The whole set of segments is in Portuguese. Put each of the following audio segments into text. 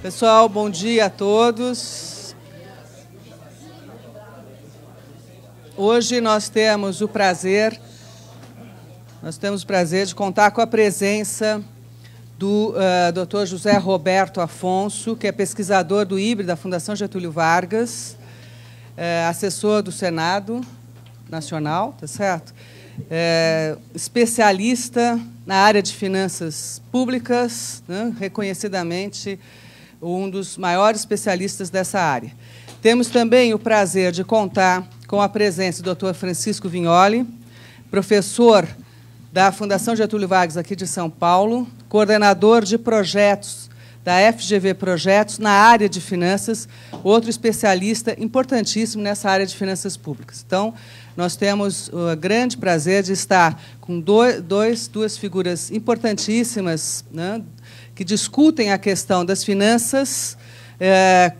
Pessoal, bom dia a todos. Hoje nós temos o prazer, nós temos o prazer de contar com a presença do uh, eh, Dr. José Roberto Afonso, que é pesquisador do IBRE da Fundação Getúlio Vargas, é, assessor do Senado Nacional, tá certo? É, especialista na área de finanças públicas, né? reconhecidamente um dos maiores especialistas dessa área. Temos também o prazer de contar com a presença do Dr. Francisco Vignoli, professor da Fundação Getúlio Vargas aqui de São Paulo, coordenador de projetos da FGV Projetos na área de finanças, outro especialista importantíssimo nessa área de finanças públicas. Então, nós temos o grande prazer de estar com dois, duas figuras importantíssimas né, que discutem a questão das finanças, eh,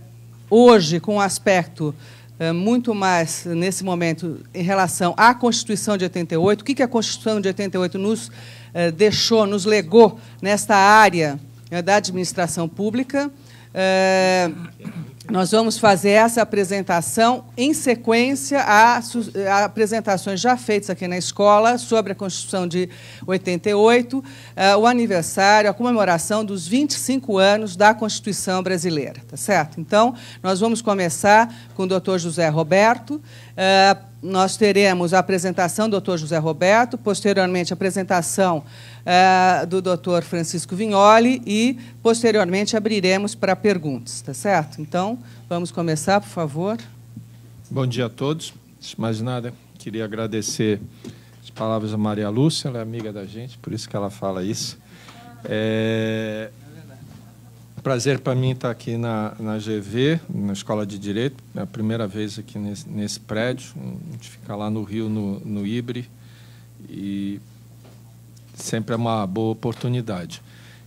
hoje com um aspecto eh, muito mais, nesse momento, em relação à Constituição de 88, o que, que a Constituição de 88 nos eh, deixou, nos legou nesta área é, da administração pública. É, nós vamos fazer essa apresentação em sequência a, a, apresentações já feitas aqui na escola sobre a Constituição de 88, é, o aniversário, a comemoração dos 25 anos da Constituição brasileira, tá certo? Então, nós vamos começar com o doutor José Roberto. É, nós teremos a apresentação do Dr. José Roberto, posteriormente a apresentação eh, do Dr. Francisco Vignoli e posteriormente abriremos para perguntas, tá certo? Então, vamos começar, por favor. Bom dia a todos. Antes de mais nada, queria agradecer as palavras da Maria Lúcia, ela é amiga da gente, por isso que ela fala isso. É, prazer para mim estar tá aqui na, na GV, na Escola de Direito. É a primeira vez aqui nesse, nesse prédio. A gente fica lá no Rio, no, no Ibre. E sempre é uma boa oportunidade.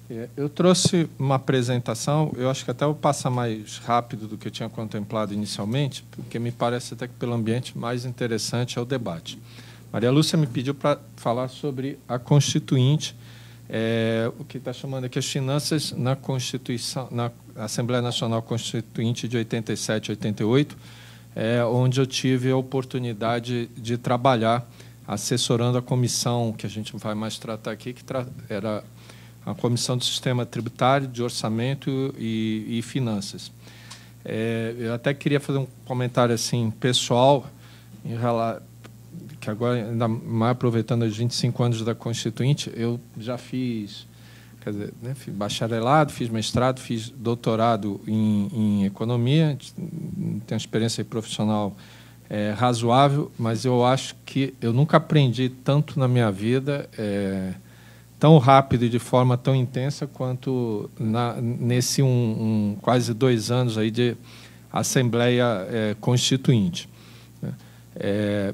É, eu trouxe uma apresentação, eu acho que até eu passo mais rápido do que eu tinha contemplado inicialmente, porque me parece até que pelo ambiente mais interessante é o debate. Maria Lúcia me pediu para falar sobre a Constituinte é, o que está chamando aqui as é finanças na Constituição, na Assembleia Nacional Constituinte de 87 88, é, onde eu tive a oportunidade de trabalhar assessorando a comissão que a gente vai mais tratar aqui, que tra era a comissão do sistema tributário, de orçamento e, e finanças. É, eu até queria fazer um comentário assim pessoal em relação que agora, ainda mais aproveitando os 25 anos da Constituinte, eu já fiz, quer dizer, né, fiz bacharelado, fiz mestrado, fiz doutorado em, em economia, tenho uma experiência profissional é, razoável, mas eu acho que eu nunca aprendi tanto na minha vida, é, tão rápido e de forma tão intensa quanto na, nesse um, um, quase dois anos aí de Assembleia é, Constituinte. Né. É,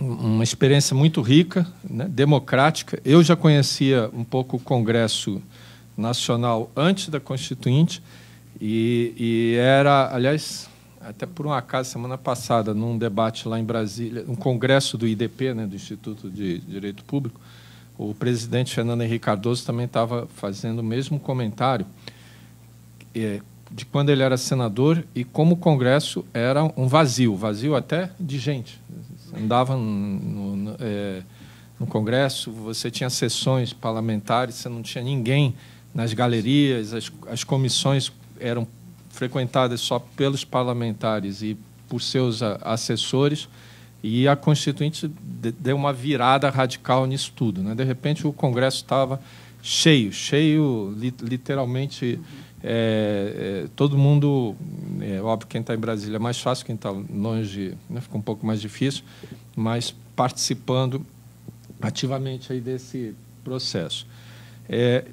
uma experiência muito rica, né, democrática. Eu já conhecia um pouco o Congresso Nacional antes da Constituinte e, e, era, aliás, até por um acaso, semana passada, num debate lá em Brasília, um congresso do IDP, né, do Instituto de Direito Público, o presidente Fernando Henrique Cardoso também estava fazendo o mesmo comentário é, de quando ele era senador e como o Congresso era um vazio, vazio até de gente andava no, no, é, no Congresso, você tinha sessões parlamentares, você não tinha ninguém nas galerias, as, as comissões eram frequentadas só pelos parlamentares e por seus assessores, e a Constituinte deu uma virada radical nisso tudo. Né? De repente, o Congresso estava cheio, cheio, literalmente é, é, todo mundo, é, óbvio, quem está em Brasília é mais fácil, quem está longe né, fica um pouco mais difícil, mas participando ativamente aí desse processo. É,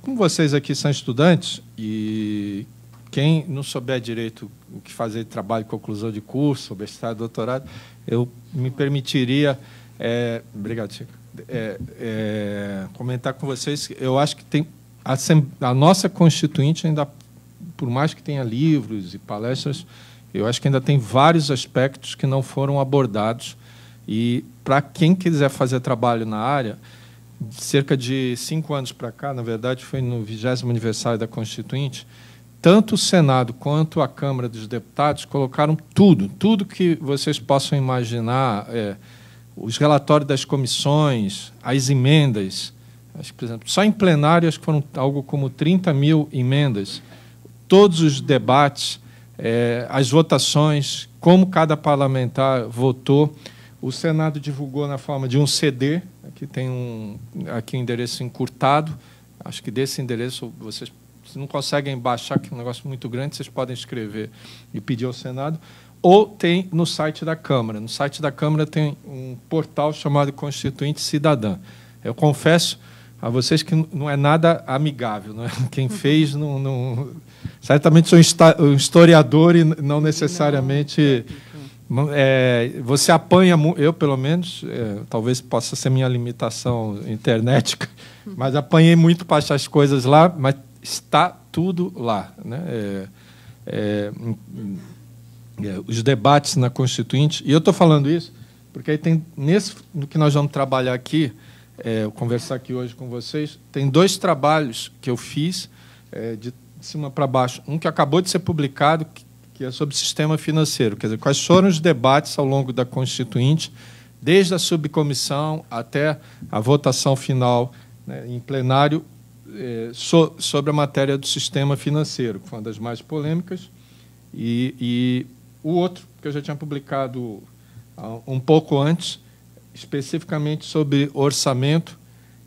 como vocês aqui são estudantes e quem não souber direito o que fazer de trabalho de conclusão de curso, mestrado, doutorado, eu me permitiria, é, obrigado, Chico, é, é, comentar com vocês. Eu acho que tem a, a nossa Constituinte ainda, por mais que tenha livros e palestras, eu acho que ainda tem vários aspectos que não foram abordados. E para quem quiser fazer trabalho na área, cerca de cinco anos para cá, na verdade, foi no 20 aniversário da Constituinte, tanto o Senado quanto a Câmara dos Deputados colocaram tudo, tudo que vocês possam imaginar, é, os relatórios das comissões, as emendas, acho que, por exemplo, só em plenário acho que foram algo como 30 mil emendas. Todos os debates, eh, as votações, como cada parlamentar votou. O Senado divulgou na forma de um CD, que tem um aqui um endereço encurtado. Acho que desse endereço vocês não conseguem baixar, que é um negócio muito grande, vocês podem escrever e pedir ao Senado. Ou tem no site da Câmara. No site da Câmara tem um portal chamado Constituinte Cidadã. Eu confesso a vocês que não é nada amigável. Não é? Quem fez não, não... certamente sou historiador e não necessariamente é, você apanha eu pelo menos é, talvez possa ser minha limitação internetica, mas apanhei muito para achar as coisas lá, mas está tudo lá, né? É, é, é, os debates na Constituinte e eu estou falando isso porque aí tem nesse no que nós vamos trabalhar aqui é, conversar aqui hoje com vocês. Tem dois trabalhos que eu fiz, é, de cima para baixo. Um que acabou de ser publicado, que, é sobre sistema financeiro. Quer dizer, quais foram os debates ao longo da Constituinte, desde a subcomissão até a votação final né, em plenário, é, so, sobre a matéria do sistema financeiro, que foi uma das mais polêmicas. E, e o outro, que eu já tinha publicado ah, um pouco antes, especificamente sobre orçamento.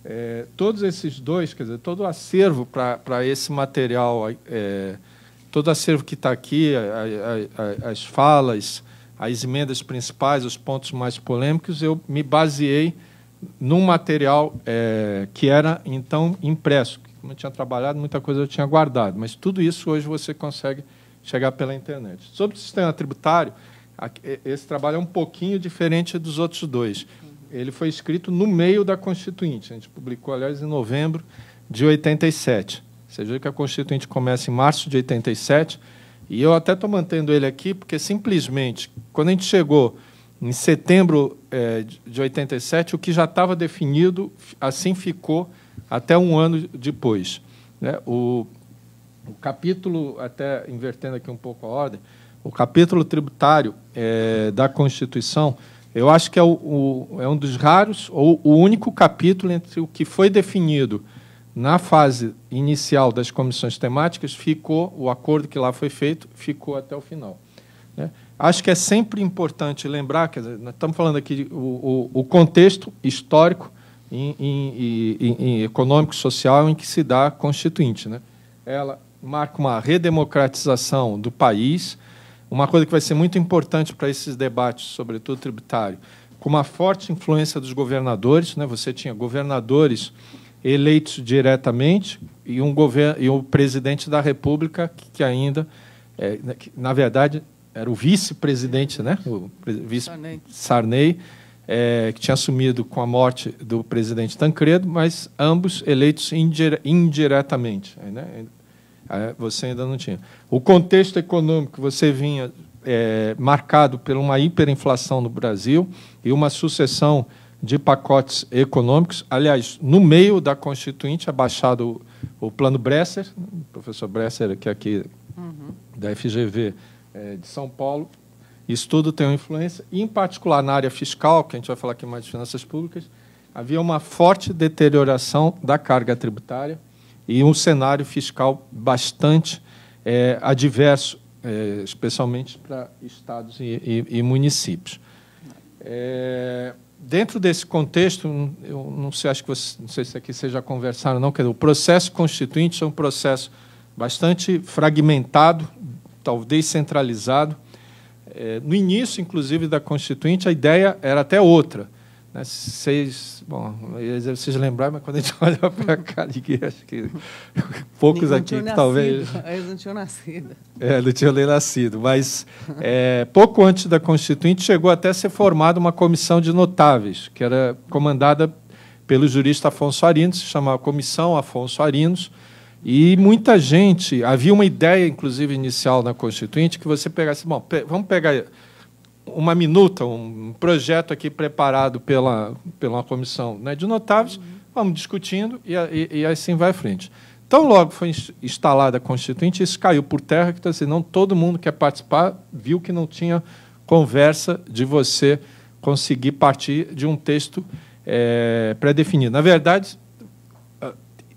É, todos esses dois, quer dizer, todo o acervo para esse material, é, todo o acervo que está aqui, a, a, a, as falas, as emendas principais, os pontos mais polêmicos, eu me baseei num material é, que era então impresso. Como eu tinha trabalhado, muita coisa eu tinha guardado, mas tudo isso hoje você consegue chegar pela internet. Sobre o sistema tributário, esse trabalho é um pouquinho diferente dos outros dois. Ele foi escrito no meio da Constituinte. A gente publicou, aliás, em novembro de 87. Você seja, que a Constituinte começa em março de 87. E eu até estou mantendo ele aqui, porque simplesmente, quando a gente chegou em setembro é, de 87, o que já estava definido, assim ficou até um ano depois. Né? O, o capítulo, até invertendo aqui um pouco a ordem, o capítulo tributário é, da Constituição, eu acho que é, o, o, é um dos raros ou o único capítulo entre o que foi definido na fase inicial das comissões temáticas ficou o acordo que lá foi feito ficou até o final. Né? Acho que é sempre importante lembrar que nós estamos falando aqui o, o, o contexto histórico e, econômico social em que se dá a constituinte, né? Ela marca uma redemocratização do país, uma coisa que vai ser muito importante para esses debates, sobretudo tributário, com uma forte influência dos governadores. Né? Você tinha governadores eleitos diretamente e um governo e o presidente da República que, que ainda, é, né, que, na verdade, era o vice-presidente, né? O vice Sarney, Sarney é, que tinha assumido com a morte do presidente Tancredo, mas ambos eleitos indire indiretamente. Né? Ah, você ainda não tinha. O contexto econômico, você vinha é, marcado por uma hiperinflação no Brasil e uma sucessão de pacotes econômicos. Aliás, no meio da Constituinte abaixado o, plano Bresser, o professor Bresser, que é aqui uhum. da FGV é, de São Paulo. Isso tudo tem uma influência, e, em particular na área fiscal, que a gente vai falar aqui mais de finanças públicas, havia uma forte deterioração da carga tributária e um cenário fiscal bastante é, adverso, é, especialmente para estados e, e, e municípios. É, dentro desse contexto, hum, eu não sei, acho que você, não sei se aqui vocês já conversaram, não, dizer, o processo constituinte é um processo bastante fragmentado, talvez centralizado. É, no início, inclusive, da constituinte, a ideia era até outra, né? Vocês, bom, vocês lembrarem, mas quando a gente olha para cá, ninguém, acho que poucos aqui que talvez. Ah, eles não tinham nascido. É, não tinham nem nascido. Mas é, pouco antes da Constituinte chegou até a ser formada uma comissão de notáveis, que era comandada pelo jurista Afonso Arinos, se chamava Comissão Afonso Arinos. E muita gente, havia uma ideia, inclusive, inicial na Constituinte, que você pegasse, bom, pe vamos pegar uma minuta, um projeto aqui preparado pela, pela comissão né, de notáveis, uhum. vamos discutindo e, e, e, assim vai à frente. Então, logo foi instalada a Constituinte, isso caiu por terra, que assim, não todo mundo quer participar, viu que não tinha conversa de você conseguir partir de um texto é, pré-definido. Na verdade,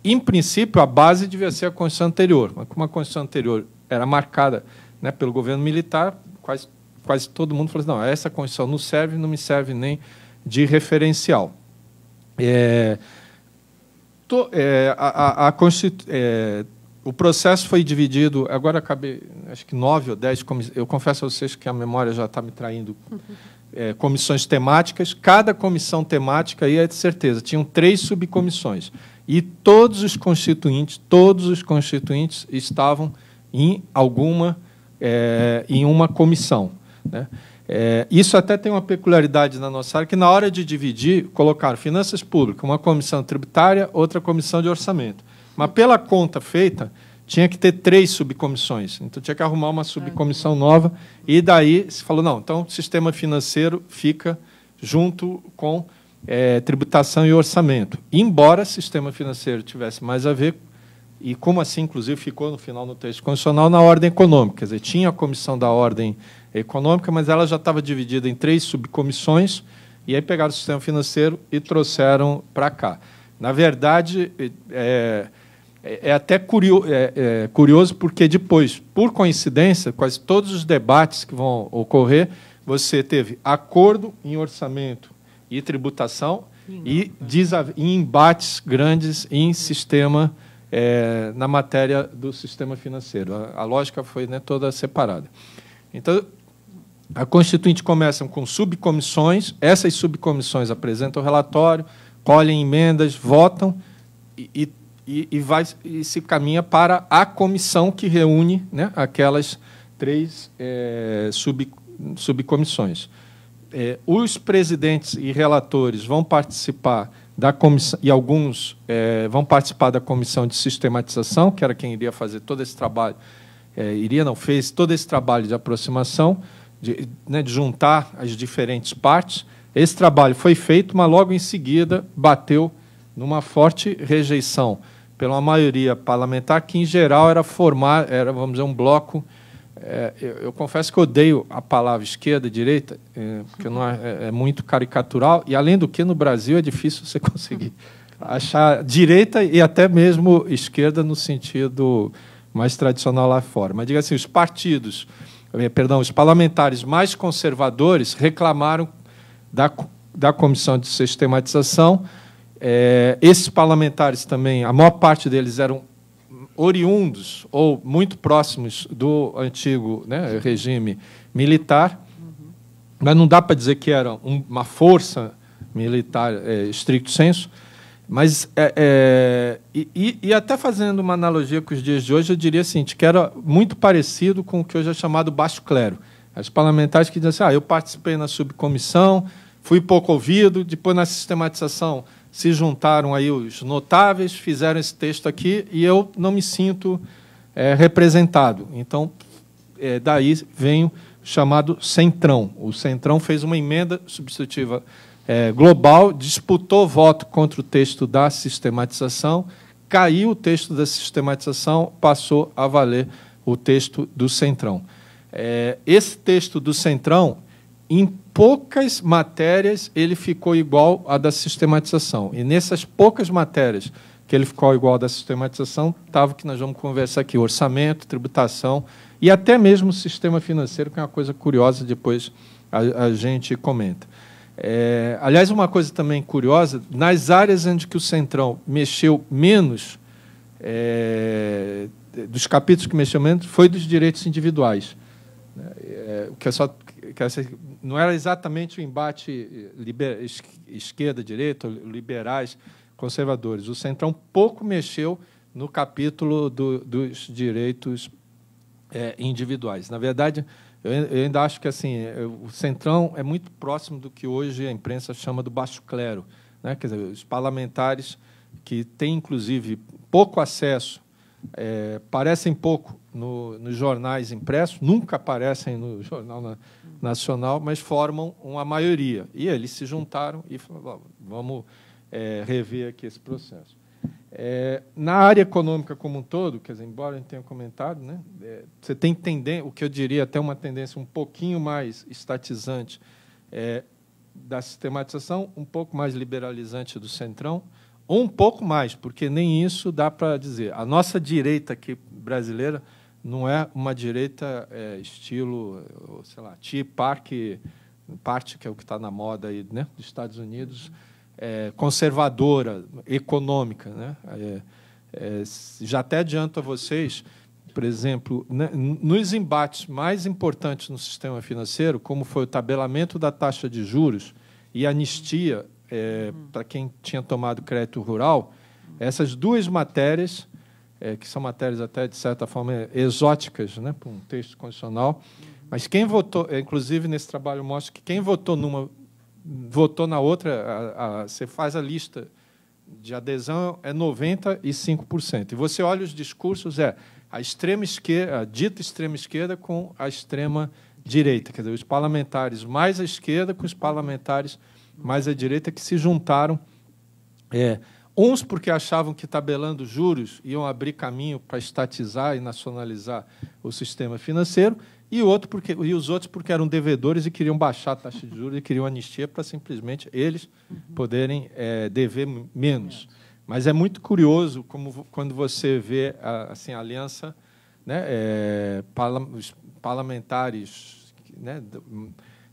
em princípio, a base devia ser a Constituição anterior, mas como a Constituição anterior era marcada né, pelo governo militar, quase quase todo mundo falou assim, não, essa condição não serve, não me serve nem de referencial. É, to, é, a, a, a é, o processo foi dividido, agora acabei, acho que nove ou dez, eu confesso a vocês que a memória já está me traindo, uhum. comissões temáticas, cada comissão temática, aí é de certeza, tinham três subcomissões, e todos os constituintes, todos os constituintes estavam em alguma, é, em uma comissão. Né? É, isso até tem uma peculiaridade na nossa área, que na hora de dividir, colocar finanças públicas, uma comissão tributária, outra comissão de orçamento. Mas pela conta feita, tinha que ter três subcomissões. Então tinha que arrumar uma subcomissão nova. E daí se falou: não, então o sistema financeiro fica junto com é, tributação e orçamento. Embora sistema financeiro tivesse mais a ver e como assim, inclusive, ficou no final no texto constitucional, na ordem econômica. Quer dizer, tinha a comissão da ordem econômica, mas ela já estava dividida em três subcomissões, e aí pegaram o sistema financeiro e trouxeram para cá. Na verdade, é, é, é até curio, é, é curioso, porque depois, por coincidência, quase todos os debates que vão ocorrer, você teve acordo em orçamento e tributação e, e embates grandes em sistema é, na matéria do sistema financeiro. A, a lógica foi né, toda separada. Então, a Constituinte começa com subcomissões, essas subcomissões apresentam o relatório, colhem emendas, votam e, e, e, vai, e se caminha para a comissão que reúne né, aquelas três é, sub, subcomissões. É, os presidentes e relatores vão participar da comissão, e alguns é, vão participar da comissão de sistematização, que era quem iria fazer todo esse trabalho, é, iria, não fez, todo esse trabalho de aproximação de, né, de juntar as diferentes partes. Esse trabalho foi feito, mas logo em seguida bateu numa forte rejeição pela maioria parlamentar, que em geral era formar, era, vamos dizer, um bloco. É, eu, eu, confesso que odeio a palavra esquerda, direita, é, porque não é, é, é, muito caricatural, e além do que no Brasil é difícil você conseguir achar direita e até mesmo esquerda no sentido mais tradicional lá fora. Mas diga assim, os partidos eh, perdão, os parlamentares mais conservadores reclamaram da, da comissão de sistematização. É, esses parlamentares também, a maior parte deles eram oriundos ou muito próximos do antigo né, regime militar, uhum. mas não dá para dizer que era uma força militar é, estricto senso. Mas, é, é, e, e, até fazendo uma analogia com os dias de hoje, eu diria assim, que era muito parecido com o que hoje é chamado baixo clero. As parlamentares que dizem assim, ah, eu participei na subcomissão, fui pouco ouvido, depois na sistematização se juntaram aí os notáveis, fizeram esse texto aqui e eu não me sinto é, representado. Então, é, daí vem o chamado centrão. O centrão fez uma emenda substitutiva é, global, disputou voto contra o texto da sistematização, caiu o texto da sistematização, passou a valer o texto do Centrão. É, esse texto do Centrão, em poucas matérias, ele ficou igual à da sistematização. E nessas poucas matérias que ele ficou igual à da sistematização, estava que nós vamos conversar aqui, orçamento, tributação e até mesmo o sistema financeiro, que é uma coisa curiosa, depois a, a gente comenta. É, aliás, uma coisa também curiosa, nas áreas onde que o Centrão mexeu menos, é, dos capítulos que mexeu menos, foi dos direitos individuais. Né? É, que é só, que é assim, não era exatamente o embate eh, liber, esquerda, direita, liberais, conservadores. O Centrão pouco mexeu no capítulo do, dos direitos eh, individuais. Na verdade, eu, eu ainda acho que assim é, o centrão é muito próximo do que hoje a imprensa chama do baixo clero, né? Quer dizer, os parlamentares que têm inclusive pouco acesso, é, parecem pouco no, nos jornais impressos, nunca aparecem no jornal na, nacional, mas formam uma maioria. E eles se juntaram e falaram: vamos é, rever aqui esse processo. É, na área econômica como um todo, quer dizer, embora eu tenha comentado, né, é, você tem tendência, o que eu diria até uma tendência um pouquinho mais estatizante é, da sistematização, um pouco mais liberalizante do centrão, ou um pouco mais, porque nem isso dá para dizer. A nossa direita aqui brasileira não é uma direita é, estilo, sei lá, Tea Park, parte que é o que está na moda aí, né, dos Estados Unidos. Uhum é, conservadora, econômica. Né? É, é, já até adianto a vocês, por exemplo, né, nos embates mais importantes no sistema financeiro, como foi o tabelamento da taxa de juros e anistia é, uhum. para quem tinha tomado crédito rural, essas duas matérias é, que são matérias até de certa forma exóticas, né, para um texto constitucional. Uhum. Mas quem votou, é, inclusive nesse trabalho mostra que quem votou numa votou na outra, a, a, você faz a lista de adesão, é 95%. E você olha os discursos, é a extrema esquerda, a dita extrema esquerda com a extrema direita, quer dizer, os parlamentares mais à esquerda com os parlamentares mais à direita que se juntaram é, Uns porque achavam que tabelando juros iam abrir caminho para estatizar e nacionalizar o sistema financeiro, e, outro porque, e os outros porque eram devedores e queriam baixar a taxa de juros e queriam anistia para simplesmente eles poderem é, dever menos. Mas é muito curioso como quando você vê a, assim, a aliança, né, é, parlamentares né,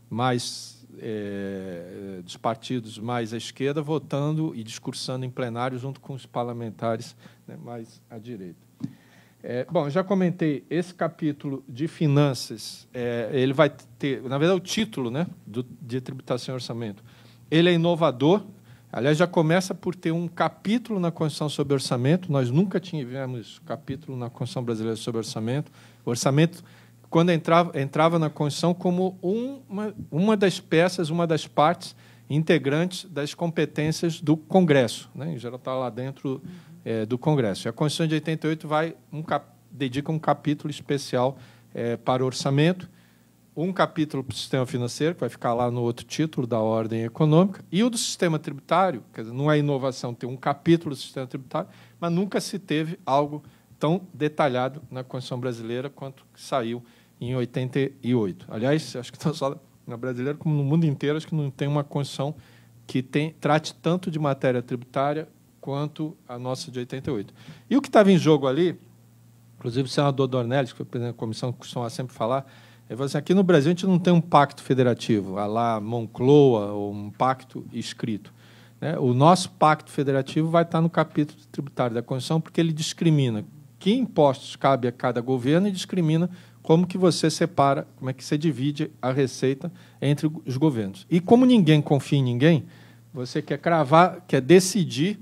mais é, dos partidos mais à esquerda votando e discursando em plenário junto com os parlamentares né, mais à direita. É, bom, já comentei esse capítulo de finanças. É, ele vai ter, na verdade, o título, né, do, de tributação e orçamento. Ele é inovador. Aliás, já começa por ter um capítulo na Constituição sobre orçamento. Nós nunca tivemos capítulo na Constituição brasileira sobre orçamento. orçamento quando entrava, entrava na Constituição como uma, uma das peças, uma das partes integrantes das competências do Congresso. Né? Em geral, está lá dentro é, do Congresso. E a Constituição de 88 vai um cap, dedica um capítulo especial é, para o orçamento, um capítulo para o sistema financeiro, que vai ficar lá no outro título da ordem econômica, e o do sistema tributário, quer dizer, não é inovação ter um capítulo do sistema tributário, mas nunca se teve algo tão detalhado na Constituição brasileira quanto saiu em 88. Aliás, acho que não tá só na brasileira, como no mundo inteiro, acho que não tem uma condição que tem, trate tanto de matéria tributária quanto a nossa de 88. E o que estava em jogo ali, inclusive o senador Dornelles, que foi presidente da comissão, costumava sempre falar, é falou assim, aqui no Brasil a gente não tem um pacto federativo, a lá Moncloa, ou um pacto escrito. Né? O nosso pacto federativo vai estar no capítulo tributário da Constituição, porque ele discrimina que impostos cabe a cada governo e discrimina como que você separa, como é que você divide a receita entre os governos. E como ninguém confia em ninguém, você quer cravar, quer decidir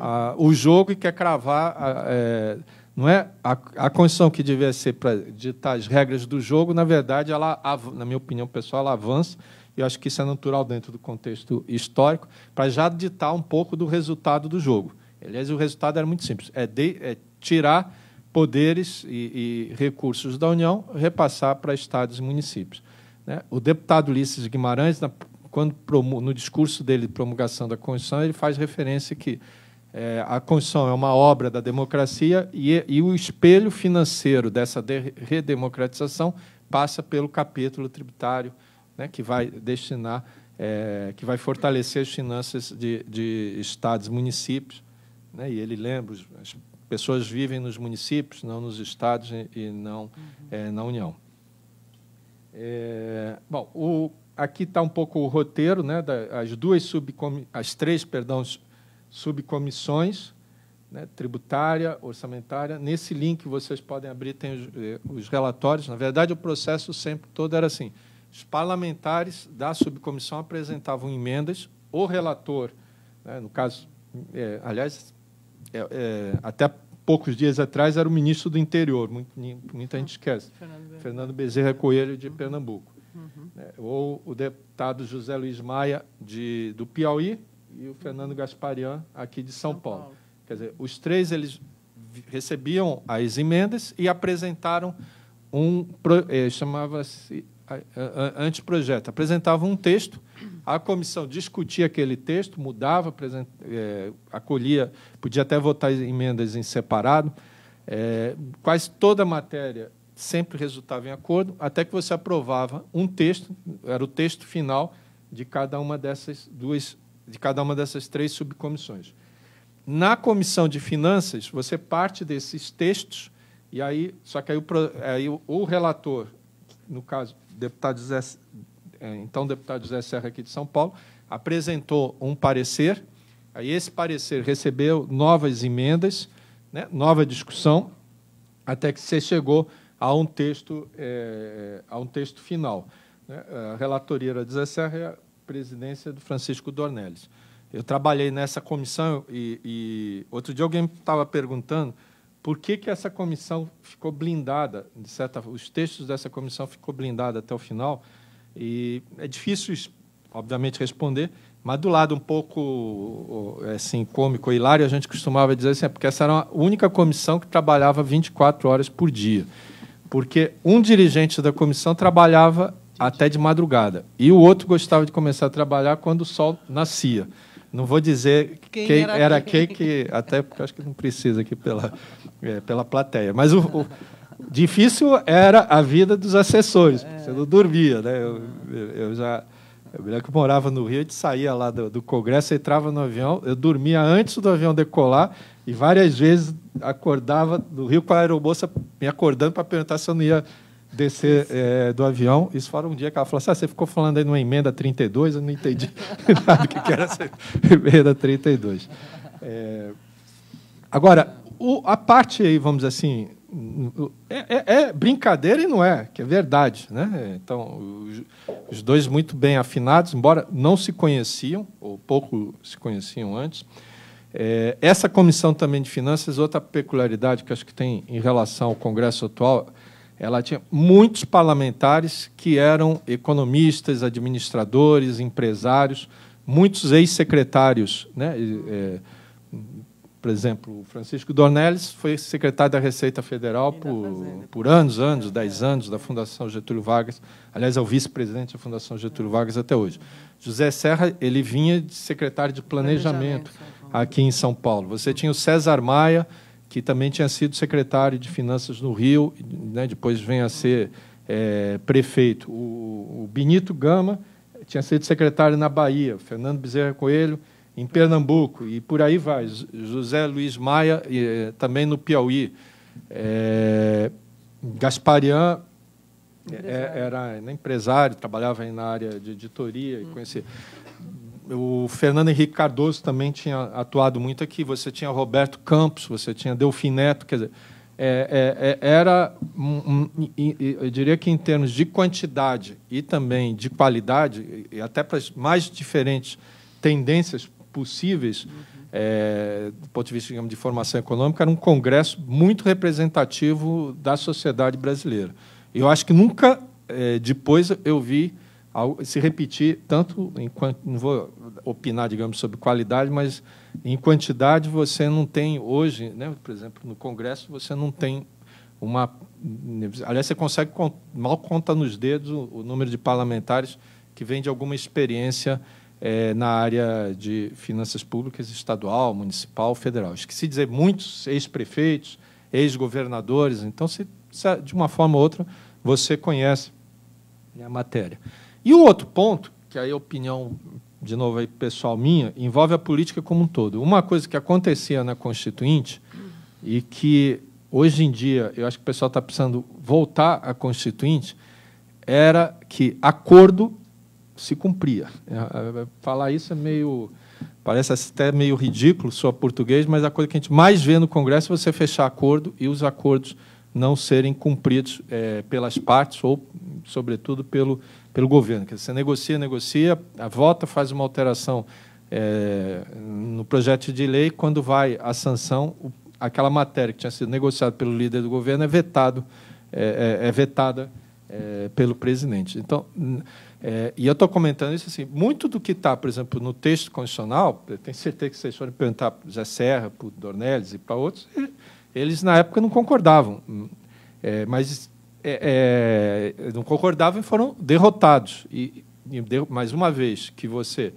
ah, o jogo e quer cravar a, ah, é, não é a, a condição que devia ser para ditar as regras do jogo na verdade ela na minha opinião pessoal ela avança e eu acho que isso é natural dentro do contexto histórico para já ditar um pouco do resultado do jogo aliás o resultado era muito simples é, de, é tirar poderes e, e recursos da União repassar para estados e municípios. Né? O deputado Ulisses Guimarães, na, quando no discurso dele de promulgação da Constituição, ele faz referência que é, a Constituição é uma obra da democracia e, e o espelho financeiro dessa de redemocratização passa pelo capítulo tributário, né, que vai destinar, é, que vai fortalecer as finanças de, de estados, municípios, né, e ele lembra os pessoas vivem nos municípios, não nos estados e não uhum. é, na União. É, bom, o, aqui está um pouco o roteiro, né, as duas as três, perdão, subcomissões, né, tributária, orçamentária. Nesse link vocês podem abrir tem os, é, os relatórios. Na verdade, o processo sempre todo era assim: os parlamentares da subcomissão apresentavam emendas, o relator, né, no caso, é, aliás, é, é, até poucos dias atrás era o ministro do interior, muita gente esquece, Fernando, Fernando Bezerra Coelho de uhum. Pernambuco. Uhum. Né, ou o deputado José Luiz Maia de, do Piauí e o uhum. Fernando Gasparian aqui de São, São Paulo. Paulo. Quer dizer, os três eles recebiam as emendas e apresentaram um, eh, chamava-se anteprojeto, apresentavam um texto a comissão discutia aquele texto, mudava, é, acolhia, podia até votar emendas em separado. É, quase toda a matéria sempre resultava em acordo, até que você aprovava um texto, era o texto final de cada uma dessas duas, de cada uma dessas três subcomissões. Na comissão de finanças, você parte desses textos e aí, só que aí o, aí o, o relator, no caso, deputado José, é, então deputado José Serra aqui de São Paulo, apresentou um parecer. Aí esse parecer recebeu novas emendas, né, nova discussão, até que você chegou a um texto, é, a um texto final. Né. A relatoria era José Serra e a presidência do Francisco Dornelles. Eu trabalhei nessa comissão e, e outro dia alguém estava perguntando por que, que essa comissão ficou blindada, de certa os textos dessa comissão ficou blindada até o final, e é difícil, obviamente, responder, mas do lado um pouco assim, cômico, hilário, a gente costumava dizer assim, é porque essa era a única comissão que trabalhava 24 horas por dia. Porque um dirigente da comissão trabalhava até de madrugada. E o outro gostava de começar a trabalhar quando o sol nascia. Não vou dizer quem, quem era, era quem, que, até porque acho que não precisa aqui pela, é, pela plateia. Mas o, o Difícil era a vida dos assessores, é. você não dormia, né? Eu, eu já. Eu lembro que eu morava no Rio, a gente saía lá do, do Congresso, entrava no avião, eu dormia antes do avião decolar e várias vezes acordava no Rio com a aeromoça me acordando para perguntar se eu não ia descer é, do avião. Isso fora um dia que ela falou assim, ah, você ficou falando aí numa emenda 32, eu não entendi nada que era essa emenda 32. É... Eh, agora, o, a parte aí, vamos dizer assim, é, é, é, brincadeira e não é, que é verdade. Né? Então, os, dois muito bem afinados, embora não se conheciam, ou pouco se conheciam antes. É, essa comissão também de finanças, outra peculiaridade que acho que tem em relação ao Congresso atual, ela tinha muitos parlamentares que eram economistas, administradores, empresários, muitos ex-secretários, né? É, por exemplo, o Francisco Dornelles foi secretário da Receita Federal por, por anos, anos, dez anos, da Fundação Getúlio Vargas. Aliás, é o vice-presidente da Fundação Getúlio Vargas até hoje. José Serra, ele vinha de secretário de Planejamento, Planejamento aqui em São Paulo. Você tinha o César Maia, que também tinha sido secretário de Finanças no Rio, né, depois vem a ser é, prefeito. O, o Benito Gama tinha sido secretário na Bahia, Fernando Bezerra Coelho em Pernambuco e por aí vai. José Luiz Maia, eh, também no Piauí. É, Gasparian eh, era né, empresário, trabalhava na área de editoria e uhum. conhecia. O Fernando Henrique Cardoso também tinha atuado muito aqui. Você tinha Roberto Campos, você tinha Delfim Neto, quer dizer, é, é, é era, um, um, eu diria que em termos de quantidade e também de qualidade, e até para as mais diferentes tendências possíveis, uhum. é, do ponto de vista digamos, de formação econômica, era um congresso muito representativo da sociedade brasileira. Eu acho que nunca é, depois eu vi se repetir tanto enquanto não vou opinar digamos sobre qualidade mas em quantidade você não tem hoje né por exemplo no Congresso você não tem uma aliás você consegue mal conta nos dedos o, o número de parlamentares que vem de alguma experiência é, na área de finanças públicas estadual, municipal, federal. Esqueci de dizer muitos ex-prefeitos, ex-governadores. Então, se, se, de uma forma ou outra, você conhece a matéria. E o outro ponto, que aí é a opinião, de novo, aí, pessoal minha, envolve a política como um todo. Uma coisa que acontecia na Constituinte e que hoje em dia eu acho que o pessoal está precisando voltar à Constituinte era que acordo se cumpria. É, é, é, falar isso é meio. Parece até meio ridículo, só português, mas a coisa que a gente mais vê no Congresso é você fechar acordo e os acordos não serem cumpridos é, pelas partes ou, sobretudo, pelo, pelo governo. Quer dizer, você negocia, negocia, a vota, faz uma alteração é, no projeto de lei, quando vai a sanção, o, aquela matéria que tinha sido negociada pelo líder do governo é, vetado, é, é vetada pelo presidente. Então é, e eu estou comentando isso assim, muito do que está, por exemplo, no texto constitucional, eu tenho certeza que vocês forem perguntar para o Zé Serra, para o Dornelles e para outros, eles na época não concordavam, é, mas é, é não concordavam e foram derrotados. E, e, mais uma vez que você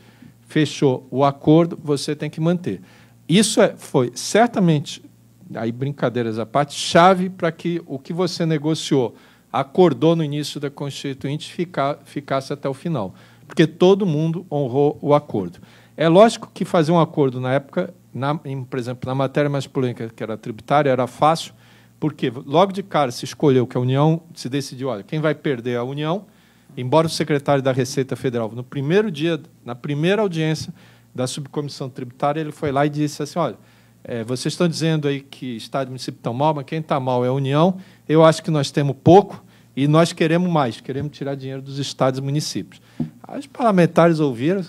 fechou o acordo, você tem que manter. Isso é, foi certamente, aí brincadeiras à parte, chave para que o que você negociou acordou no início da Constituinte ficar, ficasse até o final, porque todo mundo honrou o acordo. É lógico que fazer um acordo na época, na, em, por exemplo, na matéria mais polêmica, que era tributária, era fácil, porque logo de cara se escolheu que a União se decidiu, olha, quem vai perder é a União, embora o secretário da Receita Federal, no primeiro dia, na primeira audiência da subcomissão tributária, ele foi lá e disse assim, olha, é, vocês estão dizendo aí que Estado e município estão mal, mas quem está mal é a União. Eu acho que nós temos pouco e nós queremos mais, queremos tirar dinheiro dos Estados e municípios. Os parlamentares ouviram,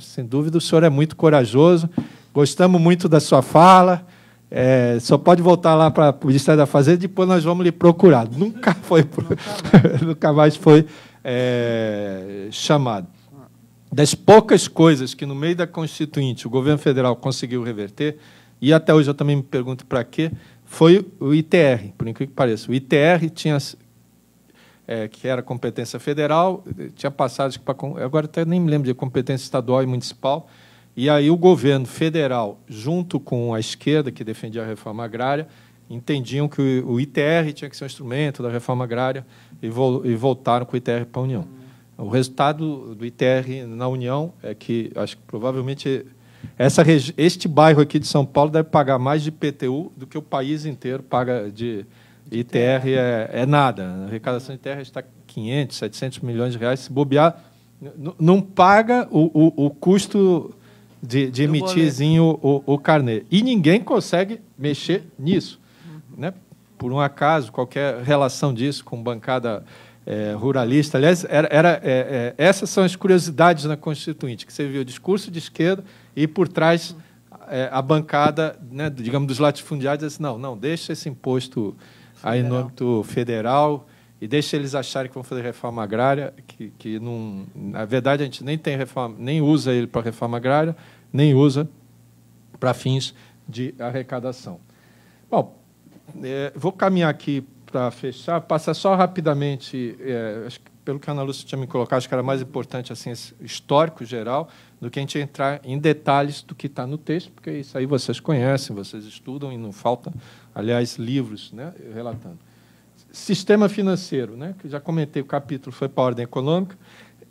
sem dúvida o senhor é muito corajoso, gostamos muito da sua fala. É, só pode voltar lá para o Ministério da Fazenda e depois nós vamos lhe procurar. Nunca foi, nunca mais foi é, chamado. Das poucas coisas que no meio da Constituinte o governo federal conseguiu reverter, e até hoje eu também me pergunto para quê, foi o ITR, por incrível que pareça. O ITR tinha, é, que era competência federal, tinha passado para. Agora até nem me lembro de competência estadual e municipal. E aí o governo federal, junto com a esquerda, que defendia a reforma agrária, entendiam que o ITR tinha que ser um instrumento da reforma agrária e, vo e voltaram com o ITR para a União. O resultado do ITR na União é que, acho que provavelmente essa, este bairro aqui de São Paulo deve pagar mais de PTU do que o país inteiro paga de ITR. É, é nada. A arrecadação de terra está 500, 700 milhões de reais. Se bobear, não paga o, o, o custo de, de emitirzinho o, o carnê. E ninguém consegue mexer nisso. Uhum. Né? Por um acaso, qualquer relação disso com bancada é, ruralista. Aliás, era, era é, é, essas são as curiosidades na Constituinte, que você viu o discurso de esquerda e por trás é, a bancada, né, digamos, dos latifundiários, diz, assim, não, não, deixa esse imposto federal. aí no âmbito federal e deixa eles acharem que vão fazer reforma agrária, que, que não, na verdade a gente nem tem reforma, nem usa ele para reforma agrária, nem usa para fins de arrecadação. Bom, é, vou caminhar aqui para fechar, passar só rapidamente, é, pelo que a Ana Lúcia tinha me colocado, acho que era mais importante assim, esse histórico geral do que a gente entrar em detalhes do que está no texto, porque isso aí vocês conhecem, vocês estudam e não faltam, aliás, livros né, relatando. Sistema financeiro, né, que já comentei, o capítulo foi para a ordem econômica.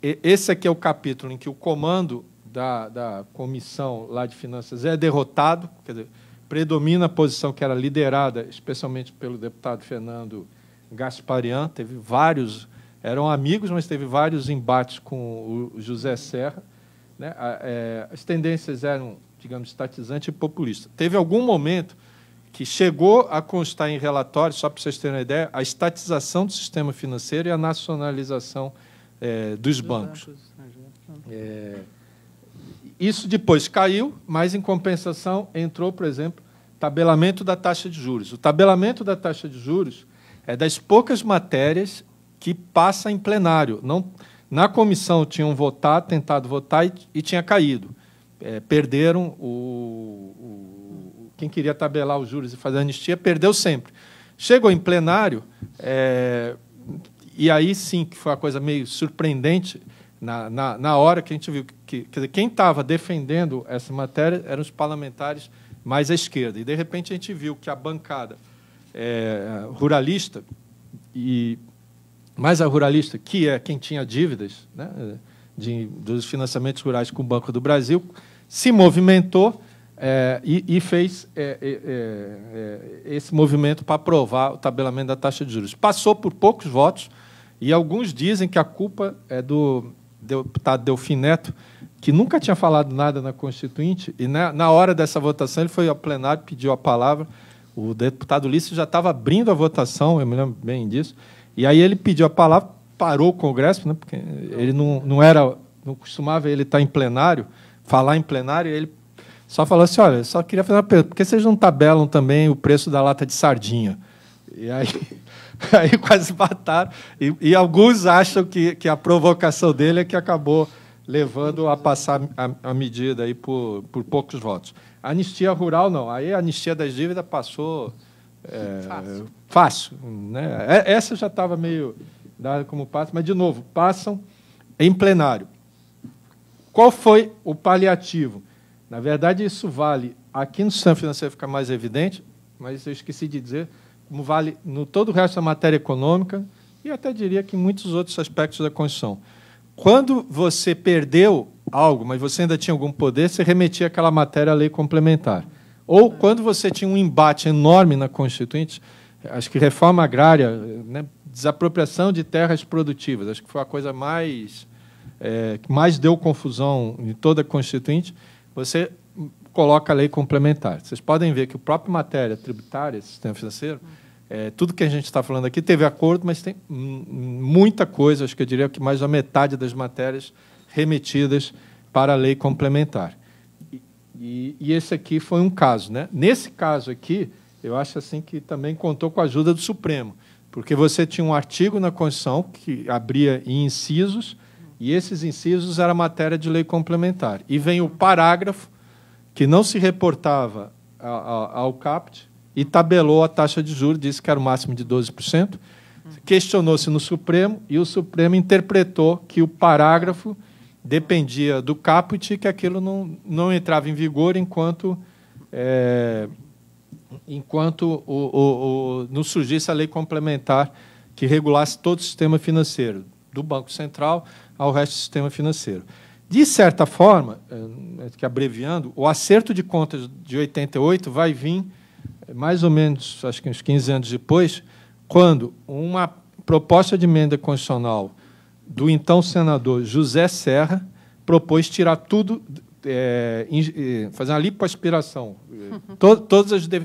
E esse aqui é o capítulo em que o comando da, da comissão lá de finanças é derrotado, quer dizer, predomina a posição que era liderada, especialmente pelo deputado Fernando Gasparian, teve vários, eram amigos, mas teve vários embates com o José Serra, né? É, as tendências eram, digamos, estatizante e populista. Teve algum momento que chegou a constar em relatórios, só para vocês terem uma ideia, a estatização do sistema financeiro e a nacionalização é, dos, bancos. bancos. Né, é, isso depois caiu, mas, em compensação, entrou, por exemplo, tabelamento da taxa de juros. O tabelamento da taxa de juros é das poucas matérias que passa em plenário. Não na comissão tinham votado, tentado votar e, e tinha caído. É, perderam o, o, Quem queria tabelar os juros e fazer anistia perdeu sempre. Chegou em plenário, é, e aí sim que foi uma coisa meio surpreendente. Na, na, na hora que a gente viu que quer dizer, quem estava defendendo essa matéria eram os parlamentares mais à esquerda. E, de repente, a gente viu que a bancada é, ruralista e mas a ruralista, que é quem tinha dívidas né, de, dos financiamentos rurais com o Banco do Brasil, se movimentou é, e, e, fez é, é, esse movimento para aprovar o tabelamento da taxa de juros. Passou por poucos votos e alguns dizem que a culpa é do deputado Delfim Neto, que nunca tinha falado nada na Constituinte, e na, na hora dessa votação ele foi ao plenário, pediu a palavra. O deputado Ulisses já estava abrindo a votação, eu me lembro bem disso, e aí ele pediu a palavra, parou o Congresso, né, porque ele não, não era, não costumava ele estar em plenário, falar em plenário, ele só falou assim, olha, só queria fazer uma pergunta, por que vocês não tabelam também o preço da lata de sardinha? E aí, aí quase mataram. E, e alguns acham que, que a provocação dele é que acabou levando a passar a, a medida aí por, por poucos votos. A anistia rural, não. Aí a anistia das dívidas passou fácil. fácil né? É, essa já estava meio dada como passo, mas, de novo, passam em plenário. Qual foi o paliativo? Na verdade, isso vale aqui no sistema financeiro fica mais evidente, mas eu esqueci de dizer como vale no todo o resto da matéria econômica e até diria que em muitos outros aspectos da Constituição. Quando você perdeu algo, mas você ainda tinha algum poder, você remetia aquela matéria à lei complementar. Ou quando você tinha um embate enorme na Constituinte, acho que reforma agrária, né, desapropriação de terras produtivas, acho que foi a coisa mais é, que mais deu confusão em toda a Constituinte, você coloca a lei complementar. Vocês podem ver que o próprio matéria tributária, sistema financeiro, é, tudo que a gente está falando aqui teve acordo, mas tem muita coisa, acho que eu diria que mais da metade das matérias remetidas para a lei complementar. E, e, esse aqui foi um caso. Né? Nesse caso aqui, eu acho assim que também contou com a ajuda do Supremo, porque você tinha um artigo na Constituição que abria em incisos, e esses incisos era matéria de lei complementar. E vem o parágrafo que não se reportava ao CAPT e tabelou a taxa de juros, disse que era o máximo de 12%, questionou-se no Supremo e o Supremo interpretou que o parágrafo dependia do caput que aquilo não, não entrava em vigor enquanto é, enquanto o, o, o, não surgisse a lei complementar que regulasse todo o sistema financeiro, do Banco Central ao resto do sistema financeiro. De certa forma, é, é que abreviando, o acerto de contas de 88 vai vir é, mais ou menos, acho que uns 15 anos depois, quando uma proposta de emenda constitucional do então senador José Serra, propôs tirar tudo, é, é fazer uma lipoaspiração, to, todas as de,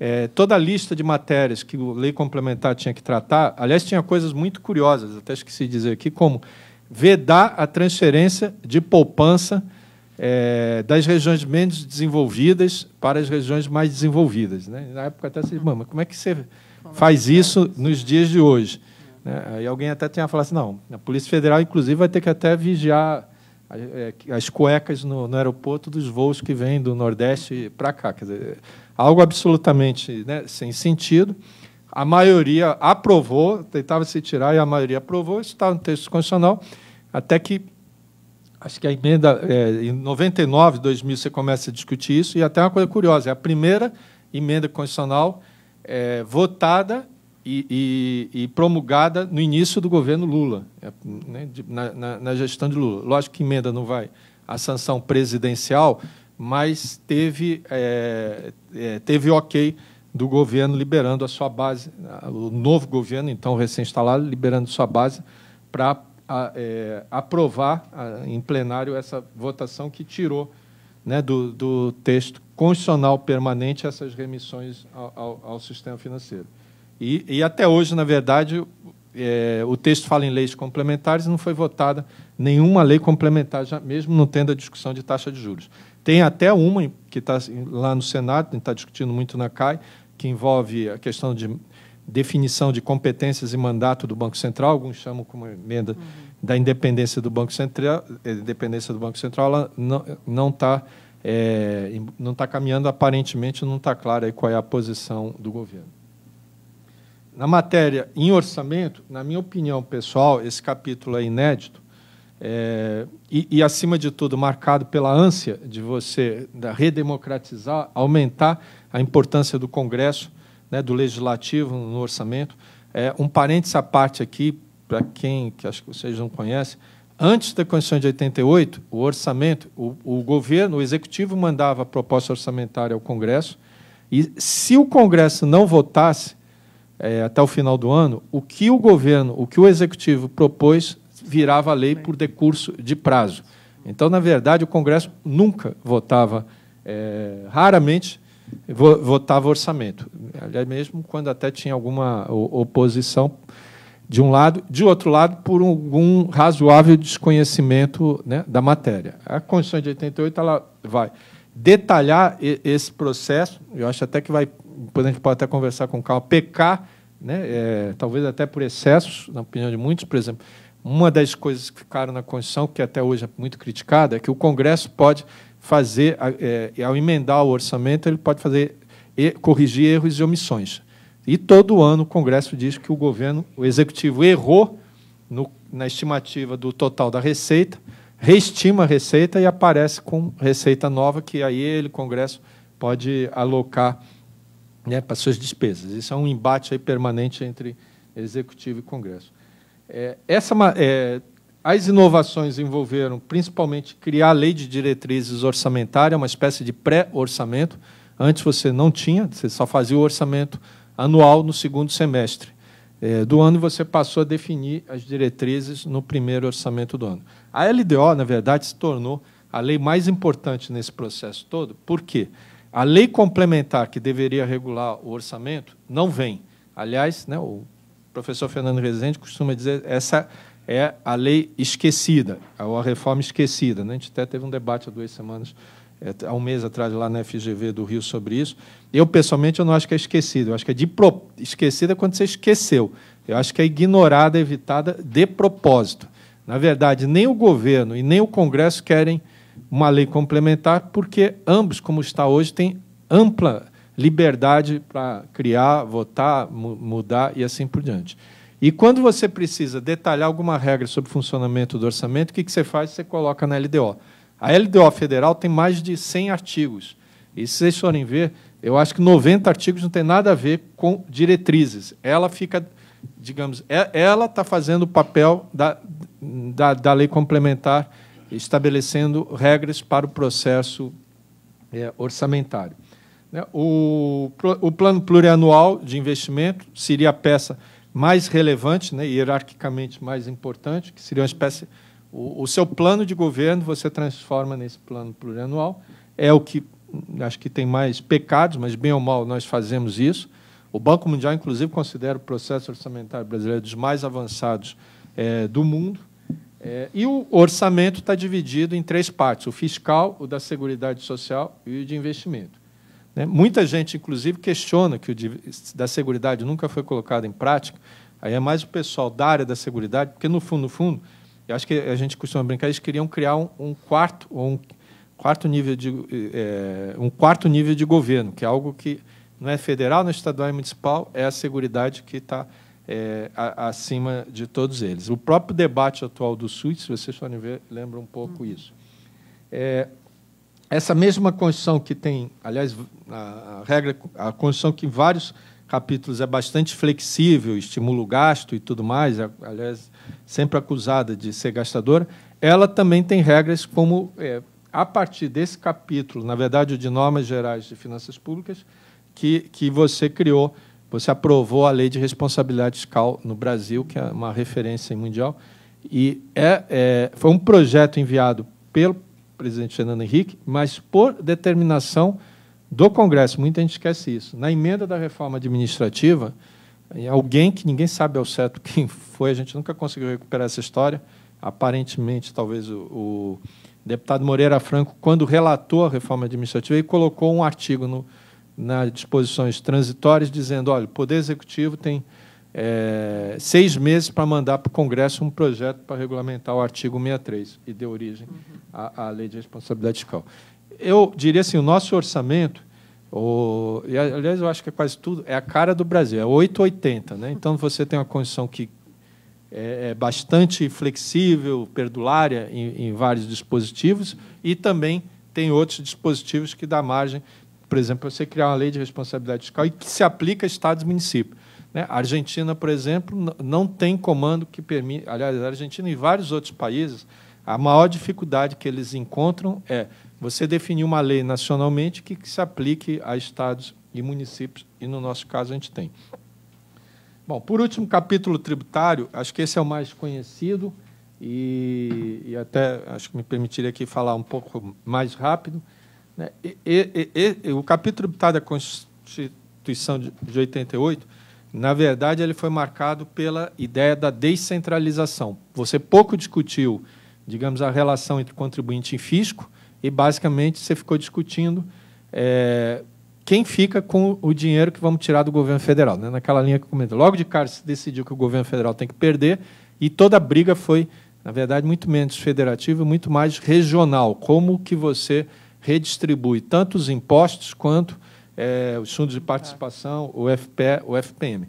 é, toda a lista de matérias que a lei complementar tinha que tratar. Aliás, tinha coisas muito curiosas, até esqueci de dizer aqui, como vedar a transferência de poupança é, das regiões menos desenvolvidas para as regiões mais desenvolvidas. Né? Na época até se mas como é que você é faz isso nos dias de hoje? Né? Aí alguém até tinha falado assim, não, a Polícia Federal, inclusive, vai ter que até vigiar é, as cuecas no, no aeroporto dos voos que vêm do Nordeste para cá. Quer dizer, algo absolutamente né, sem sentido. A maioria aprovou, tentava se tirar e a maioria aprovou, isso está no texto constitucional, até que, acho que a emenda, é, em 99, 2000, você começa a discutir isso, e até uma coisa curiosa, é a primeira emenda constitucional é, votada e, e, e, promulgada no início do governo Lula, é, né, na, na, na, gestão de Lula. Lógico que emenda não vai à sanção presidencial, mas teve, é, é, teve ok do governo liberando a sua base, o novo governo, então recém-instalado, liberando sua base para é, aprovar a, em plenário essa votação que tirou né, do, do texto constitucional permanente essas remissões ao, ao, ao sistema financeiro. E, e até hoje, na verdade, é, o texto fala em leis complementares e não foi votada nenhuma lei complementar, já, mesmo não tendo a discussão de taxa de juros. Tem até uma que está lá no Senado, está discutindo muito na CAI, que envolve a questão de definição de competências e mandato do Banco Central, alguns chamam como emenda uhum. da independência do Banco Central, eh, independência do Banco Central, ela não está não é, tá caminhando, aparentemente não está clara qual é a posição do governo na matéria em orçamento, na minha opinião pessoal, esse capítulo é inédito é, e, e, acima de tudo, marcado pela ânsia de você redemocratizar, aumentar a importância do Congresso, né, do Legislativo no orçamento. É, um parênteses à parte aqui, para quem que acho que vocês não conhecem, antes da Constituição de 88, o orçamento, o, o governo, o Executivo mandava a proposta orçamentária ao Congresso e, se o Congresso não votasse, é, até o final do ano, o que o governo, o que o executivo propôs, virava lei por decurso de prazo. Então, na verdade, o Congresso nunca votava, é, raramente votava orçamento. Aliás, mesmo quando até tinha alguma oposição de um lado, de outro lado, por algum razoável desconhecimento né, da matéria. A Constituição de 88 ela vai detalhar esse processo. Eu acho até que vai, depois a gente pode até conversar com o Carl, pecar, né? É, talvez até por excessos, na opinião de muitos, por exemplo. Uma das coisas que ficaram na Constituição, que até hoje é muito criticada, é que o Congresso pode fazer, é, ao emendar o orçamento, ele pode fazer corrigir erros e omissões. E todo ano o Congresso diz que o governo, o executivo, errou no, na estimativa do total da receita, reestima a receita e aparece com receita nova que aí ele, o Congresso, pode alocar né, para suas despesas. Isso é um embate aí permanente entre Executivo e Congresso. É, essa, é, as inovações envolveram principalmente criar a lei de diretrizes orçamentária, uma espécie de pré-orçamento. Antes você não tinha, você só fazia o orçamento anual no segundo semestre é, do ano e você passou a definir as diretrizes no primeiro orçamento do ano. A LDO, na verdade, se tornou a lei mais importante nesse processo todo, por quê? A lei complementar que deveria regular o orçamento não vem. Aliás, né, o professor Fernando Rezende costuma dizer essa é a lei esquecida, ou a reforma esquecida. Né? A gente até teve um debate há duas semanas, eh, há um mês atrás, lá na FGV do Rio, sobre isso. Eu, pessoalmente, eu não acho que é esquecida. Eu acho que é de pro... esquecida quando você esqueceu. Eu acho que é ignorada, evitada de propósito. Na verdade, nem o governo e nem o Congresso querem uma lei complementar, porque ambos, como está hoje, têm ampla liberdade para criar, votar, mudar e assim por diante. E quando você precisa detalhar alguma regra sobre o funcionamento do orçamento, o que, que você faz? Você coloca na LDO. A LDO federal tem mais de 100 artigos. E se vocês forem ver, eu acho que 90 artigos não tem nada a ver com diretrizes. Ela fica, digamos, é, ela está fazendo o papel da, da, da lei complementar estabelecendo regras para o processo é, orçamentário. Né, o, o plano plurianual de investimento seria a peça mais relevante, né, hierarquicamente mais importante, que seria uma espécie. O, o, seu plano de governo você transforma nesse plano plurianual. É o que hum, acho que tem mais pecados, mas bem ou mal nós fazemos isso. O Banco Mundial, inclusive, considera o processo orçamentário brasileiro dos mais avançados é, do mundo. É, e o orçamento está dividido em três partes: o fiscal, o da Seguridade Social e o de investimento. Né? Muita gente, inclusive, questiona que o de, da Seguridade nunca foi colocado em prática. Aí é mais o pessoal da área da Seguridade, porque no fundo, no fundo, eu acho que a gente costuma brincar, eles queriam criar um, um quarto ou um quarto nível de é, um quarto nível de governo, que é algo que não é federal, não é estadual e é municipal, é a Seguridade que está é, a, acima de todos eles. O próprio debate atual do SUS, se vocês forem ver, lembra um pouco uhum. isso. É, essa mesma Constituição que tem, aliás, a, a, regra, a Constituição que em vários capítulos é bastante flexível, estimula o gasto e tudo mais, é, aliás, sempre acusada de ser gastadora, ela também tem regras como, é, a partir desse capítulo, na verdade, o de normas gerais de finanças públicas, que, que você criou você aprovou a lei de responsabilidade fiscal no Brasil, que é uma referência mundial, e é, é, foi um projeto enviado pelo presidente Fernando Henrique, mas por determinação do Congresso. Muita gente esquece isso. Na emenda da reforma administrativa, é alguém que ninguém sabe ao certo quem foi, a gente nunca conseguiu recuperar essa história. Aparentemente, talvez o, o deputado Moreira Franco, quando relatou a reforma administrativa, ele colocou um artigo no, nas disposições transitórias, dizendo: olha, o Poder Executivo tem é, seis meses para mandar para o Congresso um projeto para regulamentar o artigo 63, e deu origem à, à Lei de Responsabilidade Fiscal. Eu diria assim: o nosso orçamento o, e, aliás, eu acho que é quase tudo. É a cara do Brasil, é 880. Né? Então, você tem uma condição que é, é, bastante flexível, perdulária em, em, vários dispositivos, e também tem outros dispositivos que dá margem por exemplo, você criar uma lei de responsabilidade fiscal e que se aplica a estados e municípios. Né? A Argentina, por exemplo, não tem comando que permita Aliás, a Argentina e vários outros países, a maior dificuldade que eles encontram é você definir uma lei nacionalmente que, que se aplique a estados e municípios, e no nosso caso a gente tem. Bom, por último, capítulo tributário, acho que esse é o mais conhecido e, e até acho que me permitiria aqui falar um pouco mais rápido. Né? E, e, e, o capítulo da Constituição de, de 88, na verdade, ele foi marcado pela ideia da descentralização. Você pouco discutiu, digamos, a relação entre contribuinte e fisco, e basicamente você ficou discutindo é, quem fica com o dinheiro que vamos tirar do governo federal, né? naquela linha que eu comentei. Logo de cara se decidiu que o governo federal tem que perder, e toda a briga foi, na verdade, muito menos federativa, muito mais regional. Como que você redistribui tanto os impostos quanto é, os fundos de participação, o FP, o FPM.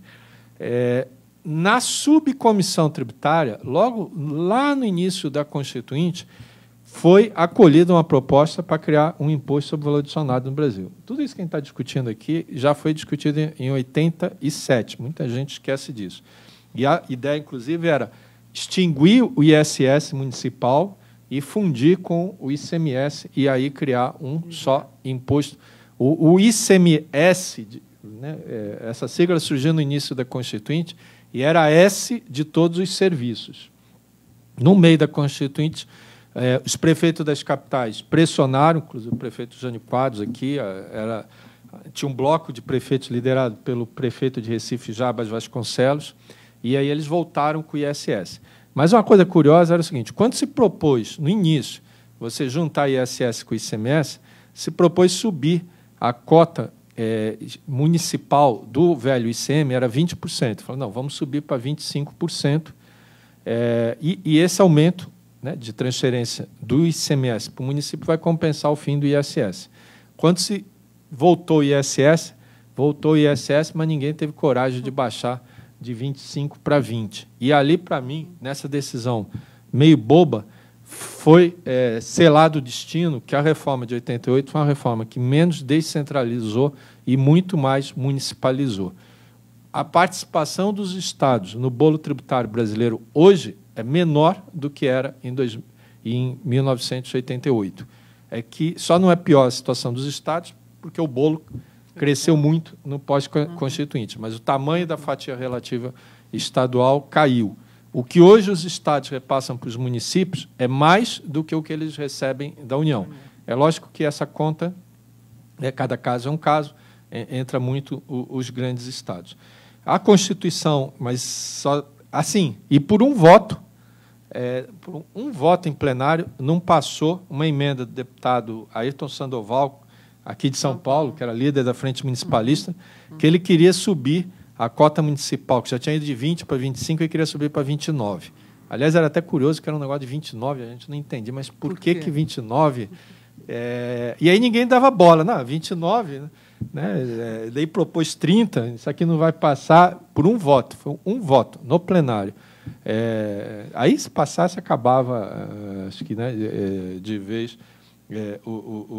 É, na subcomissão tributária, logo lá no início da Constituinte, foi acolhida uma proposta para criar um imposto sobre valor adicionado no Brasil. Tudo isso que a gente está discutindo aqui já foi discutido em 87. Muita gente esquece disso. E a ideia, inclusive, era extinguir o ISS municipal e fundir com o ICMS e aí criar um só imposto. O, o ICMS, né, é, essa sigla surgiu no início da Constituinte e era S de todos os serviços. No meio da Constituinte, é, os prefeitos das capitais pressionaram, inclusive o prefeito Jânio Quadros aqui, era, tinha um bloco de prefeitos liderado pelo prefeito de Recife, Jabas Vasconcelos, e aí eles voltaram com o ISS. Mas uma coisa curiosa era o seguinte: quando se propôs, no início, você juntar ISS com ICMS, se propôs subir a cota é, municipal do velho ICM, era 20%. Falou, não, vamos subir para 25%. É, e, e, esse aumento né, de transferência do ICMS para o município vai compensar o fim do ISS. Quando se voltou o ISS, voltou o ISS, mas ninguém teve coragem de baixar de 25 para 20. E ali, para mim, nessa decisão meio boba, foi é, selado o destino que a reforma de 88 foi uma reforma que menos descentralizou e muito mais municipalizou. A participação dos estados no bolo tributário brasileiro hoje é menor do que era em, dois, em 1988. É que só não é pior a situação dos estados porque o bolo cresceu muito no uhum. pós-constituinte, mas o tamanho da fatia relativa estadual caiu. O que hoje os estados repassam para os municípios é mais do que o que eles recebem da União. É lógico que essa conta, é cada caso é um caso, é, entra muito o, os grandes estados. A Constituição, mas só assim, e por um voto, é, por um voto em plenário, não passou uma emenda do deputado Ayrton Sandoval, aqui de São uhum. Paulo, que era líder da frente municipalista, que ele queria subir a cota municipal, que já tinha ido de 20 para 25 e queria subir para 29. Aliás, era até curioso que era um negócio de 29, a gente não entendia, mas por, por que, que 29? É... Eh, e aí ninguém dava bola. Não, 29, né? Eh, daí propôs 30, isso aqui não vai passar por um voto, foi um voto no plenário. É, aí, se passasse, acabava, acho que né, de vez é, o,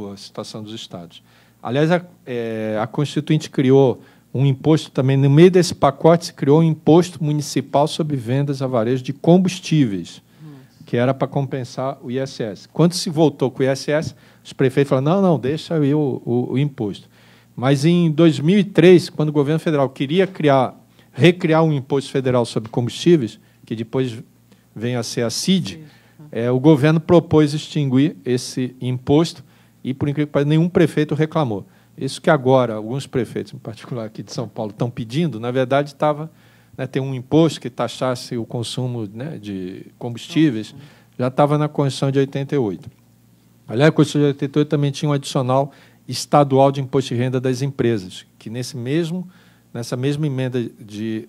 o, a situação dos estados. Aliás, a, é, a Constituinte criou um imposto também, no meio desse pacote, se criou um imposto municipal sobre vendas a varejo de combustíveis, Nossa. que era para compensar o ISS. Quando se voltou com o ISS, os prefeitos falaram: não, não, deixa aí o, o, o imposto. Mas em 2003, quando o governo federal queria criar, recriar um imposto federal sobre combustíveis, que depois vem a ser a CID. É, o governo propôs extinguir esse imposto e, por incrível que pareça, nenhum prefeito reclamou. Isso que agora alguns prefeitos, em particular aqui de São Paulo, estão pedindo, na verdade, estava né, ter um imposto que taxasse o consumo né, de combustíveis, já estava na Constituição de 88. Aliás, a Constituição de 88 também tinha um adicional estadual de imposto de renda das empresas, que nesse mesmo nessa mesma emenda de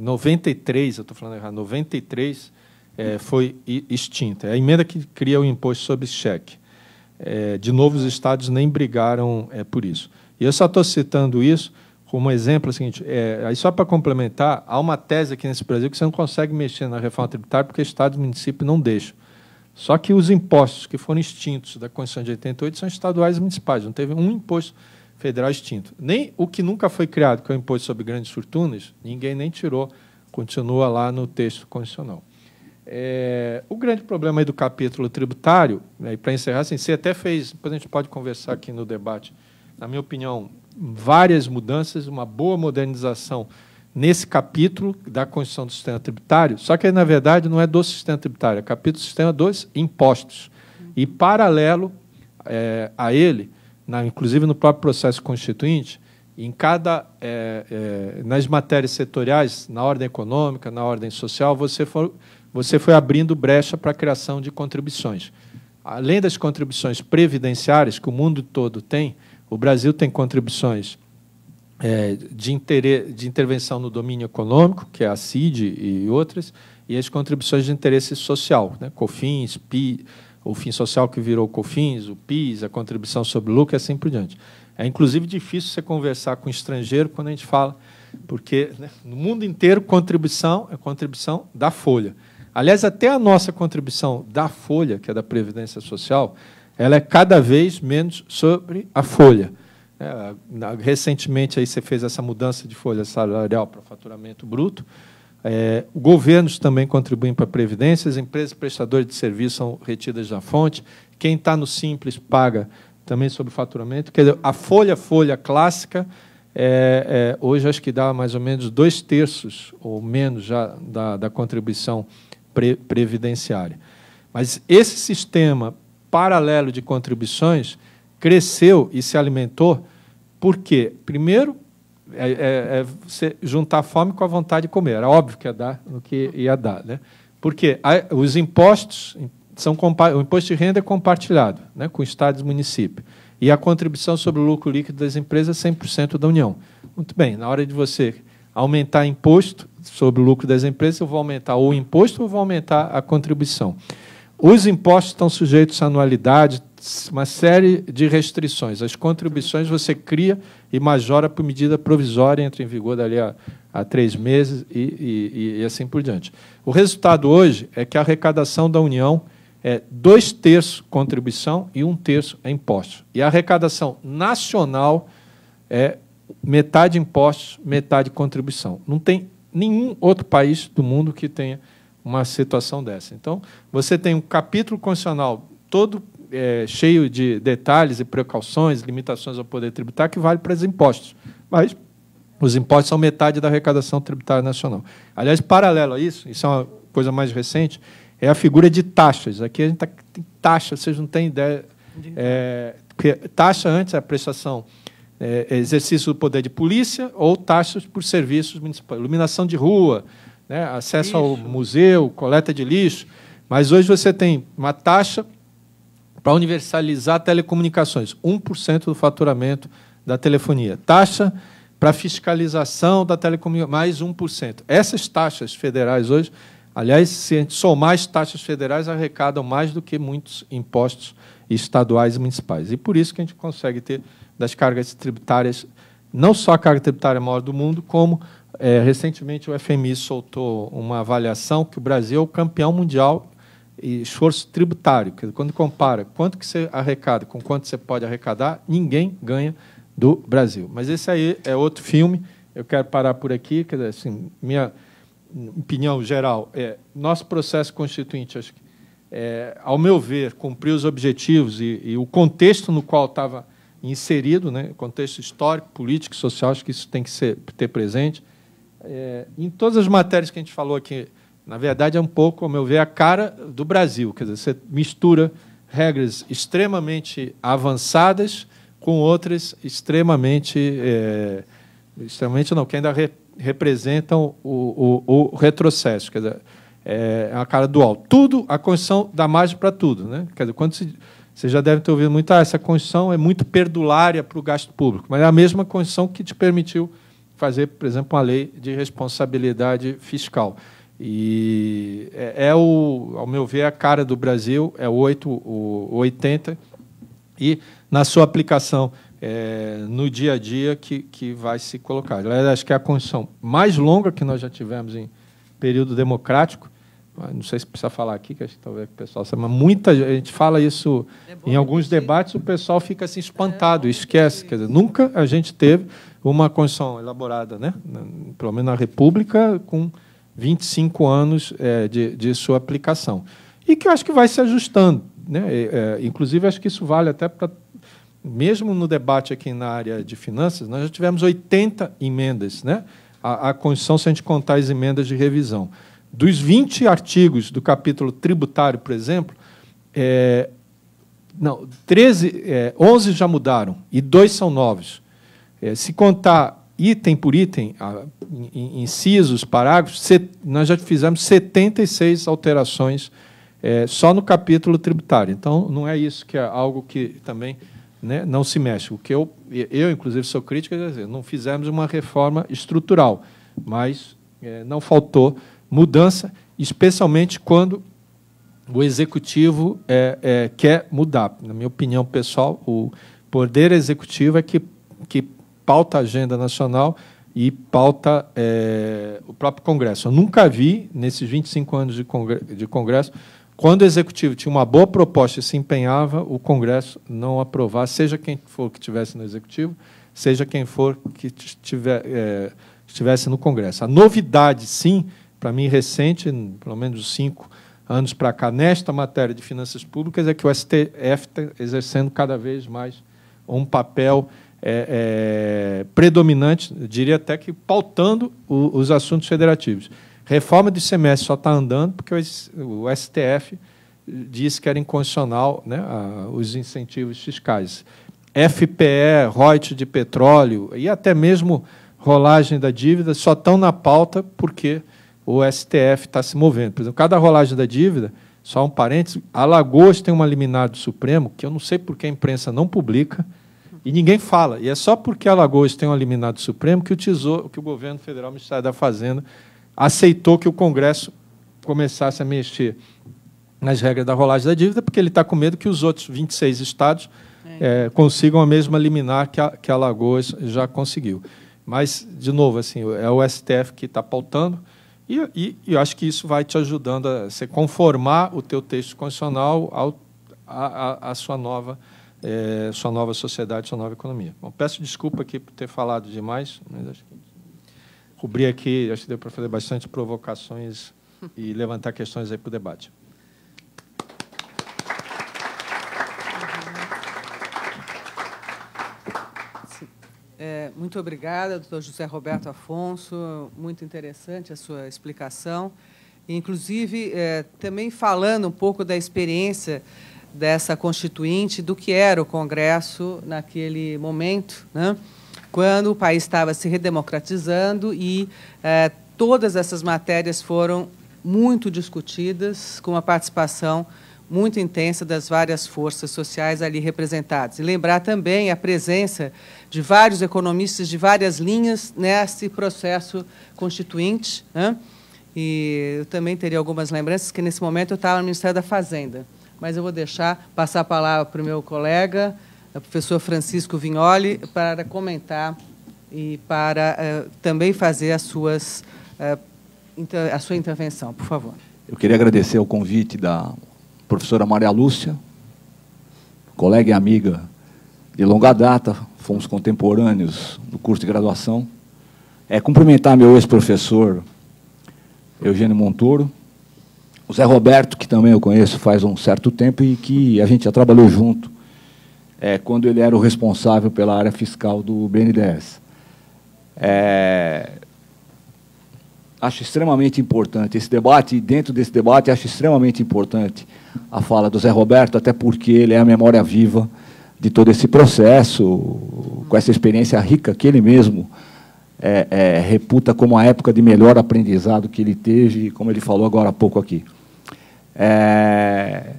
93, eu estou falando errado, 93, é, foi extinta. É a emenda que cria o imposto sobre cheque. É, de novo, os estados nem brigaram é, por isso. E eu só estou citando isso como exemplo é seguinte. É, aí só para complementar, há uma tese aqui nesse Brasil que você não consegue mexer na reforma tributária porque estados e municípios não deixam. Só que os impostos que foram extintos da Constituição de 88 são estaduais e municipais. Não teve um imposto federal extinto. Nem o que nunca foi criado, que é o imposto sobre grandes fortunas, ninguém nem tirou. Continua lá no texto constitucional. É, o grande problema do capítulo tributário, né, e para encerrar, assim, você até fez, depois a gente pode conversar aqui no debate, na minha opinião, várias mudanças, uma boa modernização nesse capítulo da Constituição do Sistema Tributário, só que, na verdade, não é do sistema tributário, é capítulo do sistema dos impostos. E, paralelo é, a ele, na, inclusive no próprio processo constituinte, em cada é, é, nas matérias setoriais, na ordem econômica, na ordem social, você for, você foi abrindo brecha para a criação de contribuições. Além das contribuições previdenciárias que o mundo todo tem, o Brasil tem contribuições é, de, inter... de intervenção no domínio econômico, que é a CID e outras, e as contribuições de interesse social, né? COFINS, PI, o fim social que virou COFINS, o PIS, a contribuição sobre lucro e assim por diante. É inclusive difícil você conversar com um estrangeiro quando a gente fala, porque né, no mundo inteiro contribuição é contribuição da folha. Aliás, até a nossa contribuição da folha, que é da Previdência Social, ela é cada vez menos sobre a folha. É, recentemente aí você fez essa mudança de folha salarial para faturamento bruto. É, governos também contribuem para a Previdência, as empresas prestadoras de serviço são retidas da fonte, quem está no Simples paga também sobre faturamento. Quer dizer, a folha, folha clássica, é, é, hoje acho que dá mais ou menos dois terços ou menos já da, da contribuição pre previdenciária. Mas esse sistema paralelo de contribuições cresceu e se alimentou porque, primeiro, é, é, é você juntar fome com a vontade de comer. Era óbvio que ia dar no que ia dar. Né? Porque a, os impostos, são o imposto de renda é compartilhado né, com estados e municípios. E a contribuição sobre o lucro líquido das empresas é 100% da União. Muito bem, na hora de você aumentar imposto, sobre o lucro das empresas, eu vou aumentar ou o imposto ou vou aumentar a contribuição. Os impostos estão sujeitos à anualidade, uma série de restrições. As contribuições você cria e majora por medida provisória, entra em vigor dali a, a três meses e, e, e, assim por diante. O resultado hoje é que a arrecadação da União é dois terços contribuição e um terço é imposto. E a arrecadação nacional é metade impostos, metade contribuição. Não tem nenhum outro país do mundo que tenha uma situação dessa. Então, você tem um capítulo constitucional todo é, cheio de detalhes e precauções, limitações ao poder tributário, que vale para os impostos. Mas os impostos são metade da arrecadação tributária nacional. Aliás, paralelo a isso, isso é uma coisa mais recente, é a figura de taxas. Aqui a gente tá, tem taxa, vocês não têm ideia. É, taxa antes é a prestação é, exercício do poder de polícia ou taxas por serviços municipais, iluminação de rua, né, acesso lixo. ao museu, coleta de lixo. Mas hoje você tem uma taxa para universalizar telecomunicações, 1% do faturamento da telefonia. Taxa para fiscalização da telecomunicação, mais 1%. Essas taxas federais hoje, aliás, se a gente somar as taxas federais, arrecadam mais do que muitos impostos estaduais e municipais. E por isso que a gente consegue ter das cargas tributárias, não só a carga tributária maior do mundo, como é, recentemente o FMI soltou uma avaliação que o Brasil é o campeão mundial em esforço tributário. Quando compara quanto que você arrecada com quanto você pode arrecadar, ninguém ganha do Brasil. Mas esse aí é outro filme. Eu quero parar por aqui. Quer dizer, assim, minha opinião geral é nosso processo constituinte, acho que, é, ao meu ver, cumpriu os objetivos e, e o contexto no qual estava inserido, né, contexto histórico, político, social, acho que isso tem que ser, ter presente. É, em todas as matérias que a gente falou aqui, na verdade, é um pouco, ao meu ver, a cara do Brasil. Quer dizer, você mistura regras extremamente avançadas com outras extremamente. É, extremamente não, que ainda re, representam o, o, o, retrocesso. Quer dizer, é, é a cara dual. Tudo, a condição dá margem para tudo. Né? Quer dizer, quando se você já deve ter ouvido muito, ah, essa condição é muito perdulária para o gasto público, mas é a mesma condição que te permitiu fazer, por exemplo, uma lei de responsabilidade fiscal. E é, é, o, ao meu ver, a cara do Brasil, é 8, o 80, e na sua aplicação é, no dia a dia que, que vai se colocar. Eu acho que é a condição mais longa que nós já tivemos em período democrático ah, não sei se precisa falar aqui, que acho tá que talvez o pessoal saiba, mas muita a gente fala isso é em alguns debates, o pessoal fica assim espantado, é esquece, quer dizer, nunca a gente teve uma constituição elaborada, né, pelo menos na República, com 25 anos é, de, de, sua aplicação e que eu acho que vai se ajustando, né, é, inclusive acho que isso vale até para mesmo no debate aqui na área de finanças, nós já tivemos 80 emendas, né, a, a Constituição se a gente contar as emendas de revisão. Dos 20 artigos do capítulo tributário, por exemplo, é, não, 13, é, 11 já mudaram e dois são novos. É, se contar item por item, a, in, incisos, parágrafos, set, nós já fizemos 76 alterações é, só no capítulo tributário. Então, não é isso que é algo que também né, não se mexe. O que eu, eu inclusive, sou crítica, quer dizer, não fizemos uma reforma estrutural, mas é, não faltou mudança, especialmente quando o executivo é, é, quer mudar. Na minha opinião pessoal, o poder executivo é que, que pauta a agenda nacional e pauta é, o próprio Congresso. Eu nunca vi, nesses 25 anos de, congre de Congresso, quando o Executivo tinha uma boa proposta e se empenhava, o Congresso não aprovar, seja quem for que estivesse no Executivo, seja quem for que tiver, é, estivesse no Congresso. A novidade, sim, para mim recente, pelo menos cinco anos para cá, nesta matéria de finanças públicas, é que o STF está exercendo cada vez mais um papel é, é, predominante, diria até que pautando o, os assuntos federativos. Reforma de semestre só está andando porque o, STF disse que era inconstitucional né, a, os incentivos fiscais. FPE, royalties de petróleo e até mesmo rolagem da dívida só estão na pauta porque o STF está se movendo. Por exemplo, cada rolagem da dívida, só um parênteses, Alagoas tem uma liminar do Supremo, que eu não sei por que a imprensa não publica, e ninguém fala. E é só porque Alagoas tem um do Supremo que o Tesouro, que o governo federal, o Ministério da Fazenda, aceitou que o Congresso começasse a mexer nas regras da rolagem da dívida, porque ele está com medo que os outros 26 estados é. Eh, consigam a mesma liminar que, a, que Alagoas já conseguiu. Mas, de novo, assim, é o STF que está pautando. E, e, eu acho que isso vai te ajudando a você conformar o teu texto constitucional ao, a, a, a sua nova é, sua nova sociedade, sua nova economia. Bom, peço desculpa aqui por ter falado demais, mas acho que cobri aqui, acho que deu para fazer bastante provocações e levantar questões aí para o debate. É, muito obrigada, doutor José Roberto Afonso. Muito interessante a sua explicação. Inclusive, é, também falando um pouco da experiência dessa constituinte, do que era o Congresso naquele momento, né? quando o país estava se redemocratizando e é, todas essas matérias foram muito discutidas, com a participação muito intensa das várias forças sociais ali representadas. E lembrar também a presença de vários economistas de várias linhas nesse processo constituinte. Né? E eu também teria algumas lembranças, que nesse momento eu estava no Ministério da Fazenda. Mas eu vou deixar passar a palavra para o meu colega, o professor Francisco Vignoli, para comentar e para eh, também fazer as suas, eh, a sua intervenção, por favor. Eu queria agradecer o convite da professora Maria Lúcia, colega e amiga de longa data, fomos contemporâneos do curso de graduação. É cumprimentar meu ex-professor Eugênio Montoro, o Zé Roberto, que também eu conheço faz um certo tempo e que a gente já trabalhou junto é, quando ele era o responsável pela área fiscal do BNDES. É, acho extremamente importante esse debate, e dentro desse debate acho extremamente importante a fala do Zé Roberto, até porque ele é a memória viva de todo esse processo, com essa experiência rica que ele mesmo é, é, reputa como a época de melhor aprendizado que ele teve, como ele falou agora há pouco aqui. É,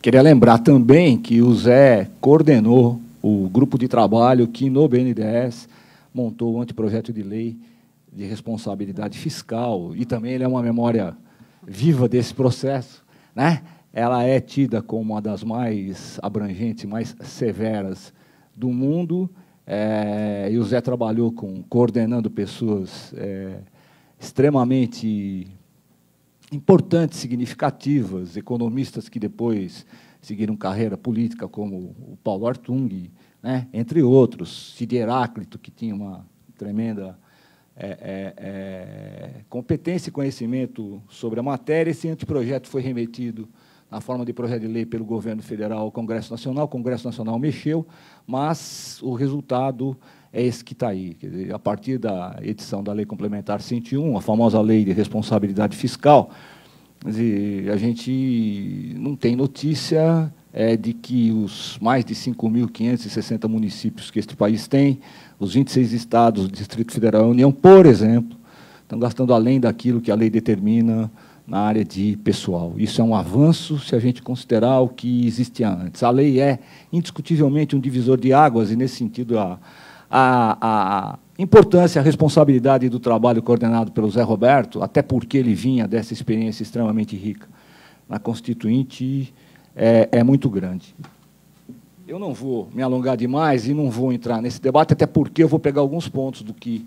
queria lembrar também que o Zé coordenou o grupo de trabalho que no BNDES montou o anteprojeto de lei de responsabilidade fiscal, e também ele é uma memória viva desse processo, né? ela é tida como uma das mais abrangentes, mais severas do mundo. É, e o Zé trabalhou com, coordenando pessoas é, extremamente importantes, significativas, economistas que depois seguiram carreira política, como o Paulo Artung, né, entre outros, Cid Heráclito, que tinha uma tremenda é, é, é, competência e conhecimento sobre a matéria. Esse anteprojeto foi remetido na forma de projeto de lei pelo governo federal ao Congresso Nacional. O Congresso Nacional mexeu, mas o resultado é esse que está aí. Dizer, a partir da edição da Lei Complementar 101, a famosa Lei de Responsabilidade Fiscal, a gente não tem notícia é, de que os mais de 5.560 municípios que este país tem os 26 estados, o Distrito Federal e a União, por exemplo, estão gastando além daquilo que a lei determina na área de pessoal. Isso é um avanço se a gente considerar o que existia antes. A lei é indiscutivelmente um divisor de águas e, nesse sentido, a, a, a importância, a responsabilidade do trabalho coordenado pelo Zé Roberto, até porque ele vinha dessa experiência extremamente rica na Constituinte, é, é muito grande. Eu não vou me alongar demais e não vou entrar nesse debate, até porque eu vou pegar alguns pontos do que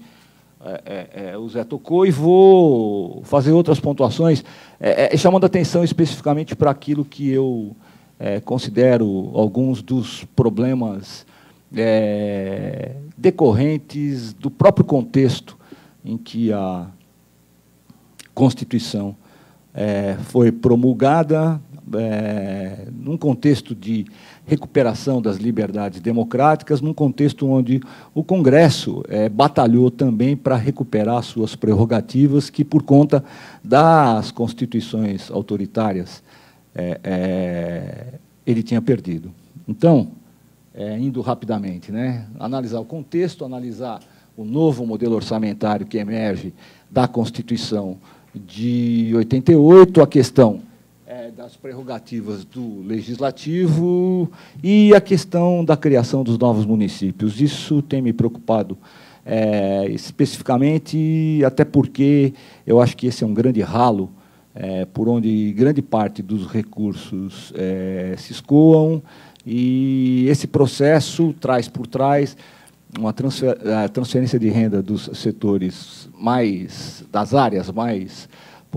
é, é, é o Zé tocou e vou fazer outras pontuações, é, é, é chamando atenção especificamente para aquilo que eu considero alguns dos problemas decorrentes do próprio contexto em que a Constituição foi promulgada, num contexto de recuperação das liberdades democráticas, num contexto onde o Congresso é, batalhou também para recuperar suas prerrogativas, que, por conta das constituições autoritárias, é, é, ele tinha perdido. Então, indo rapidamente, né, analisar o contexto, analisar o novo modelo orçamentário que emerge da Constituição de 88, a questão é, das prerrogativas do legislativo e a questão da criação dos novos municípios. Isso tem me preocupado é, especificamente, até porque eu acho que esse é um grande ralo é, por onde grande parte dos recursos é, se escoam e esse processo traz por trás uma transfer, transferência de renda dos setores mais das áreas mais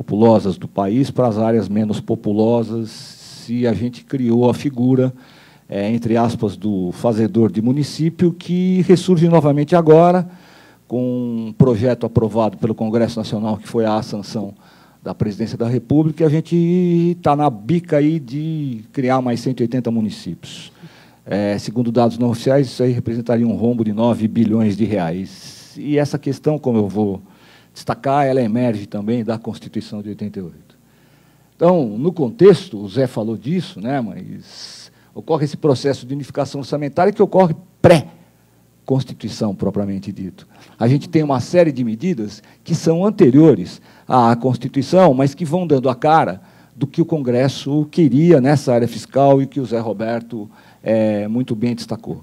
populosas do país para as áreas menos populosas, se a gente criou a figura, é, entre aspas, do fazedor de município, que ressurge novamente agora, com um projeto aprovado pelo Congresso Nacional, que foi a sanção da Presidência da República, e a gente está na bica aí de criar mais 180 municípios. É, segundo dados não oficiais, isso aí representaria um rombo de 9 bilhões de reais. E essa questão, como eu vou destacar, ela emerge também da Constituição de 88. Então, no contexto, o Zé falou disso, né, mas ocorre esse processo de unificação orçamentária que ocorre pré-Constituição, propriamente dito. A gente tem uma série de medidas que são anteriores à Constituição, mas que vão dando a cara do que o Congresso queria nessa área fiscal e que o Zé Roberto é, muito bem destacou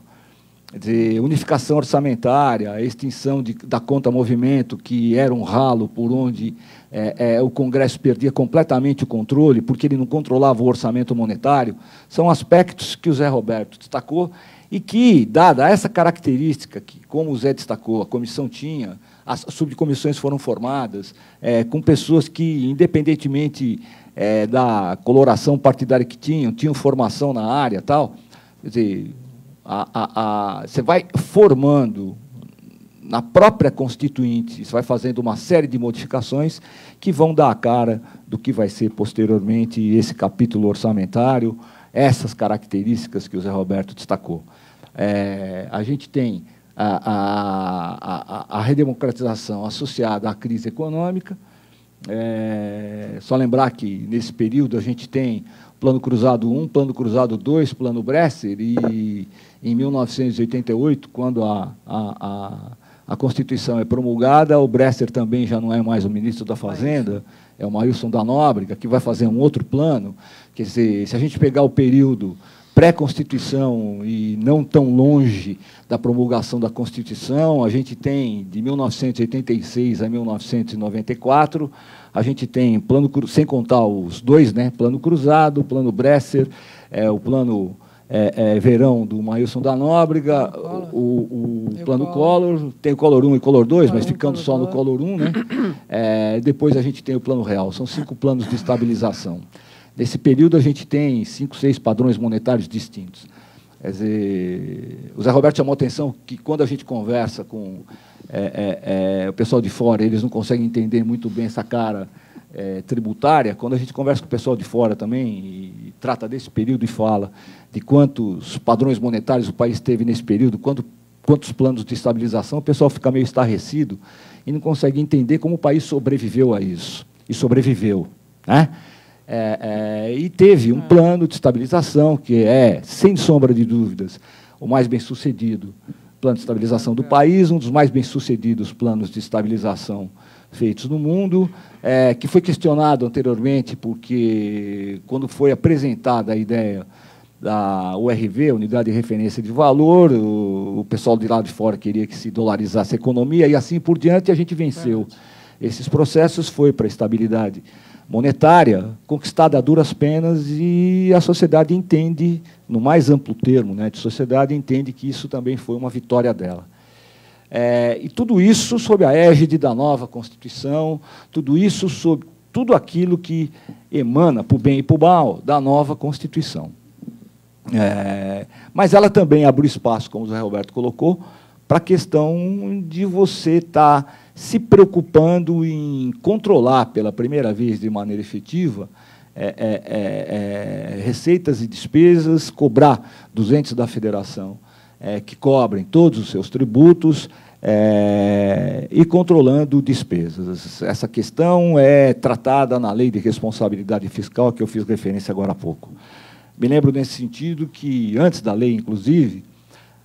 de unificação orçamentária, extinção de, da conta movimento, que era um ralo por onde é, é, o Congresso perdia completamente o controle, porque ele não controlava o orçamento monetário, são aspectos que o Zé Roberto destacou e que, dada essa característica que, como o Zé destacou, a comissão tinha, as subcomissões foram formadas, é, com pessoas que, independentemente é, da coloração partidária que tinham, tinham formação na área tal, quer dizer, a, a, a, você vai formando na própria Constituinte, você vai fazendo uma série de modificações que vão dar a cara do que vai ser posteriormente esse capítulo orçamentário, essas características que o Zé Roberto destacou. É, a gente tem a, a, a, a, redemocratização associada à crise econômica. É, só lembrar que, nesse período, a gente tem Plano Cruzado 1, Plano Cruzado 2, Plano Bresser, e em 1988, quando a, a, a, a Constituição é promulgada, o Bresser também já não é mais o ministro da Fazenda, é o Maílson da Nóbrega, que vai fazer um outro plano. Quer dizer, se a gente pegar o período pré-constituição e não tão longe da promulgação da Constituição, a gente tem de 1986 a 1994, a gente tem plano sem contar os dois, né, plano cruzado, plano Bresser, é, o plano é, é, Verão do Maílson da Nóbrega, o, o, o Plano Collor. tem o Collor 1 e Collor 2, mas ficando só no Collor 1, né? É, depois a gente tem o Plano Real, são cinco planos de estabilização. Nesse período a gente tem cinco, seis padrões monetários distintos. Quer dizer, o Zé Roberto chamou atenção que quando a gente conversa com é, é, é, o pessoal de fora, eles não conseguem entender muito bem essa cara tributária. Quando a gente conversa com o pessoal de fora também, e trata desse período e fala de quantos padrões monetários o país teve nesse período, quanto, quantos planos de estabilização, o pessoal fica meio estarrecido e não consegue entender como o país sobreviveu a isso. E sobreviveu. Né? É, é, e teve um ah. plano de estabilização que é, sem sombra de dúvidas, o mais bem sucedido plano de estabilização do é. país, um dos mais bem sucedidos planos de estabilização feitos no mundo, é, que foi questionado anteriormente porque quando foi apresentada a ideia da URV, Unidade de Referência de Valor, o, o, pessoal de lá de fora queria que se dolarizasse a economia e assim por diante, a gente venceu. Esses processos foi para a estabilidade monetária, conquistada a duras penas, e a sociedade entende, no mais amplo termo né, de sociedade, entende que isso também foi uma vitória dela. É, e tudo isso sob a égide da nova Constituição, tudo isso sob tudo aquilo que emana, para o bem e para o mal, da nova Constituição. É, mas ela também abriu espaço, como o Zé Roberto colocou, para a questão de você estar tá se preocupando em controlar pela primeira vez de maneira efetiva é, é, é, é receitas e despesas, cobrar dos entes da federação é, que cobrem todos os seus tributos, é, e controlando despesas. Essa questão é tratada na Lei de Responsabilidade Fiscal, que eu fiz referência agora há pouco. Me lembro nesse sentido que, antes da lei, inclusive,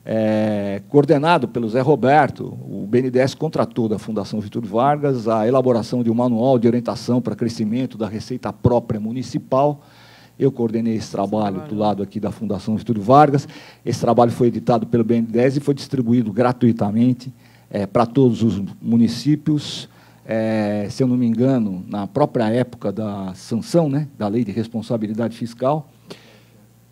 é, coordenado pelo Zé Roberto, o BNDES contratou da Fundação Getúlio Vargas a elaboração de um manual de orientação para crescimento da receita própria municipal. Eu coordenei esse trabalho do lado aqui da Fundação Getúlio Vargas. Esse trabalho foi editado pelo BNDES e foi distribuído gratuitamente é, para todos os municípios. É, se eu não me engano, na própria época da sanção, né, da Lei de Responsabilidade Fiscal,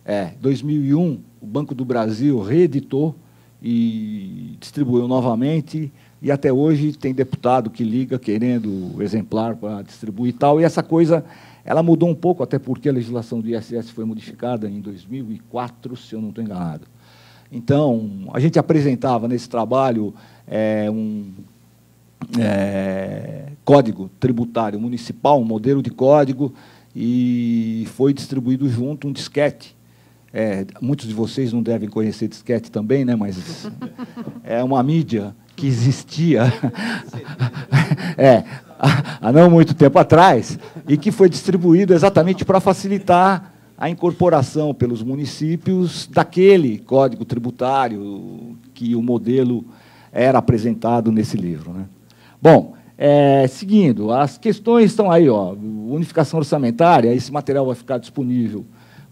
é, 2001, o Banco do Brasil reeditou e distribuiu novamente. E até hoje tem deputado que liga querendo exemplar para distribuir e tal. E essa coisa ela mudou um pouco, até porque a legislação do ISS foi modificada em 2004, se eu não estou enganado. Então, a gente apresentava nesse trabalho é, um é, código tributário municipal, um modelo de código, e foi distribuído junto um disquete é, muitos de vocês não devem conhecer disquete também, né? Mas é uma mídia que existia é, há não muito tempo atrás e que foi distribuída exatamente para facilitar a incorporação pelos municípios daquele código tributário que o modelo era apresentado nesse livro. Né? Bom, é, seguindo, as questões estão aí, ó, unificação orçamentária, esse material vai ficar disponível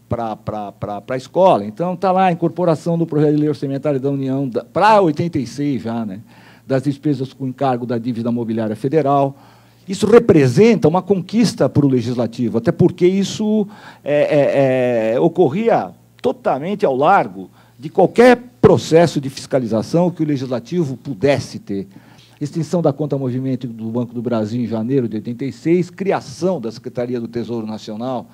para a escola. Então, está lá a incorporação do projeto de lei orçamentária da União para 86 já, né, das despesas com encargo da dívida mobiliária federal. Isso representa uma conquista para o legislativo, até porque isso é, é, é, ocorria totalmente ao largo de qualquer processo de fiscalização que o legislativo pudesse ter. Extinção da conta movimento do Banco do Brasil em janeiro de 86, criação da Secretaria do Tesouro Nacional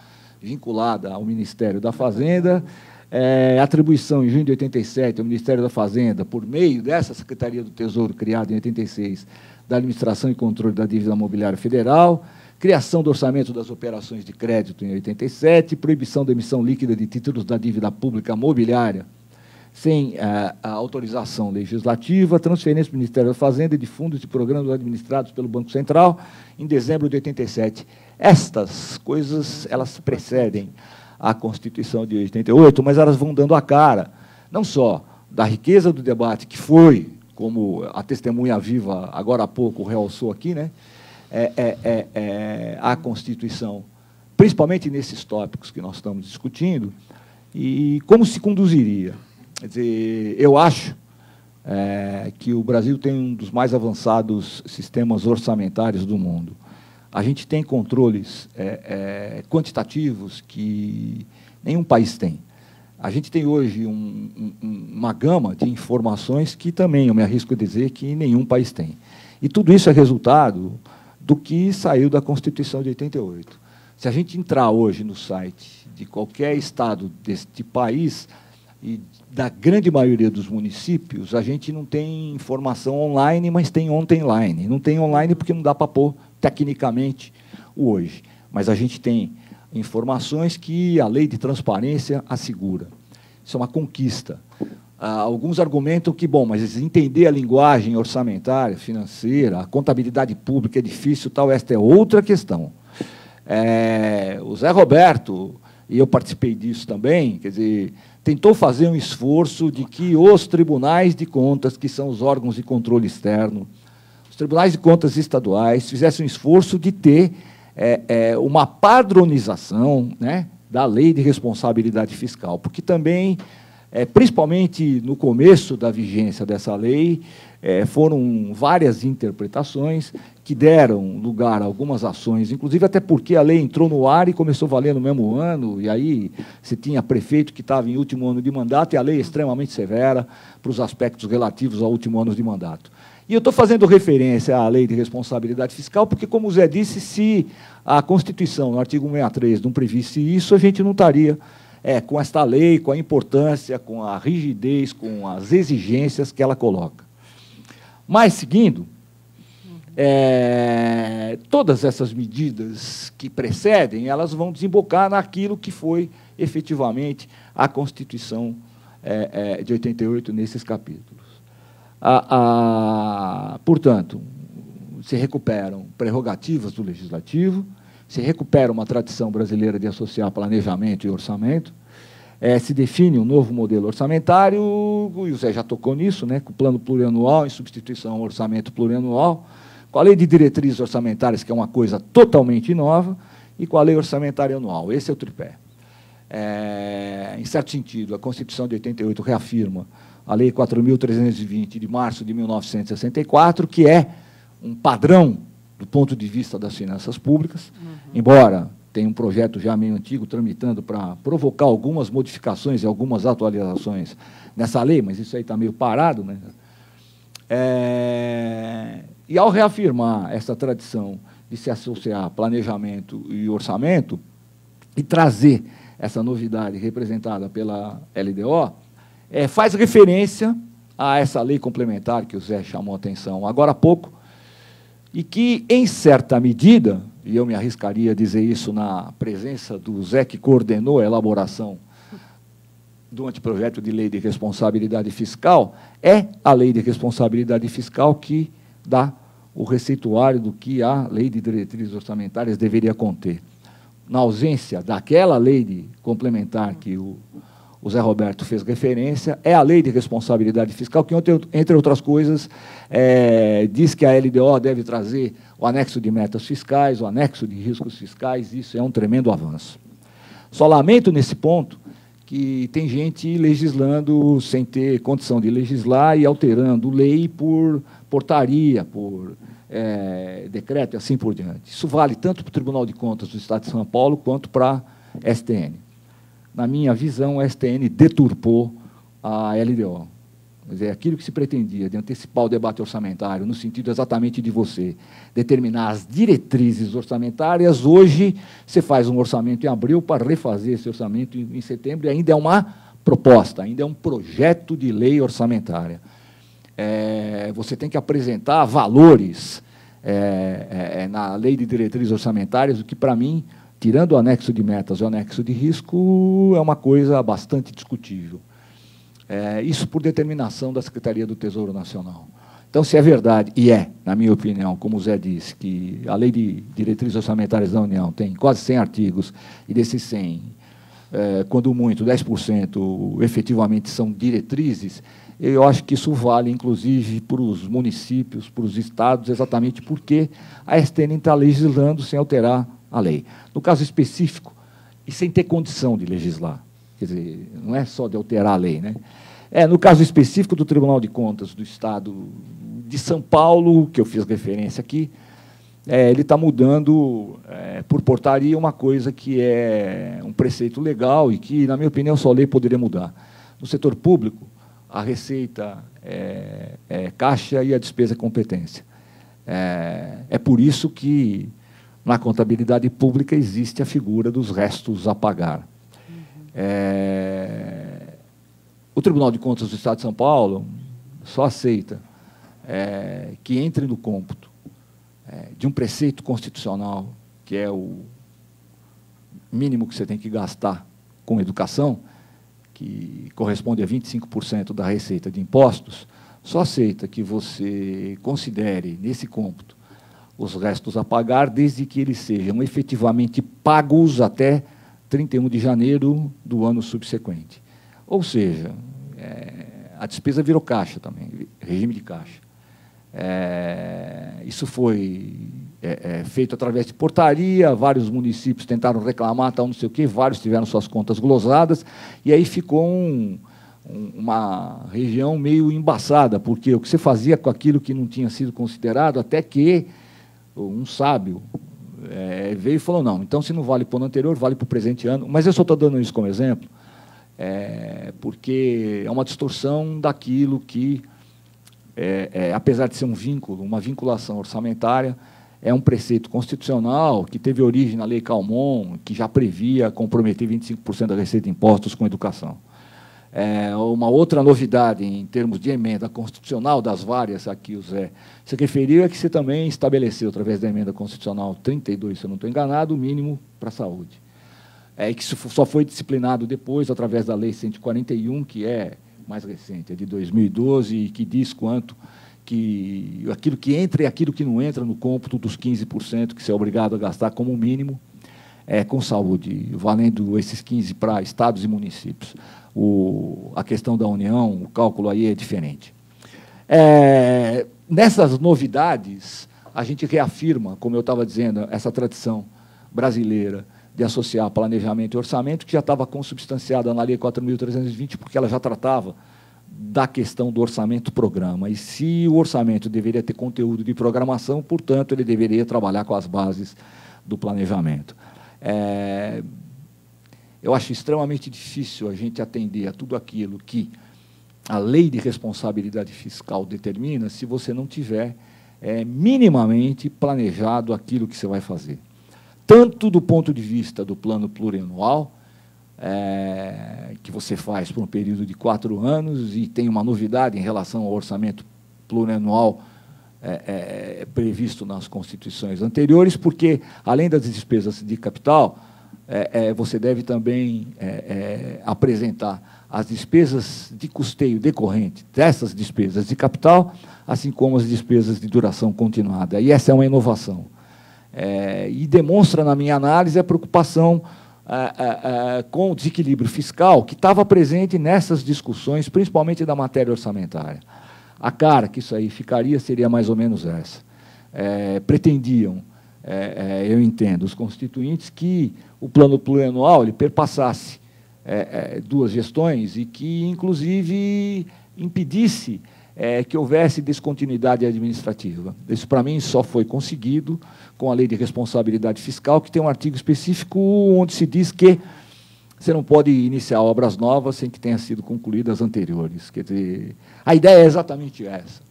vinculada ao Ministério da Fazenda, é, atribuição em junho de 87 ao Ministério da Fazenda, por meio dessa Secretaria do Tesouro, criada em 86, da Administração e Controle da Dívida Imobiliária Federal, criação do orçamento das operações de crédito em 87, proibição da emissão líquida de títulos da dívida pública mobiliária sem é, a autorização legislativa, transferência do Ministério da Fazenda de fundos e programas administrados pelo Banco Central em dezembro de 87. Estas coisas, elas precedem a Constituição de 88, mas elas vão dando a cara, não só da riqueza do debate, que foi, como a testemunha viva agora há pouco realçou aqui, né? É, é, é, é a Constituição, principalmente nesses tópicos que nós estamos discutindo, e como se conduziria. Quer dizer, eu acho é, que o Brasil tem um dos mais avançados sistemas orçamentários do mundo. A gente tem controles é, é, quantitativos que nenhum país tem. A gente tem hoje um, um, uma gama de informações que também eu me arrisco a dizer que nenhum país tem. E tudo isso é resultado do que saiu da Constituição de 88. Se a gente entrar hoje no site de qualquer estado deste país e da grande maioria dos municípios, a gente não tem informação online, mas tem ontem online. Não tem online porque não dá para pôr tecnicamente o hoje. Mas a gente tem informações que a lei de transparência assegura. Isso é uma conquista. Ah, alguns argumentam que, bom, mas entender a linguagem orçamentária, financeira, a contabilidade pública é difícil, tal, esta é outra questão. É, o Zé Roberto, e eu participei disso também, quer dizer, tentou fazer um esforço de que os tribunais de contas, que são os órgãos de controle externo, os tribunais de contas estaduais, fizessem um esforço de ter é, é, uma padronização né, da lei de responsabilidade fiscal, porque também, é, principalmente no começo da vigência dessa lei, é, foram várias interpretações que deram lugar a algumas ações, inclusive até porque a lei entrou no ar e começou a valer no mesmo ano, e aí você tinha prefeito que estava em último ano de mandato, e a lei é extremamente severa para os aspectos relativos ao último ano de mandato. E eu estou fazendo referência à lei de responsabilidade fiscal, porque, como o Zé disse, se a Constituição, no artigo 63, não previsse isso, a gente não estaria é, com esta lei, com a importância, com a rigidez, com as exigências que ela coloca. Mas, seguindo, é, todas essas medidas que precedem, elas vão desembocar naquilo que foi efetivamente a Constituição é, é, de 88 nesses capítulos. A, a, portanto, se recuperam prerrogativas do Legislativo, se recupera uma tradição brasileira de associar planejamento e orçamento, é, se define um novo modelo orçamentário, o José já tocou nisso, né, com o plano plurianual em substituição ao orçamento plurianual, com a lei de diretrizes orçamentárias, que é uma coisa totalmente nova, e com a lei orçamentária anual. Esse é o tripé. É, em certo sentido, a Constituição de 88 reafirma a Lei 4.320, de março de 1964, que é um padrão do ponto de vista das finanças públicas, uhum. embora tem um projeto já meio antigo tramitando para provocar algumas modificações e algumas atualizações nessa lei, mas isso aí está meio parado. Né? É... E ao reafirmar essa tradição de se associar planejamento e orçamento e trazer essa novidade representada pela LDO, é, faz referência a essa lei complementar que o Zé chamou a atenção agora há pouco, e que, em certa medida, e eu me arriscaria a dizer isso na presença do Zé que coordenou a elaboração do anteprojeto de lei de responsabilidade fiscal, é a lei de responsabilidade fiscal que dá o receituário do que a lei de diretrizes orçamentárias deveria conter. Na ausência daquela lei de complementar que o, o Zé Roberto fez referência, é a lei de responsabilidade fiscal, que, entre outras coisas, é, diz que a LDO deve trazer o anexo de metas fiscais, o anexo de riscos fiscais, isso é um tremendo avanço. Só lamento nesse ponto que tem gente legislando sem ter condição de legislar e alterando lei por portaria, por é, decreto e assim por diante. Isso vale tanto para o Tribunal de Contas do Estado de São Paulo quanto para a STN. Na minha visão, a STN deturpou a LDO. Dizer, é aquilo que se pretendia de antecipar o debate orçamentário, no sentido exatamente de você determinar as diretrizes orçamentárias, hoje você faz um orçamento em abril para refazer esse orçamento em, em setembro, e ainda é uma proposta, ainda é um projeto de lei orçamentária. É, você tem que apresentar valores é, é, é na lei de diretrizes orçamentárias, o que, para mim, tirando o anexo de metas e o anexo de risco, é uma coisa bastante discutível. É, isso por determinação da Secretaria do Tesouro Nacional. Então, se é verdade, e é, na minha opinião, como o Zé disse, que a Lei de Diretrizes Orçamentárias da União tem quase 100 artigos, e desses 100, é, quando muito, 10% efetivamente são diretrizes, eu acho que isso vale, inclusive, para os municípios, para os estados, exatamente porque a STN está legislando sem alterar a lei. No caso específico, e sem ter condição de legislar. Quer dizer, não é só de alterar a lei, né? É, no caso específico do Tribunal de Contas do Estado de São Paulo, que eu fiz referência aqui, é, ele está mudando é, por portaria uma coisa que é um preceito legal e que, na minha opinião, só a lei poderia mudar. No setor público, a receita é, é caixa e a despesa é competência. É, é por isso que na contabilidade pública existe a figura dos restos a pagar. Uhum. É, o Tribunal de Contas do Estado de São Paulo só aceita é, que entre no cômputo é, de um preceito constitucional, que é o mínimo que você tem que gastar com educação, que corresponde a 25% da receita de impostos, só aceita que você considere nesse cômputo os restos a pagar, desde que eles sejam efetivamente pagos até 31 de janeiro do ano subsequente. Ou seja, é, a despesa virou caixa também, regime de caixa. É, isso foi é, é, feito através de portaria, vários municípios tentaram reclamar, tal, não sei o quê, vários tiveram suas contas glosadas, e aí ficou um, um, uma região meio embaçada, porque o que você fazia com aquilo que não tinha sido considerado, até que um sábio é, veio e falou, não, então se não vale para o ano anterior, vale para o presente ano. Mas eu só estou dando isso como exemplo, é, porque é uma distorção daquilo que, é, é, apesar de ser um vínculo, uma vinculação orçamentária, é um preceito constitucional que teve origem na Lei Calmon, que já previa comprometer 25% da receita de impostos com educação. É uma outra novidade em termos de emenda constitucional, das várias a que o Zé se referiu, é que você também estabeleceu, através da emenda constitucional 32, se eu não estou enganado, o mínimo para a saúde é, que só foi disciplinado depois através da Lei 141, que é mais recente, é de 2012, e que diz quanto que aquilo que entra e aquilo que não entra no cômputo dos 15% que você é obrigado a gastar como mínimo é, com saúde, valendo esses 15 para estados e municípios. O, a questão da União, o cálculo aí é diferente. É, nessas novidades, a gente reafirma, como eu estava dizendo, essa tradição brasileira de associar planejamento e orçamento, que já estava consubstanciada na Lei 4.320, porque ela já tratava da questão do orçamento-programa. E se o orçamento deveria ter conteúdo de programação, portanto, ele deveria trabalhar com as bases do planejamento. É, eu acho extremamente difícil a gente atender a tudo aquilo que a lei de responsabilidade fiscal determina se você não tiver é, minimamente planejado aquilo que você vai fazer tanto do ponto de vista do plano plurianual, é, que você faz por um período de quatro anos e tem uma novidade em relação ao orçamento plurianual é, é, é previsto nas constituições anteriores, porque, além das despesas de capital, é, é, você deve também apresentar as despesas de custeio decorrente dessas despesas de capital, assim como as despesas de duração continuada. E essa é uma inovação é, e demonstra, na minha análise, a preocupação é, é, é, com o desequilíbrio fiscal que estava presente nessas discussões, principalmente da matéria orçamentária. A cara que isso aí ficaria seria mais ou menos essa. É, pretendiam, é, eu entendo, os constituintes que o plano plurianual ele perpassasse duas gestões e que, inclusive, impedisse é, que houvesse descontinuidade administrativa. Isso, para mim, só foi conseguido com a Lei de Responsabilidade Fiscal, que tem um artigo específico onde se diz que você não pode iniciar obras novas sem que tenham sido concluídas anteriores. Quer dizer, a ideia é exatamente essa.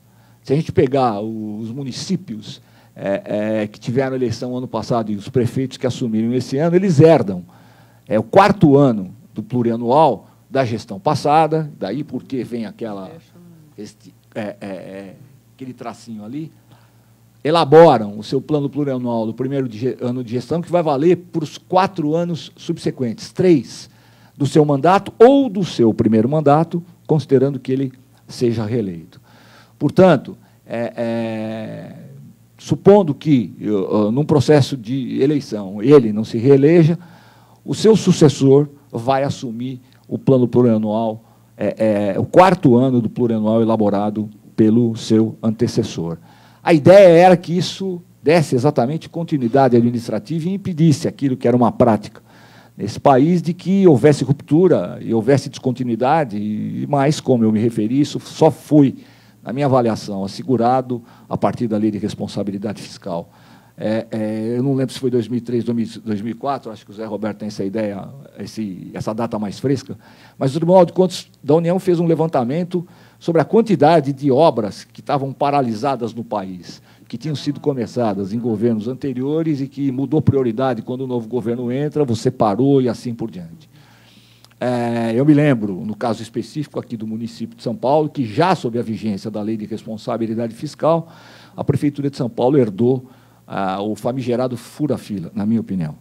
Se a gente pegar os municípios é, é, que tiveram eleição ano passado e os prefeitos que assumiram esse ano, eles herdam. É o quarto ano do plurianual da gestão passada, daí porque vem aquela, este, é, é, é, aquele tracinho ali, elaboram o seu plano plurianual do primeiro ano de gestão, que vai valer para os quatro anos subsequentes, três do seu mandato ou do seu primeiro mandato, considerando que ele seja reeleito. Portanto, é, é, supondo que, uh, num processo de eleição, ele não se reeleja, o seu sucessor vai assumir o plano plurianual, é, é o quarto ano do plurianual elaborado pelo seu antecessor. A ideia era que isso desse exatamente continuidade administrativa e impedisse aquilo que era uma prática nesse país de que houvesse ruptura e houvesse descontinuidade, e mais, como eu me referi, isso só foi, na minha avaliação, assegurado a partir da lei de responsabilidade fiscal. É, é, eu não lembro se foi 2003, 2004, acho que o Zé Roberto tem essa ideia, esse, essa data mais fresca, mas o Tribunal de Contas da União fez um levantamento sobre a quantidade de obras que estavam paralisadas no país, que tinham sido começadas em governos anteriores e que mudou prioridade quando o novo governo entra, você parou e assim por diante. É, eu me lembro, no caso específico aqui do município de São Paulo, que já sob a vigência da Lei de Responsabilidade Fiscal, a Prefeitura de São Paulo herdou ah, o famigerado fura-fila, na minha opinião.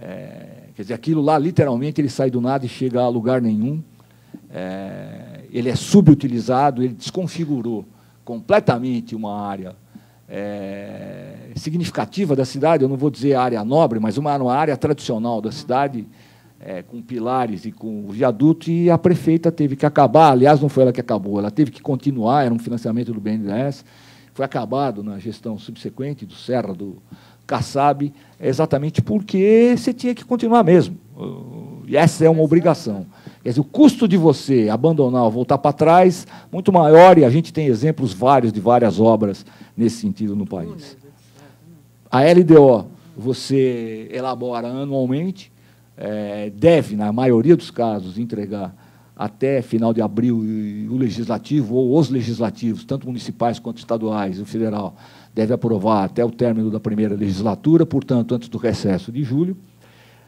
É, quer dizer, aquilo lá, literalmente, ele sai do nada e chega a lugar nenhum. É, ele é subutilizado, ele desconfigurou completamente uma área é, significativa da cidade, eu não vou dizer área nobre, mas uma, uma área tradicional da cidade, é, com pilares e com viaduto, e a prefeita teve que acabar, aliás, não foi ela que acabou, ela teve que continuar, era um financiamento do BNDES, foi acabado na gestão subsequente do Serra, do Kassab, exatamente porque você tinha que continuar mesmo, e essa é uma obrigação. Quer dizer, o custo de você abandonar, voltar para trás, muito maior, e a gente tem exemplos vários de várias obras nesse sentido no país. Né? A LDO você elabora anualmente, é, deve, na maioria dos casos, entregar até final de abril o legislativo ou os legislativos, tanto municipais quanto estaduais, o federal, deve aprovar até o término da primeira legislatura, portanto, antes do recesso de julho.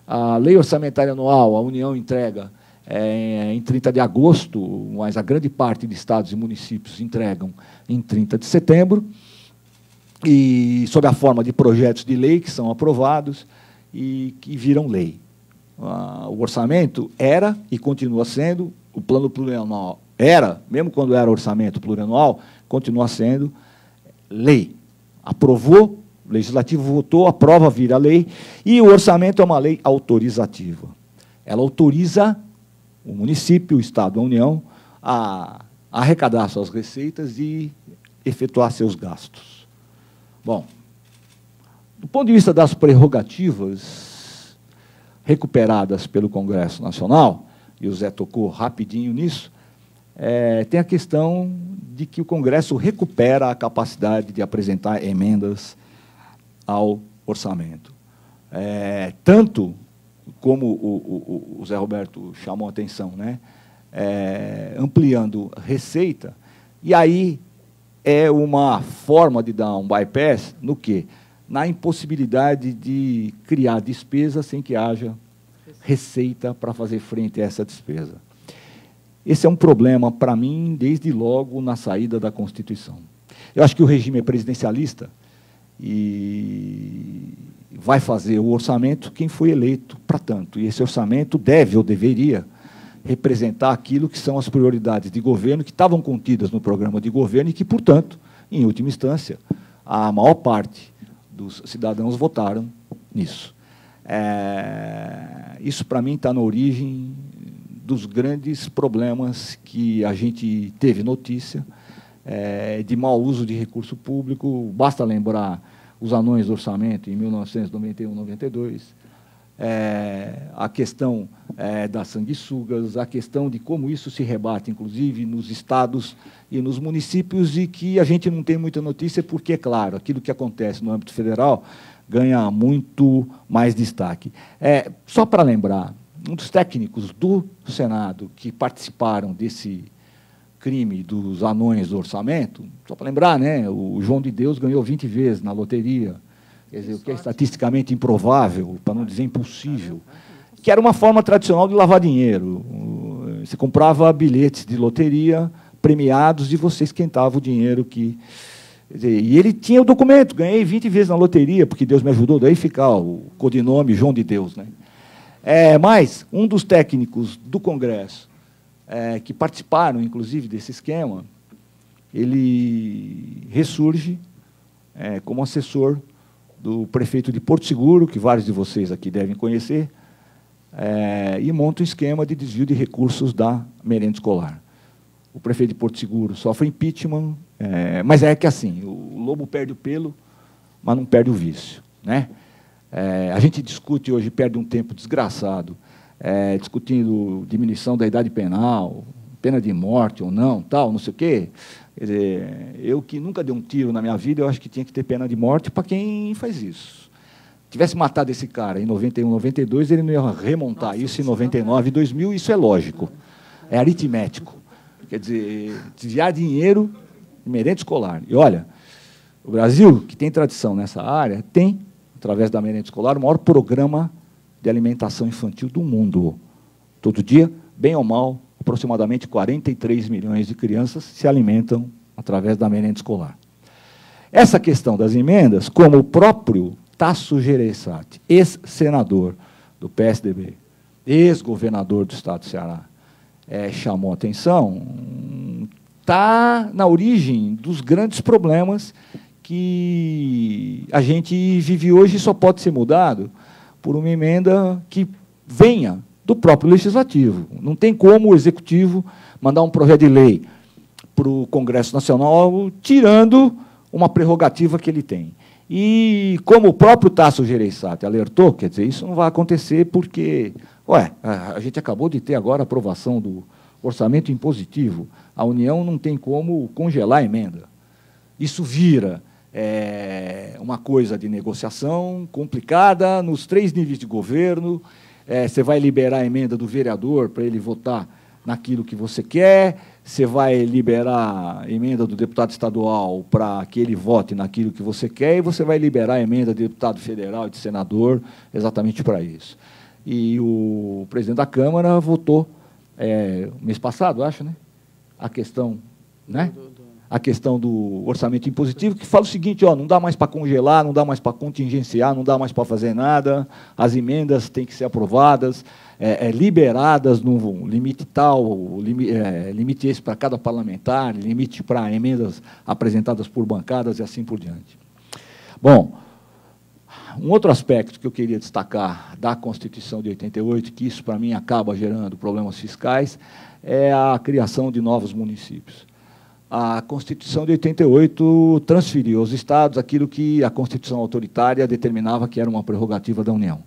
A lei orçamentária anual, a União entrega é, em 30 de agosto, mas a grande parte de estados e municípios entregam em 30 de setembro, e sob a forma de projetos de lei que são aprovados e que viram lei. Ah, o orçamento era e continua sendo, o plano plurianual era, mesmo quando era orçamento plurianual, continua sendo lei. Aprovou, o legislativo votou, aprova, vira lei, e o orçamento é uma lei autorizativa. Ela autoriza o município, o Estado, a União, a arrecadar suas receitas e efetuar seus gastos. Bom, do ponto de vista das prerrogativas recuperadas pelo Congresso Nacional, e o Zé tocou rapidinho nisso, é, tem a questão de que o Congresso recupera a capacidade de apresentar emendas ao orçamento. É, tanto como o, o, o Zé Roberto chamou a atenção, né? É, ampliando receita, e aí é uma forma de dar um bypass no quê? Na impossibilidade de criar despesa sem que haja receita para fazer frente a essa despesa. Esse é um problema para mim desde logo na saída da Constituição. Eu acho que o regime é presidencialista e vai fazer o orçamento quem foi eleito para tanto. E esse orçamento deve ou deveria representar aquilo que são as prioridades de governo que estavam contidas no programa de governo e que, portanto, em última instância, a maior parte dos cidadãos votaram nisso. É, isso, para mim, está na origem dos grandes problemas que a gente teve notícia é, de mau uso de recurso público. Basta lembrar os anões do orçamento em 1991, 92, é, a questão é, das sanguessugas, a questão de como isso se rebate, inclusive nos estados e nos municípios, e que a gente não tem muita notícia, porque, é claro, aquilo que acontece no âmbito federal ganha muito mais destaque. É, só para lembrar, um dos técnicos do Senado que participaram desse crime dos anões do orçamento, só para lembrar, né, o João de Deus ganhou 20 vezes na loteria, quer dizer, o que é estatisticamente improvável, para não dizer impossível, que era uma forma tradicional de lavar dinheiro. Você comprava bilhetes de loteria premiados e você esquentava o dinheiro que. Dizer, e ele tinha o documento, ganhei 20 vezes na loteria, porque Deus me ajudou, daí ficar o codinome João de Deus. Né? É, mas um dos técnicos do Congresso é, que participaram, inclusive, desse esquema, ele ressurge é, como assessor do prefeito de Porto Seguro, que vários de vocês aqui devem conhecer, é, e monta um esquema de desvio de recursos da merenda escolar. O prefeito de Porto Seguro sofre impeachment, é, mas é que assim, o lobo perde o pelo, mas não perde o vício. Né? É, a gente discute hoje, perde um tempo desgraçado, é, discutindo diminuição da idade penal, pena de morte ou não, tal, não sei o quê. Dizer, eu que nunca dei um tiro na minha vida, eu acho que tinha que ter pena de morte para quem faz isso. Tivesse matado esse cara em 91, 92, ele não ia remontar Nossa, isso em 99, 2000, é isso é lógico. É aritmético. Quer dizer, desviar dinheiro de merenda escolar. E olha, o Brasil, que tem tradição nessa área, tem, através da merenda escolar, o maior programa de alimentação infantil do mundo. Todo dia, bem ou mal, aproximadamente 43 milhões de crianças se alimentam através da merenda escolar. Essa questão das emendas, como o próprio Tasso Gereissati, ex-senador do PSDB, ex-governador do Estado do Ceará, é, chamou atenção, está na origem dos grandes problemas que a gente vive hoje e só pode ser mudado por uma emenda que venha do próprio legislativo. Não tem como o executivo mandar um projeto de lei para o Congresso Nacional tirando uma prerrogativa que ele tem. E como o próprio Tasso Gereissati alertou, quer dizer, isso não vai acontecer porque, ué, a gente acabou de ter agora a aprovação do orçamento impositivo. A União não tem como congelar a emenda. Isso vira é, uma coisa de negociação complicada nos três níveis de governo. É, você vai liberar a emenda do vereador para ele votar naquilo que você quer, você vai liberar a emenda do deputado estadual para que ele vote naquilo que você quer, e você vai liberar a emenda de deputado federal e de senador exatamente para isso. E o presidente da Câmara votou é, mês passado, acho, né? A questão né? a questão do orçamento impositivo, que fala o seguinte, ó, não dá mais para congelar, não dá mais para contingenciar, não dá mais para fazer nada, as emendas têm que ser aprovadas, é, é, liberadas num limite tal, lim, é, limite esse para cada parlamentar, limite para emendas apresentadas por bancadas e assim por diante. Bom, um outro aspecto que eu queria destacar da Constituição de 88, que isso para mim acaba gerando problemas fiscais, é a criação de novos municípios a Constituição de 88 transferiu aos Estados aquilo que a Constituição autoritária determinava que era uma prerrogativa da União,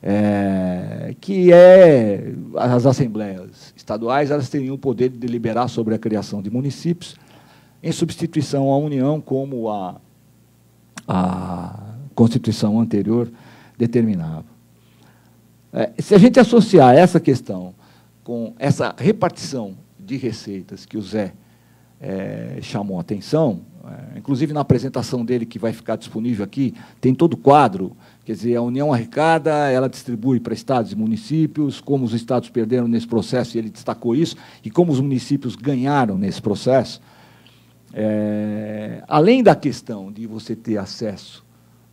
é, que é as assembleias estaduais elas teriam o poder de deliberar sobre a criação de municípios, em substituição à União como a, a Constituição anterior determinava. É, se a gente associar essa questão com essa repartição de receitas que o Zé é, a atenção, é, inclusive na apresentação dele, que vai ficar disponível aqui, tem todo o quadro. Quer dizer, a União arrecada, ela distribui para estados e municípios, como os estados perderam nesse processo, e ele destacou isso, e como os municípios ganharam nesse processo. É, além da questão de você ter acesso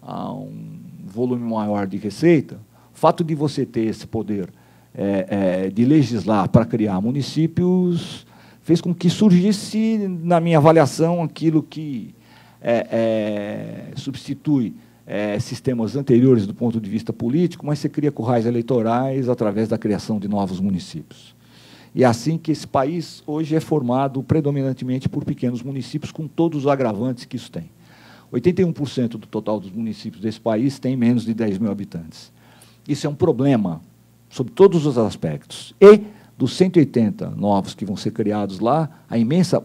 a um volume maior de receita, o fato de você ter esse poder é, é, de legislar para criar municípios fez com que surgisse, na minha avaliação, aquilo que é, é, substitui é, sistemas anteriores do ponto de vista político, mas você cria currais eleitorais através da criação de novos municípios. E é assim que esse país hoje é formado predominantemente por pequenos municípios, com todos os agravantes que isso tem. 81% do total dos municípios desse país tem menos de 10 mil habitantes. Isso é um problema, sob todos os aspectos. E dos 180 novos que vão ser criados lá, a imensa,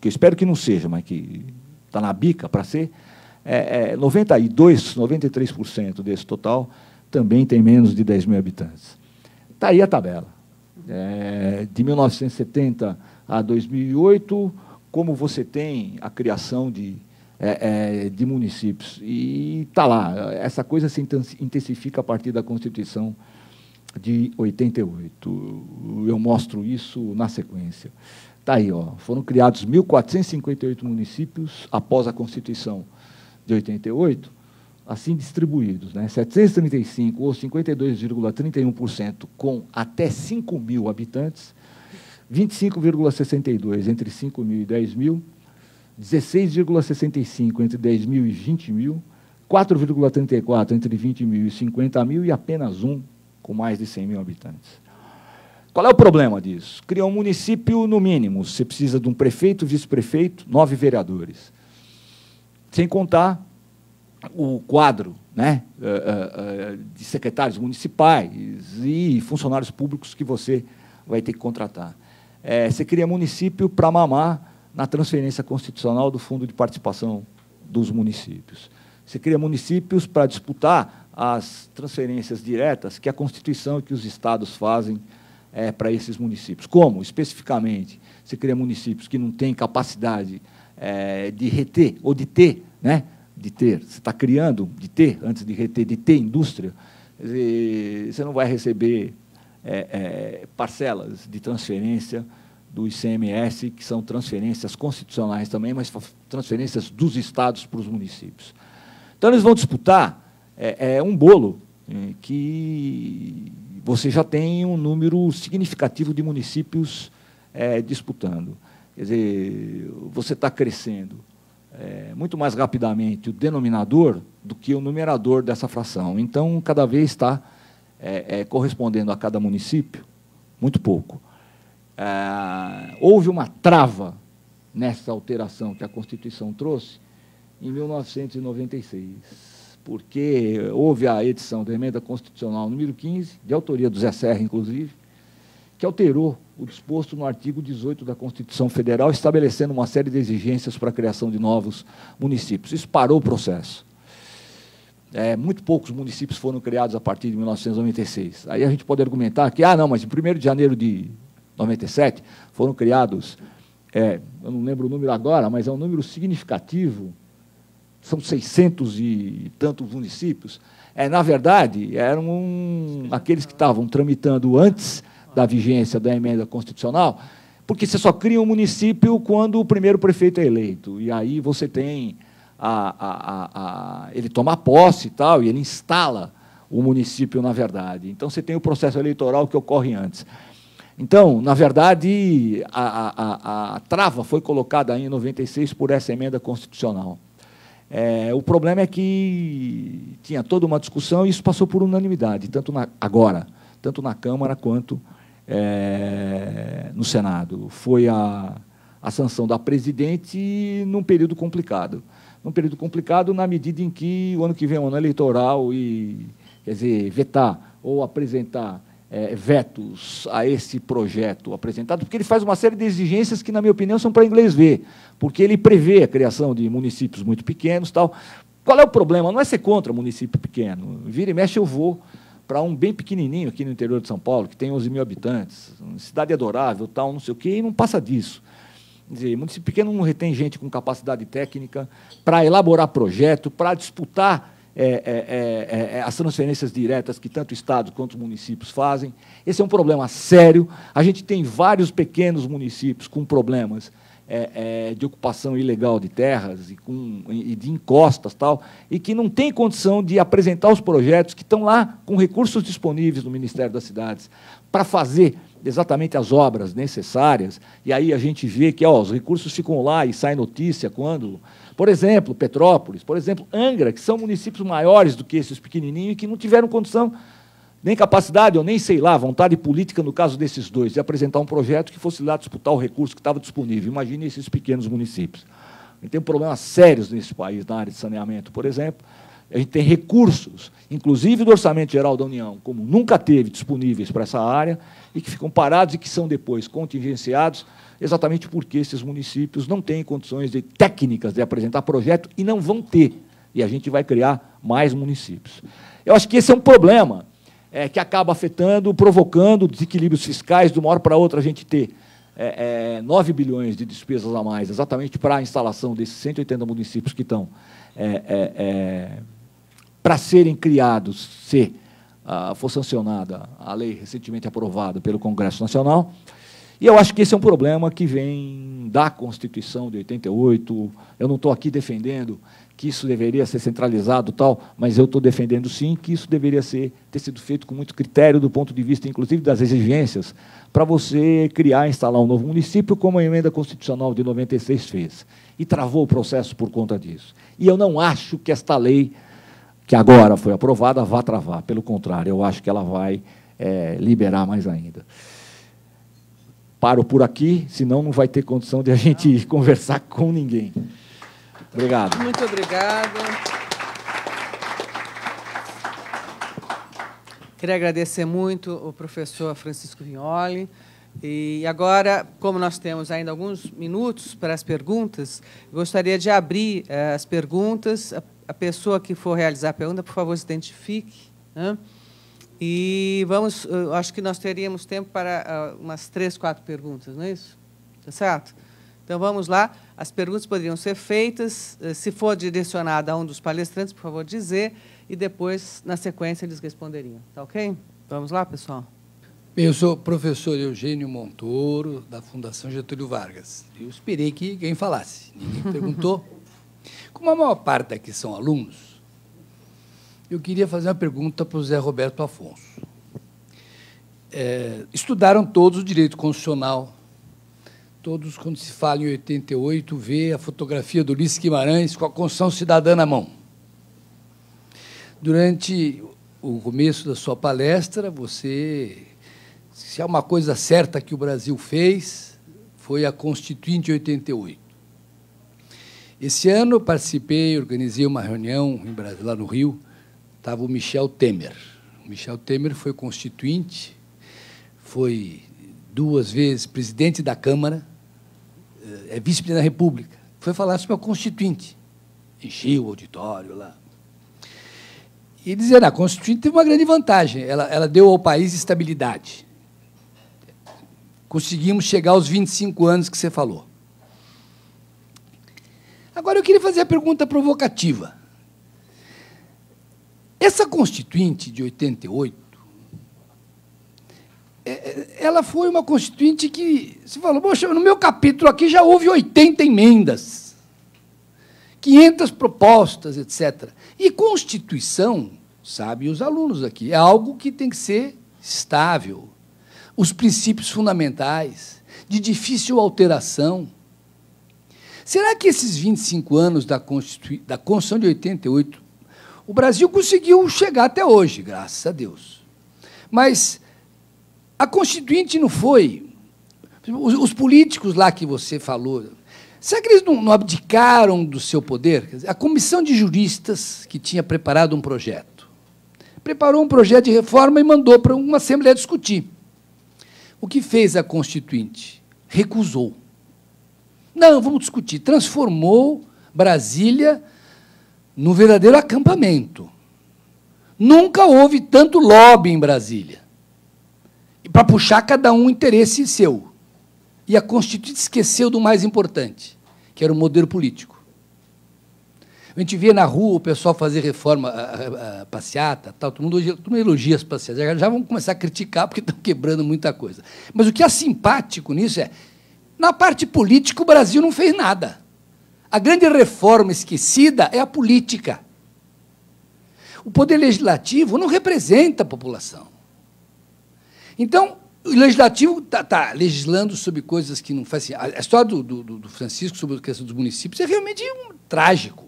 que eu espero que não seja, mas que está na bica para ser, é, é 92, 93% desse total também tem menos de 10 mil habitantes. Está aí a tabela. É, de 1970 a 2008, como você tem a criação de, é, é, de municípios. E está lá, essa coisa se intensifica a partir da Constituição de 88. Eu mostro isso na sequência. Está aí, ó. foram criados 1.458 municípios após a Constituição de 88, assim distribuídos, né? 735 ou 52,31% com até 5 mil habitantes, 25,62 entre 5 mil e 10 mil, 16,65 entre 10 mil e 20 mil, 4,34 entre 20 mil e 50 mil e apenas 1 com mais de 100 mil habitantes. Qual é o problema disso? Cria um município, no mínimo, você precisa de um prefeito, vice-prefeito, nove vereadores. Sem contar o quadro né, eh, eh, eh, de secretários municipais e funcionários públicos que você vai ter que contratar. É, você cria município para mamar na transferência constitucional do Fundo de Participação dos Municípios. Você cria municípios para disputar as transferências diretas que a Constituição e que os estados fazem é, para esses municípios. Como, especificamente, se cria municípios que não têm capacidade é, de reter ou de ter, né? de ter, você está criando, de ter, antes de reter, de ter indústria, você não vai receber é, parcelas de transferência do ICMS, que são transferências constitucionais também, mas transferências dos estados para os municípios. Então, eles vão disputar é, é um bolo é, que você já tem um número significativo de municípios é, disputando. Quer dizer, você está crescendo é, muito mais rapidamente o denominador do que o numerador dessa fração. Então, cada vez está é, é correspondendo a cada município muito pouco. É, houve uma trava nessa alteração que a Constituição trouxe em 1996 porque houve a edição da emenda constitucional número 15, de autoria do Zé Serra, inclusive, que alterou o disposto no artigo 18 da Constituição Federal, estabelecendo uma série de exigências para a criação de novos municípios. Isso parou o processo. É, muito poucos municípios foram criados a partir de 1996. Aí a gente pode argumentar que, ah, não, mas em 1 de janeiro de 97 foram criados, é, eu não lembro o número agora, mas é um número significativo são 600 e tantos municípios, é, na verdade, eram um, aqueles que estavam tramitando antes da vigência da emenda constitucional, porque você só cria um município quando o primeiro prefeito é eleito. E aí você tem. A, a, a, ele toma posse e tal, e ele instala o município, na verdade. Então você tem o processo eleitoral que ocorre antes. Então, na verdade, a, a, a, a, trava foi colocada em 96 por essa emenda constitucional. É, o problema é que tinha toda uma discussão e isso passou por unanimidade, tanto na, agora, tanto na Câmara quanto é, no Senado. Foi a, a sanção da presidente num período complicado. Num período complicado na medida em que o ano que vem é um ano eleitoral e, quer dizer, vetar ou apresentar é, vetos a esse projeto apresentado, porque ele faz uma série de exigências que, na minha opinião, são para inglês ver, porque ele prevê a criação de municípios muito pequenos. tal. Qual é o problema? Não é ser contra município pequeno. Vira e mexe, eu vou para um bem pequenininho aqui no interior de São Paulo, que tem 11 mil habitantes, cidade adorável, tal, não sei o quê, e não passa disso. Quer dizer, município pequeno não retém gente com capacidade técnica para elaborar projeto, para disputar é é, é, é, é, as transferências diretas que tanto o Estado quanto os municípios fazem. Esse é um problema sério. A gente tem vários pequenos municípios com problemas é, de ocupação ilegal de terras e, com, e de encostas tal, e que não tem condição de apresentar os projetos que estão lá com recursos disponíveis no Ministério das Cidades para fazer exatamente as obras necessárias. E aí a gente vê que ó, os recursos ficam lá e sai notícia quando por exemplo, Petrópolis, por exemplo, Angra, que são municípios maiores do que esses pequenininhos e que não tiveram condição, nem capacidade, ou nem sei lá, vontade política, no caso desses dois, de apresentar um projeto que fosse lá disputar o recurso que estava disponível. Imagine esses pequenos municípios. A gente tem problemas sérios nesse país, na área de saneamento, por exemplo. A gente tem recursos, inclusive do Orçamento Geral da União, como nunca teve disponíveis para essa área, e que ficam parados e que são depois contingenciados exatamente porque esses municípios não têm condições de, técnicas de apresentar projeto e não vão ter. E a gente vai criar mais municípios. Eu acho que esse é um problema é, que acaba afetando, provocando desequilíbrios fiscais de uma hora para outra a gente ter é, é, 9 bilhões de despesas a mais, exatamente para a instalação desses 180 municípios que estão é, é, é para serem criados, se ah, for sancionada a lei recentemente aprovada pelo Congresso Nacional. E eu acho que esse é um problema que vem da Constituição de 88. Eu não estou aqui defendendo que isso deveria ser centralizado tal, mas eu estou defendendo sim que isso deveria ser ter sido feito com muito critério do ponto de vista, inclusive, das exigências, para você criar, instalar um novo município, como a emenda constitucional de 96 fez. E travou o processo por conta disso. E eu não acho que esta lei, que agora foi aprovada, vá travar. Pelo contrário, eu acho que ela vai é, liberar mais ainda paro por aqui, senão não vai ter condição de a gente conversar com ninguém. Obrigado. Muito obrigado. Queria agradecer muito o professor Francisco Vignoli. E agora, como nós temos ainda alguns minutos para as perguntas, gostaria de abrir eh, as perguntas. A pessoa que for realizar a pergunta, por favor, se identifique. Né? E vamos, eh, acho que nós teríamos tempo para ah, umas três, quatro perguntas, não é isso? Tá certo? Então vamos lá. As perguntas poderiam ser feitas. Eh, se for direcionada a um dos palestrantes, por favor, dizer. E depois, na sequência, eles responderiam. Tá ok? Vamos lá, pessoal? Bem, eu sou o professor Eugênio Montoro, da Fundação Getúlio Vargas. Eu esperei que alguém falasse. Ninguém perguntou. Como a maior parte aqui são alunos, eu queria fazer uma pergunta para o Zé Roberto Afonso. É, estudaram todos o direito constitucional. Todos, quando se fala em 88, vê a fotografia do Ulisses Guimarães com a Constituição Cidadã na mão. Durante o começo da sua palestra, você. Se há uma coisa certa que o Brasil fez, foi a Constituinte 88. Esse ano participei, organizei uma reunião lá no Rio, estava o Michel Temer. O Michel Temer foi constituinte, foi duas vezes presidente da Câmara, eh, é vice-presidente da República. Foi falar sobre a Constituinte. encheu o auditório lá. E dizer, a Constituinte teve uma grande vantagem. Ela, ela deu ao país estabilidade. Conseguimos chegar aos 25 anos que você falou. Agora eu queria fazer a pergunta provocativa. Essa Constituinte de 88, é, é, ela foi uma Constituinte que se falou, poxa, no meu capítulo aqui já houve 80 emendas, 500 propostas, etc. E Constituição, sabe os alunos aqui, é algo que tem que ser estável. Os princípios fundamentais, de difícil alteração. Será que esses 25 anos da, Constituição de 88 o Brasil conseguiu chegar até hoje, graças a Deus. Mas a Constituinte não foi. Os, os políticos lá que você falou, será que eles não, não abdicaram do seu poder? A comissão de juristas que tinha preparado um projeto preparou um projeto de reforma e mandou para uma Assembleia discutir. O que fez a Constituinte? Recusou. Não, vamos discutir. Transformou Brasília num verdadeiro acampamento. Nunca houve tanto lobby em Brasília. E para puxar cada um interesse seu. E a constituição esqueceu do mais importante, que era o modelo político. A gente via na rua o pessoal fazer reforma, a, a, a passeata, tal, todo mundo, hoje, todo mundo elogia as passeatas. Já, já vão começar a criticar porque estão quebrando muita coisa. Mas o que é simpático nisso é, na parte política, o Brasil não fez nada. A grande reforma esquecida é a política. O poder legislativo não representa a população. Então, o legislativo está tá, legislando sobre coisas que não fazem. a história do, do, do, Francisco sobre a questão dos municípios é realmente um, trágico.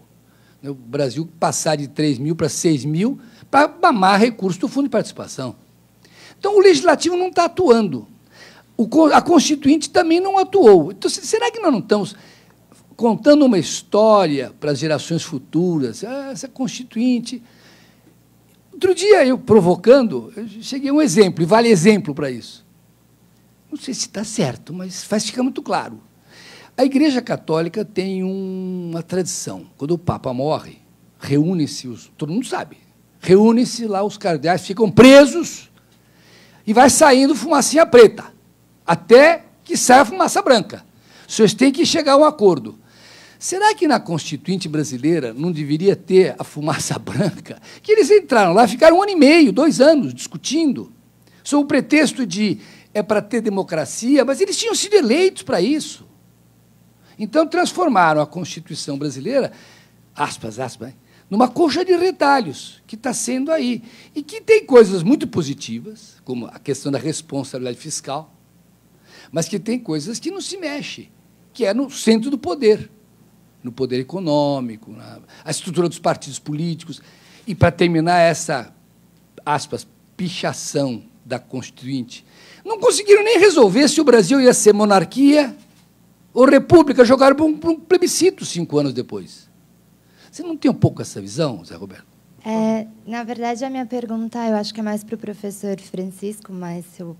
Né? O Brasil passar de 3 mil para 6 mil para mamar recursos do Fundo de Participação. Então, o legislativo não está atuando. O, a Constituinte também não atuou. Então, será que nós não estamos contando uma história para as gerações futuras, é, essa constituinte. Outro dia, eu provocando, eu cheguei a um exemplo, e vale exemplo para isso. Não sei se está certo, mas faz ficar muito claro. A Igreja Católica tem uma tradição. Quando o Papa morre, reúne-se os. Todo mundo sabe. Reúne-se lá os cardeais, ficam presos e vai saindo fumacinha preta, até que saia a fumaça branca. Vocês têm que chegar a um acordo. Será que na Constituinte brasileira não deveria ter a fumaça branca? Que eles entraram lá, ficaram um ano e meio, dois anos discutindo, sob o pretexto de é para ter democracia, mas eles tinham sido eleitos para isso. Então transformaram a Constituição brasileira, aspas, aspas, numa coxa de retalhos que está sendo aí. E que tem coisas muito positivas, como a questão da responsabilidade fiscal, mas que tem coisas que não se mexe, que é no centro do poder no poder econômico, na a estrutura dos partidos políticos. E, para terminar essa, aspas, pichação da Constituinte, não conseguiram nem resolver se o Brasil ia ser monarquia ou república, jogaram para um, um, plebiscito cinco anos depois. Você não tem um pouco essa visão, Zé Roberto? É, na verdade, a minha pergunta eu acho que é mais para o professor Francisco, mas se o,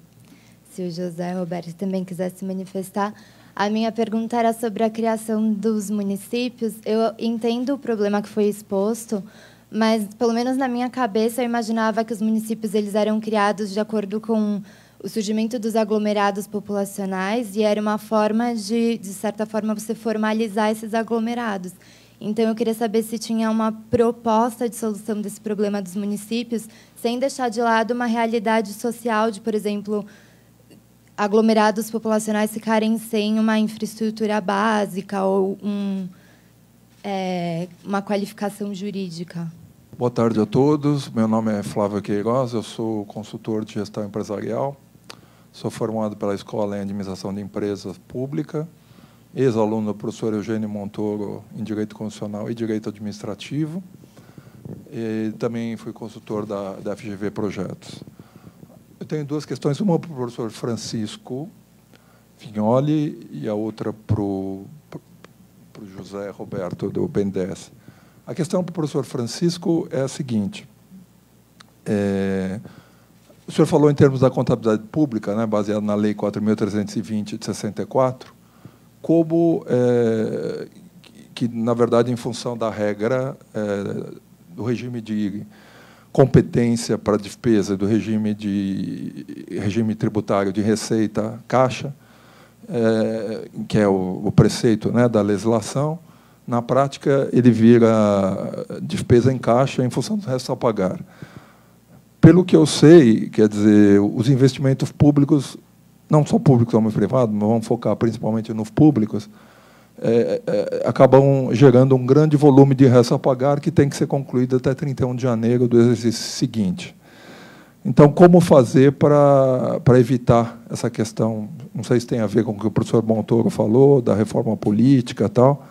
se o José Roberto também quiser se manifestar. A minha pergunta era sobre a criação dos municípios. Eu entendo o problema que foi exposto, mas pelo menos na minha cabeça eu imaginava que os municípios eles eram criados de acordo com o surgimento dos aglomerados populacionais e era uma forma de, de certa forma, você formalizar esses aglomerados. Então, eu queria saber se tinha uma proposta de solução desse problema dos municípios, sem deixar de lado uma realidade social de, por exemplo, aglomerados populacionais ficarem sem uma infraestrutura básica ou um, é, uma qualificação jurídica. Boa tarde a todos. Meu nome é Flávio Queiroz, eu sou consultor de gestão empresarial. Sou formado pela Escola em Administração de Empresas Pública, ex-aluno do professor Eugênio Montoro em Direito Constitucional e Direito Administrativo. E também fui consultor da, da FGV Projetos. Eu tenho duas questões, uma para o professor Francisco Vignoli e a outra para o, José Roberto do BNDES. A questão para o professor Francisco é a seguinte. É, o senhor falou em termos da contabilidade pública, né, baseado na Lei 4.320 de 64, como é, que, na verdade, em função da regra é, do regime de competência para despesa do regime, de, regime tributário de receita caixa, é, que é o, o preceito né, da legislação, na prática ele vira despesa em caixa em função do resto a pagar. Pelo que eu sei, quer dizer, os investimentos públicos, não só públicos, como privados, mas vamos focar principalmente nos públicos, é, é, é, acabam gerando um grande volume de resta a pagar que tem que ser concluído até 31 de janeiro do exercício seguinte. Então, como fazer para, para evitar essa questão? Não sei se tem a ver com o que o professor Montoro falou, da reforma política e tal,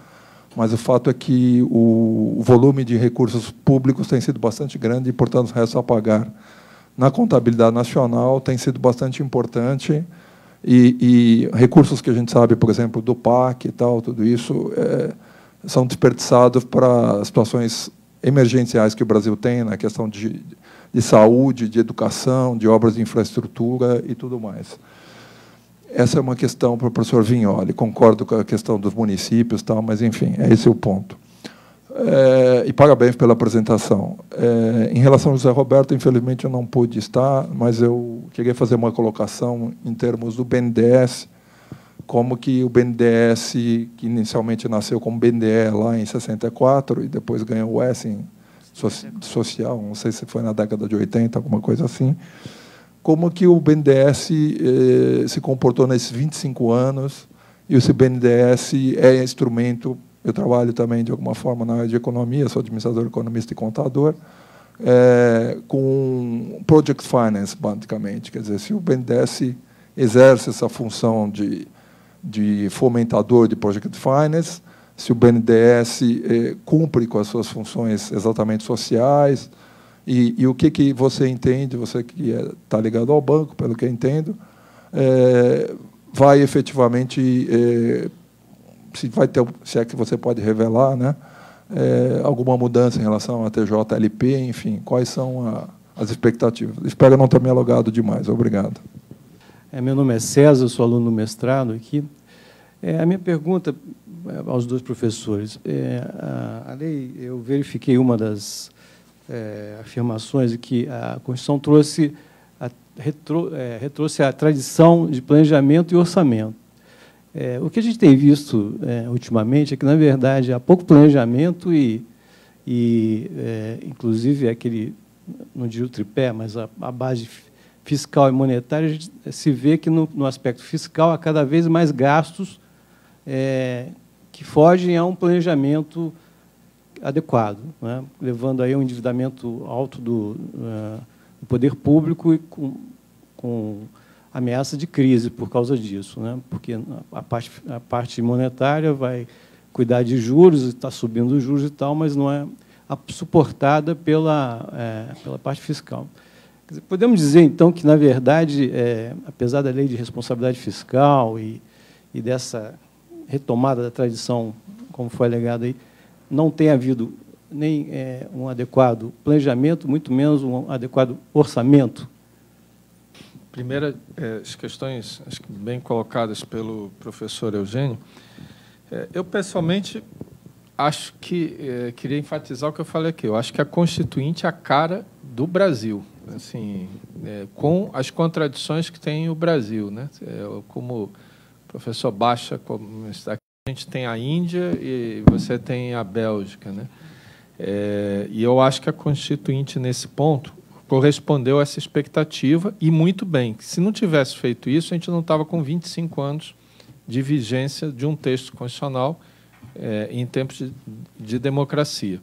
mas o fato é que o, o volume de recursos públicos tem sido bastante grande e, portanto, o resto a pagar na contabilidade nacional tem sido bastante importante e, e, recursos que a gente sabe, por exemplo, do PAC e tal, tudo isso, é, são desperdiçados para situações emergenciais que o Brasil tem, na né? questão de, de saúde, de educação, de obras de infraestrutura e tudo mais. Essa é uma questão para o professor Vignoli. Concordo com a questão dos municípios, tal, mas, enfim, é esse o ponto. É, e parabéns pela apresentação. É, em relação ao José Roberto, infelizmente eu não pude estar, mas eu queria fazer uma colocação em termos do BNDES, como que o BNDES, que inicialmente nasceu como BNDE lá em 64 e depois ganhou o S em so social, não sei se foi na década de 80, alguma coisa assim, como que o BNDES eh, se comportou nesses 25 anos e esse BNDES é instrumento eu trabalho também, de alguma forma, na área de economia, sou administrador, economista e contador, é, com project finance, basicamente. Quer dizer, se o BNDES exerce essa função de, de fomentador de project finance, se o BNDES é, cumpre com as suas funções exatamente sociais, e, e o que, que você entende, você que está é, tá ligado ao banco, pelo que eu entendo, é, vai efetivamente é, se, vai ter, se é que você pode revelar, né? É, alguma mudança em relação à TJLP, enfim, quais são a, as expectativas? Espero não ter me alugado demais. Obrigado. É, meu nome é César, sou aluno do mestrado aqui. É, a minha pergunta é, aos dois professores. É, a, a, lei, eu verifiquei uma das é, afirmações de que a Constituição trouxe a, retro, retrouxe a tradição de planejamento e orçamento. É, o que a gente tem visto é, ultimamente é que, na verdade, há pouco planejamento e, e é, inclusive, aquele, não digo tripé, mas a, a, base fiscal e monetária, a gente se vê que, no, no aspecto fiscal, há cada vez mais gastos é, que fogem a um planejamento adequado, né? levando aí a um endividamento alto do, uh, do poder público e com, com ameaça de crise por causa disso, né? porque a parte, a parte monetária vai cuidar de juros, está subindo os juros e tal, mas não é suportada pela, é, pela parte fiscal. Dizer, podemos dizer, então, que, na verdade, é, apesar da lei de responsabilidade fiscal e, e dessa retomada da tradição, como foi alegado aí, não tem havido nem é, um adequado planejamento, muito menos um adequado orçamento Primeira, é, as questões acho que bem colocadas pelo professor Eugênio. É, eu, pessoalmente, acho que é, queria enfatizar o que eu falei aqui. Eu acho que a Constituinte é a cara do Brasil, assim, é, com as contradições que tem o Brasil, né? É, como o professor Baixa, como está aqui, a gente tem a Índia e você tem a Bélgica, né? É, e eu acho que a Constituinte nesse ponto correspondeu a essa expectativa e muito bem. Se não tivesse feito isso, a gente não estava com 25 anos de vigência de um texto constitucional é, em tempos de, de democracia.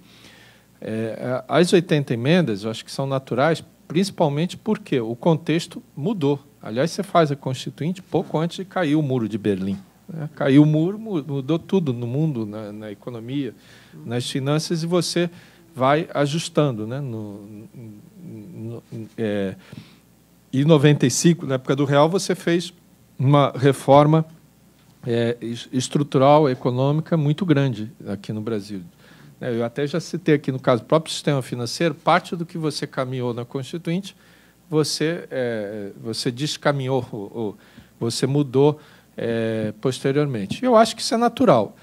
É, as 80 emendas, eu acho que são naturais, principalmente porque o contexto mudou. Aliás, você faz a Constituinte pouco antes de cair o muro de Berlim. Né? Caiu o muro, mudou tudo no mundo, na, na economia, nas finanças, e você vai ajustando né? No, é, e 95, na época do Real, você fez uma reforma é, estrutural, econômica muito grande aqui no Brasil. É, eu até já citei aqui no caso do próprio sistema financeiro, parte do que você caminhou na Constituinte, você, é, você descaminhou, ou, ou você mudou é, posteriormente. Eu acho que isso é natural.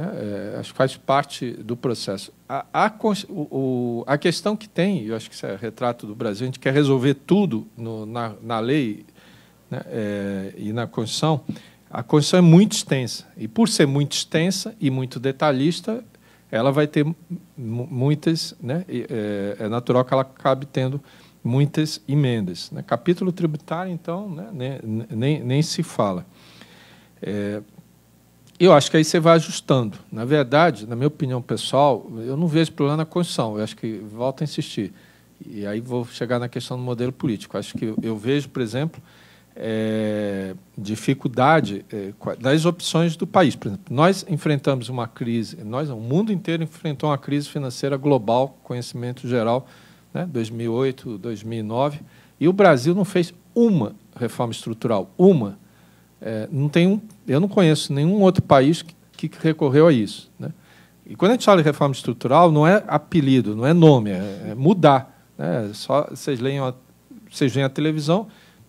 Né? É, acho que faz parte do processo. A, a, o, a questão que tem, eu acho que isso é retrato do Brasil, a gente quer resolver tudo no, na, na lei né? é, e na Constituição. A Constituição é muito extensa. E por ser muito extensa e muito detalhista, ela vai ter muitas. Né? É, é, natural que ela acabe tendo muitas emendas. Né? Capítulo tributário, então, né? nem, nem, nem se fala. É, eu acho que aí você vai ajustando. Na verdade, na minha opinião pessoal, eu não vejo problema na Constituição. Eu acho que, volto a insistir, e aí vou chegar na questão do modelo político. Acho que eu vejo, por exemplo, é, dificuldade é, das opções do país. Por exemplo, nós enfrentamos uma crise, nós, o mundo inteiro enfrentou uma crise financeira global, conhecimento geral, né, 2008, 2009, e o Brasil não fez uma reforma estrutural, uma. É, não tem um, eu não conheço nenhum outro país que, que recorreu a isso. Né? E quando a gente fala de reforma estrutural, não é apelido, não é nome, é, é mudar. Né? É só vocês leem, a, vocês veem a televisão,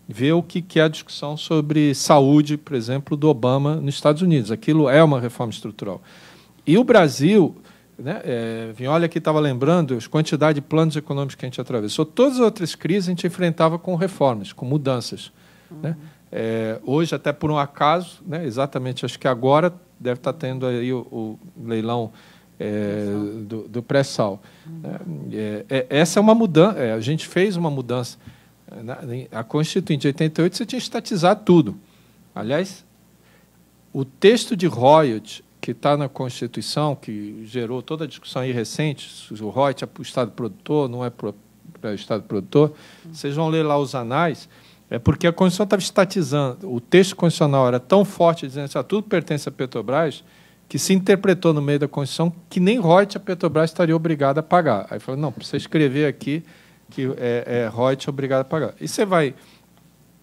vê o que, que é a discussão sobre saúde, por exemplo, do Obama nos Estados Unidos. Aquilo é uma reforma estrutural. E o Brasil, né, é, aqui estava lembrando as quantidade de planos econômicos que a gente atravessou. Todas as outras crises a gente enfrentava com reformas, com mudanças. Uhum. Né? É, hoje, até por um acaso, né, exatamente, acho que agora deve estar tendo aí o, o leilão é, do, do pré-sal. Uhum. É, essa é uma mudança, é, a gente fez uma mudança. Né, a Constituinte de 88 você tinha estatizado tudo. Aliás, o texto de royalty que está na Constituição, que gerou toda a discussão aí recente, o royalty é para o Estado produtor, não é para o é Estado produtor, vocês vão ler lá os anais, é porque a Constituição estava estatizando. O texto constitucional era tão forte, dizendo que assim, ah, tudo pertence à Petrobras, que se interpretou no meio da Constituição que nem Reut a Petrobras estaria obrigada a pagar. Aí falou, não, precisa escrever aqui que é, é Reut obrigada a pagar. E você vai,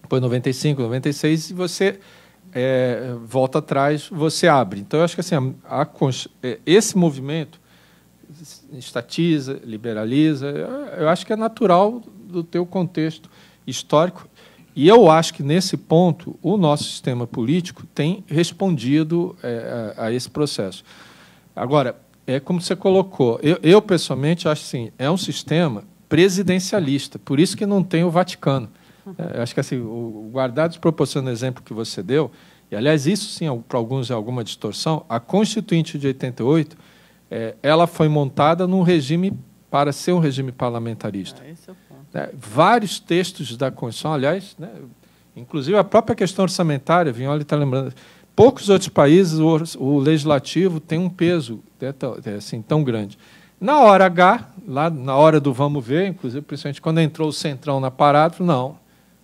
depois 95, 96, e você é, volta atrás, você abre. Então, eu acho que assim, a, a, é, esse movimento estatiza, liberaliza, eu acho que é natural do teu contexto histórico e eu acho que, nesse ponto, o nosso sistema político tem respondido é, a, a, esse processo. Agora, é como você colocou, eu, eu, pessoalmente acho assim, é um sistema presidencialista, por isso que não tem o Vaticano. É, acho que, assim, o, guardado proporcionando o exemplo que você deu, e, aliás, isso sim, é para alguns é alguma distorção, a Constituinte de 88, é, ela foi montada num regime para ser um regime parlamentarista. Ah, é né? Vários textos da Constituição, aliás, né? inclusive a própria questão orçamentária, Vignoli está lembrando, poucos outros países o, o legislativo tem um peso né, é, assim, tão grande. Na hora H, lá na hora do vamos ver, inclusive, principalmente quando entrou o Centrão na parada, não,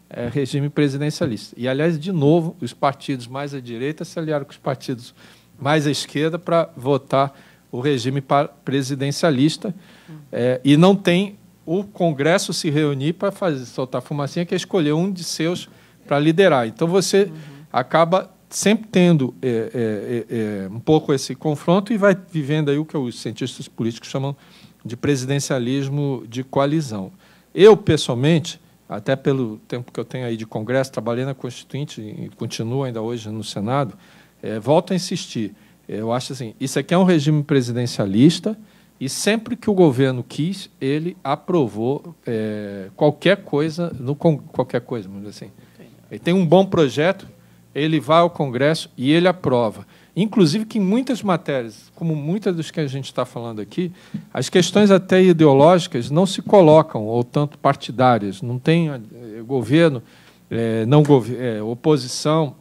é regime presidencialista. E, aliás, de novo, os partidos mais à direita se aliaram com os partidos mais à esquerda para votar o regime presidencialista. Hum. É, e não tem o Congresso se reunir para fazer soltar fumacinha, que é escolher um de seus para liderar. Então você uhum. acaba sempre tendo é, é, é, é, um pouco esse confronto e vai vivendo aí o que os cientistas políticos chamam de presidencialismo de coalizão. Eu, pessoalmente, até pelo tempo que eu tenho aí de Congresso, trabalhei na Constituinte e continuo ainda hoje no Senado, é, volto a insistir. Eu acho assim, isso aqui é um regime presidencialista, e sempre que o governo quis, ele aprovou é, qualquer coisa, no qualquer coisa, vamos dizer assim. Ele tem um bom projeto, ele vai ao Congresso e ele aprova. Inclusive que em muitas matérias, como muitas das que a gente está falando aqui, as questões até ideológicas não se colocam, ou tanto partidárias. Não tem é, governo, é, não é, oposição.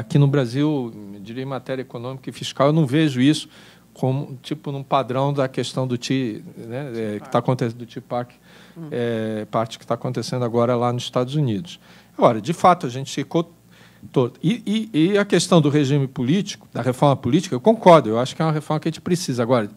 Aqui no Brasil, diria em matéria econômica e fiscal, eu não vejo isso como tipo num padrão da questão do T, né, é, que está acontecendo do TIPAC, hum. é, parte que está acontecendo agora lá nos Estados Unidos. Agora, de fato, a gente ficou todo. E, e, e, a questão do regime político, da reforma política, eu concordo. Eu acho que é uma reforma que a gente precisa agora,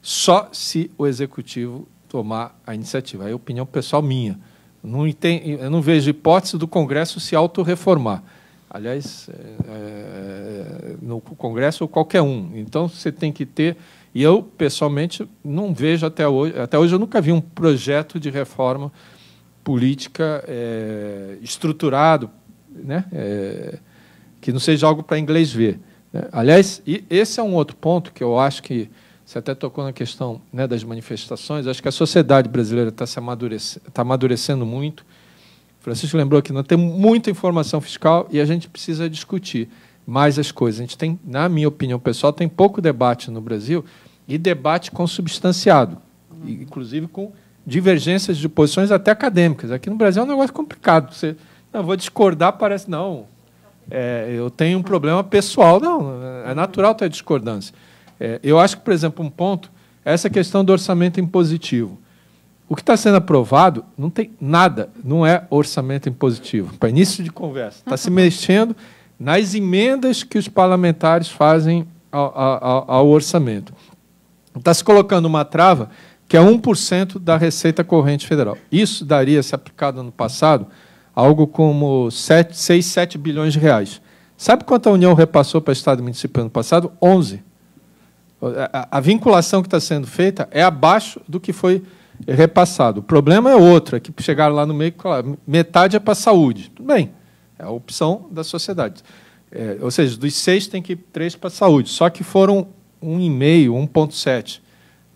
só se o executivo tomar a iniciativa. Aí, é opinião pessoal minha. Não tem, eu não vejo hipótese do Congresso se autorreformar. reformar aliás, é, é, no Congresso ou qualquer um. Então você tem que ter. E eu pessoalmente não vejo até hoje. Até hoje eu nunca vi um projeto de reforma política é, estruturado, né, é, que não seja algo para inglês ver. Né. Aliás, esse é um outro ponto que eu acho que você até tocou na questão né, das manifestações. Acho que a sociedade brasileira está se amadurecendo, está amadurecendo muito Francisco lembrou que nós temos muita informação fiscal e a gente precisa discutir mais as coisas. A gente tem, na minha opinião pessoal, tem pouco debate no Brasil e debate consubstanciado, uhum. inclusive com divergências de posições até acadêmicas. Aqui no Brasil é um negócio complicado. Você, não, vou discordar, parece, não, é, eu tenho um problema pessoal. Não, é natural ter discordância. É, eu acho que, por exemplo, um ponto, é essa questão do orçamento impositivo. O que está sendo aprovado não tem nada, não é orçamento impositivo. Para início de conversa, está se mexendo nas emendas que os parlamentares fazem ao, ao, ao orçamento. Está se colocando uma trava que é 1% da receita corrente federal. Isso daria, se aplicado ano passado, algo como 7, 6, 7 bilhões de reais. Sabe quanto a União repassou para o Estado e município ano passado? 11. A, a vinculação que está sendo feita é abaixo do que foi é repassado. O problema é outro, é que chegaram lá no meio falaram, metade é para a saúde. Tudo bem, é a opção da sociedade. É, ou seja, dos seis tem que ir três para a saúde, só que foram 1,5, 1,7.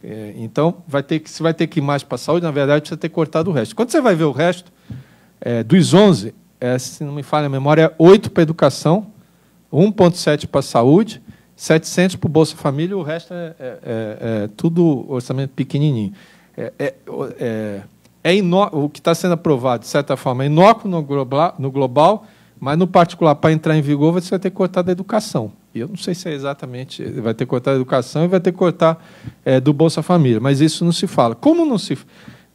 É, então, vai ter que, se vai ter que ir mais para a saúde, na verdade, precisa ter cortado o resto. Quando você vai ver o resto, é, dos 11, é, se não me falha a memória, 8 para a educação, 1,7 para a saúde, 700 para o Bolsa Família, o resto é, é, é, é tudo orçamento pequenininho é, é, é, é, ino... o que está sendo aprovado, de certa forma, é inócuo no global, no global mas no particular, para entrar em vigor, você vai ter que cortar da educação. E eu não sei se é exatamente. Vai ter que cortar da educação e vai ter que cortar é, do Bolsa Família, mas isso não se fala. Como não se.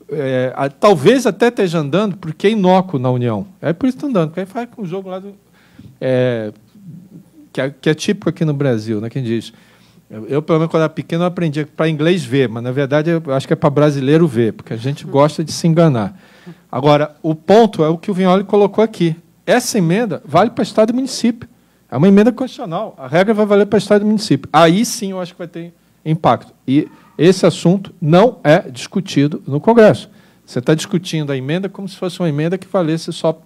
É, talvez até esteja andando, porque é inócuo na União. É por isso que está andando, porque aí faz com o jogo lá do. É, que, é, que é típico aqui no Brasil, né? Quem diz eu, pelo menos, quando era pequeno, aprendi para inglês ver, mas, na verdade, eu acho que é para brasileiro ver, porque a gente gosta de se enganar. Agora, o ponto é o que o Vignoli colocou aqui. Essa emenda vale para Estado e município. É uma emenda constitucional. A regra vai valer para Estado e município. Aí, sim, eu acho que vai ter impacto. E esse assunto não é discutido no Congresso. Você está discutindo a emenda como se fosse uma emenda que valesse só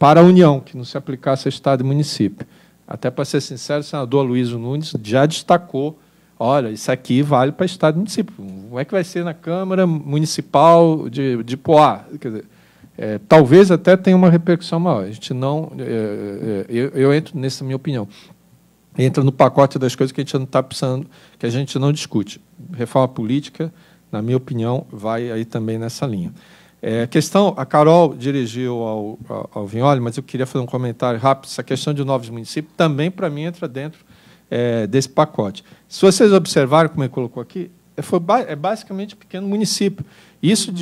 para a União, que não se aplicasse a Estado e município até para ser sincero, o senador Luiz Nunes já destacou olha, isso aqui vale para Estado e município. Como é que vai ser na Câmara Municipal de, de Poá? Quer dizer, é, talvez até tenha uma repercussão maior. A gente não. É, é, eu, eu, entro nessa minha opinião. Entra no pacote das coisas que a gente não está pensando, que a gente não discute. Reforma política, na minha opinião, vai aí também nessa linha. É, questão, a Carol dirigiu ao, ao, ao Vignoli, mas eu queria fazer um comentário rápido. Essa questão de novos municípios também, para mim, entra dentro é, desse pacote. Se vocês observarem, como ele colocou aqui, é, foi, é basicamente pequeno município. Isso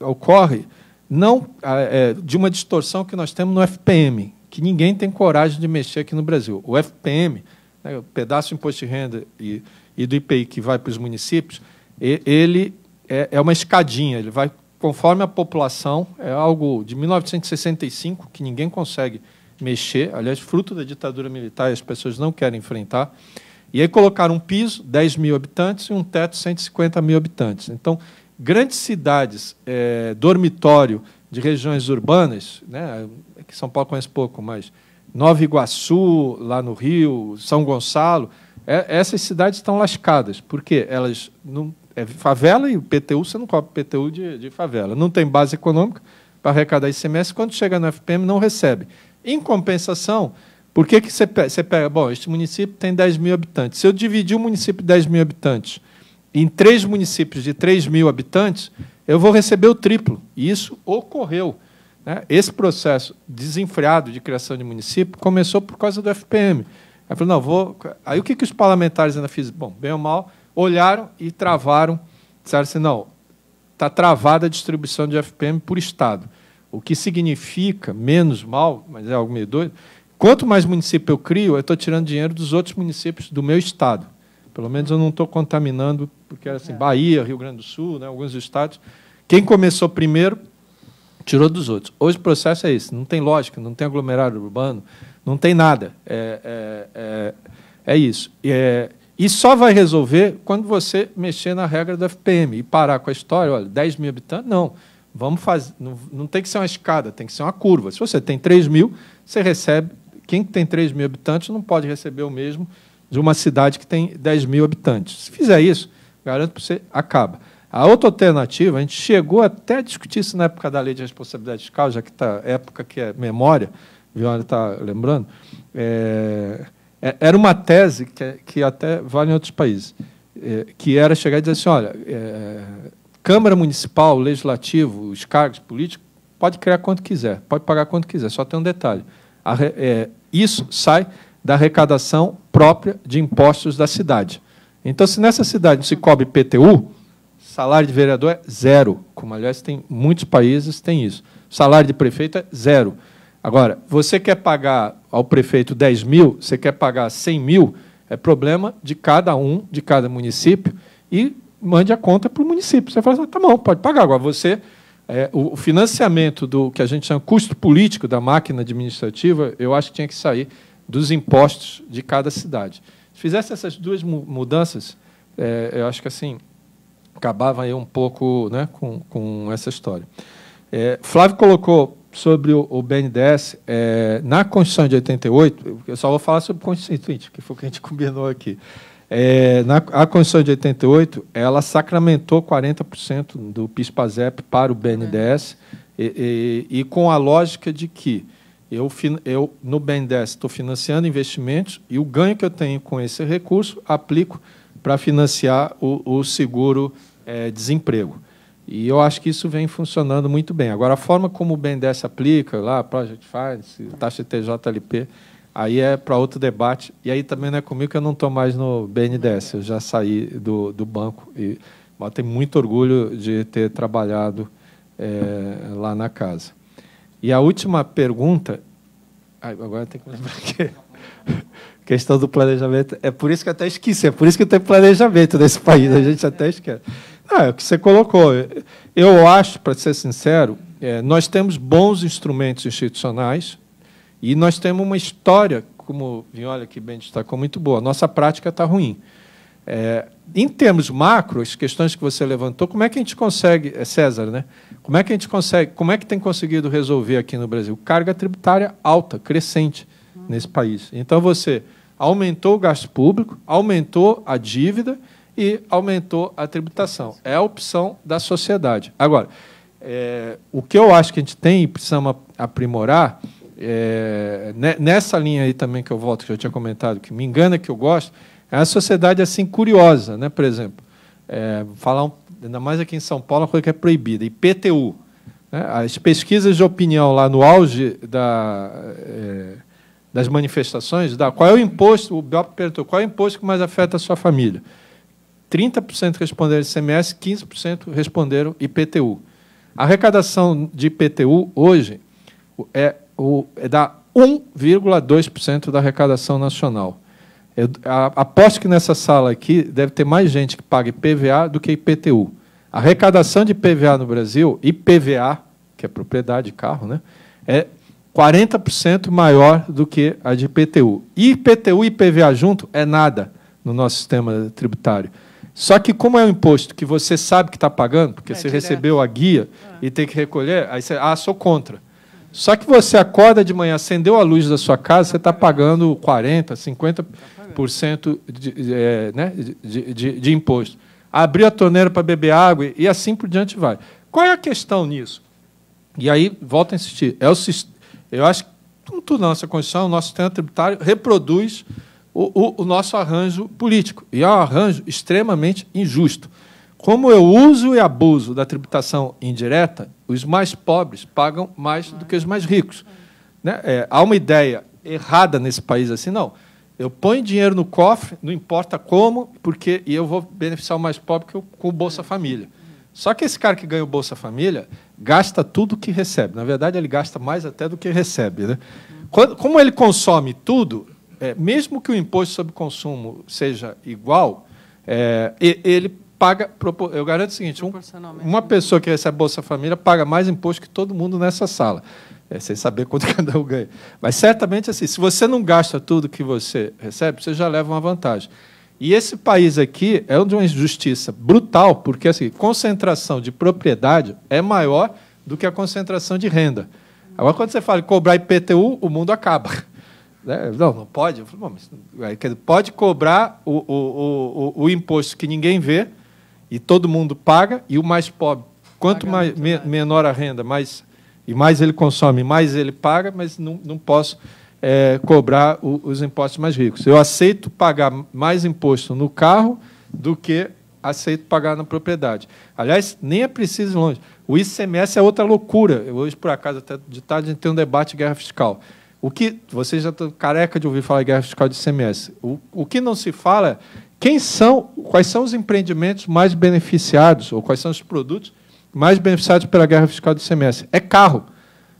uhum. ocorre não é, de uma distorção que nós temos no FPM, que ninguém tem coragem de mexer aqui no Brasil. O FPM, né, o pedaço de imposto de renda e, e do IPI que vai para os municípios, ele é, é, uma escadinha, ele vai conforme a população, é algo de 1965 que ninguém consegue mexer, aliás, fruto da ditadura militar, as pessoas não querem enfrentar. E aí colocaram um piso, 10 mil habitantes, e um teto, 150 mil habitantes. Então, grandes cidades, é, dormitório de regiões urbanas, né, é que São Paulo conhece pouco, mas Nova Iguaçu, lá no Rio, São Gonçalo, é, essas cidades estão lascadas, porque elas não é favela e o PTU, você não cobra PTU de, de favela. Não tem base econômica para arrecadar ICMS, quando chega no FPM não recebe. Em compensação, por que, que você, você pega? Bom, este município tem 10 mil habitantes. Se eu dividir o município de 10 mil habitantes em três municípios de 3 mil habitantes, eu vou receber o triplo. E isso ocorreu. Né? Esse processo desenfreado de criação de município começou por causa do FPM. Aí, falei, não, vou... Aí o que, que os parlamentares ainda fizeram? Bom, bem ou mal, olharam e travaram, disseram assim, não, está travada a distribuição de FPM por Estado. O que significa, menos mal, mas é algo meio doido, quanto mais município eu crio, eu estou tirando dinheiro dos outros municípios do meu Estado. Pelo menos eu não estou contaminando, porque era assim, é. Bahia, Rio Grande do Sul, né, alguns estados. Quem começou primeiro tirou dos outros. Hoje o processo é esse, não tem lógica, não tem aglomerado urbano, não tem nada. É, é, é, é isso. E, é, e só vai resolver quando você mexer na regra da FPM e parar com a história, olha, 10 mil habitantes, não. Vamos fazer. Não, não tem que ser uma escada, tem que ser uma curva. Se você tem 3 mil, você recebe. Quem tem 3 mil habitantes não pode receber o mesmo de uma cidade que tem 10 mil habitantes. Se fizer isso, garanto para você, acaba. A outra alternativa, a gente chegou até a discutir isso na época da lei de responsabilidade fiscal, já que está época que é memória, Viola está lembrando. É é, era uma tese que, que até vale em outros países, é, que era chegar e dizer assim, olha, é, Câmara Municipal, Legislativo, os cargos políticos, pode criar quanto quiser, pode pagar quanto quiser, só tem um detalhe. A, é, isso sai da arrecadação própria de impostos da cidade. Então, se nessa cidade se cobre PTU, salário de vereador é zero, como aliás tem muitos países tem isso. Salário de prefeito é zero. Agora, você quer pagar ao prefeito 10 mil, você quer pagar 100 mil, é problema de cada um, de cada município, e mande a conta para o município. Você fala assim, ah, tá bom, pode pagar. Agora, você, é, o financiamento do que a gente chama custo político da máquina administrativa, eu acho que tinha que sair dos impostos de cada cidade. Se fizesse essas duas mudanças, é, eu acho que assim acabava aí um pouco né, com, com essa história. É, Flávio colocou sobre o, o BNDES, é, na Constituição de 88, eu só vou falar sobre o Constituinte, que foi o que a gente combinou aqui. É, na, a Constituição de 88, ela sacramentou 40% do PIS-PASEP para o BNDES, e, e, e, com a lógica de que eu, eu no BNDES estou financiando investimentos e o ganho que eu tenho com esse recurso aplico para financiar o, o seguro é, desemprego. E eu acho que isso vem funcionando muito bem. Agora, a forma como o BNDES aplica, lá, Project Finance, taxa TJLP, aí é para outro debate. E aí também não é comigo que eu não estou mais no BNDES, eu já saí do, do banco. E, mas tenho muito orgulho de ter trabalhado é, lá na casa. E a última pergunta. Ai, agora tem que lembrar que. questão do planejamento. É por isso que eu até esqueci, é por isso que tem planejamento nesse país, a gente até esquece. Ah, é o que você colocou. Eu acho, para ser sincero, é, nós temos bons instrumentos institucionais e nós temos uma história, como Vinhola que bem destacou, muito boa. Nossa prática está ruim. É, em termos macro, as questões que você levantou, como é que a gente consegue, é César, né? Como é que a gente consegue, como é que tem conseguido resolver aqui no Brasil? Carga tributária alta, crescente nesse país. Então você aumentou o gasto público, aumentou a dívida, e aumentou a tributação. É a opção da sociedade. Agora, é, o que eu acho que a gente tem e precisamos aprimorar, é, nessa linha aí também que eu volto, que eu tinha comentado, que me engana que eu gosto, é a sociedade assim curiosa, né? por exemplo. É, falar um, ainda mais aqui em São Paulo, uma coisa que é proibida, IPTU. Né? As pesquisas de opinião lá no auge da, é, das manifestações, da, qual é o imposto, o Biop perguntou, qual é o imposto que mais afeta a sua família? 30% responderam ICMS, 15% responderam IPTU. A arrecadação de IPTU hoje é, o, é da 1,2% da arrecadação nacional. Eu, a, aposto que nessa sala aqui deve ter mais gente que paga IPVA do que IPTU. A arrecadação de IPVA no Brasil, IPVA, que é propriedade de carro, né, é 40% maior do que a de IPTU. E IPTU e IPVA junto é nada no nosso sistema tributário. Só que como é um imposto que você sabe que está pagando, porque é, você direto. recebeu a guia ah. e tem que recolher, aí você, ah, sou contra. Só que você acorda de manhã, acendeu a luz da sua casa, você está pagando 40%, 50% de, é, né, de, de, de imposto. Abriu a torneira para beber água e assim por diante vai. Qual é a questão nisso? E aí, volto a insistir, é o, eu acho que tudo na nossa Constituição, o nosso sistema tributário reproduz o, o, o nosso arranjo político. E é um arranjo extremamente injusto. Como eu uso e abuso da tributação indireta, os mais pobres pagam mais do que os mais ricos. Né? É, há uma ideia errada nesse país assim, não. Eu ponho dinheiro no cofre, não importa como, porque e eu vou beneficiar o mais pobre que eu, com o Bolsa Família. Só que esse cara que ganha o Bolsa Família gasta tudo que recebe. Na verdade, ele gasta mais até do que recebe. Né? Quando, como ele consome tudo, é, mesmo que o imposto sobre consumo seja igual, é, ele paga. Eu garanto o seguinte: um, uma né? pessoa que recebe Bolsa Família paga mais imposto que todo mundo nessa sala. É, sem saber quanto cada um ganha. Mas certamente assim, se você não gasta tudo que você recebe, você já leva uma vantagem. E esse país aqui é de uma injustiça brutal, porque assim, concentração de propriedade é maior do que a concentração de renda. Agora, quando você fala em cobrar IPTU, o mundo acaba. Né? Não, não pode. Eu falei, mas, pode cobrar o, o, o, o, imposto que ninguém vê e todo mundo paga, e o mais pobre. Quanto mais, me, né? menor a renda, mais, e mais ele consome, mais ele paga, mas não, não posso é, cobrar o, os impostos mais ricos. Eu aceito pagar mais imposto no carro do que aceito pagar na propriedade. Aliás, nem é preciso ir longe. O ICMS é outra loucura. Eu, hoje, por acaso, até de tarde, a gente tem um debate de guerra fiscal. O que vocês já estão tá careca de ouvir falar de guerra fiscal de Cms? O, o que não se fala, é quem são, quais são os empreendimentos mais beneficiados ou quais são os produtos mais beneficiados pela guerra fiscal de Cms? É carro.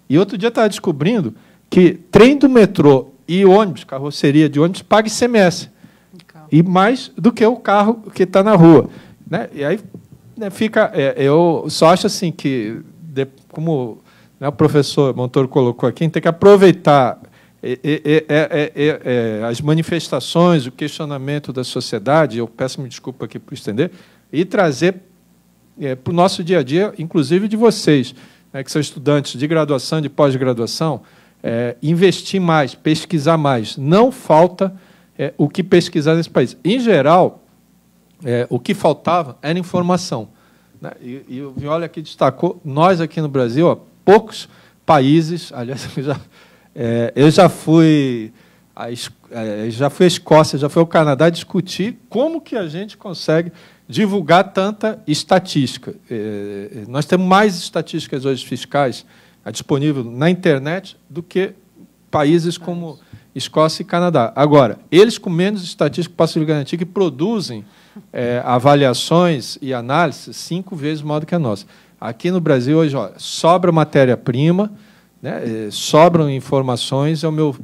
E outro dia estava descobrindo que trem do metrô e ônibus, carroceria de ônibus, paga ICMS. E mais do que o carro que está na rua. Né? E aí né, fica. É, eu só acho assim que, de, como né, o professor Montoro colocou aqui, a gente tem que aproveitar é, as manifestações, o questionamento da sociedade, eu peço me desculpa aqui por estender, e trazer é, para o nosso dia a dia, inclusive de vocês, né, que são estudantes de graduação, de pós-graduação, é, investir mais, pesquisar mais. Não falta o que pesquisar nesse país. Em geral, o que faltava era informação. Né, e, e Viola aqui destacou, nós aqui no Brasil, poucos países. Aliás, eu já, é, eu já fui. A, é, já fui à Escócia, já fui ao Canadá discutir como que a gente consegue divulgar tanta estatística. É, é, nós temos mais estatísticas hoje fiscais disponíveis na internet do que países como Escócia e Canadá. Agora, eles com menos estatística posso lhe garantir que produzem avaliações e análises cinco vezes maior do que a nossa. Aqui no Brasil, hoje, ó, sobra matéria-prima, né? Eh, sobram informações, ao meu,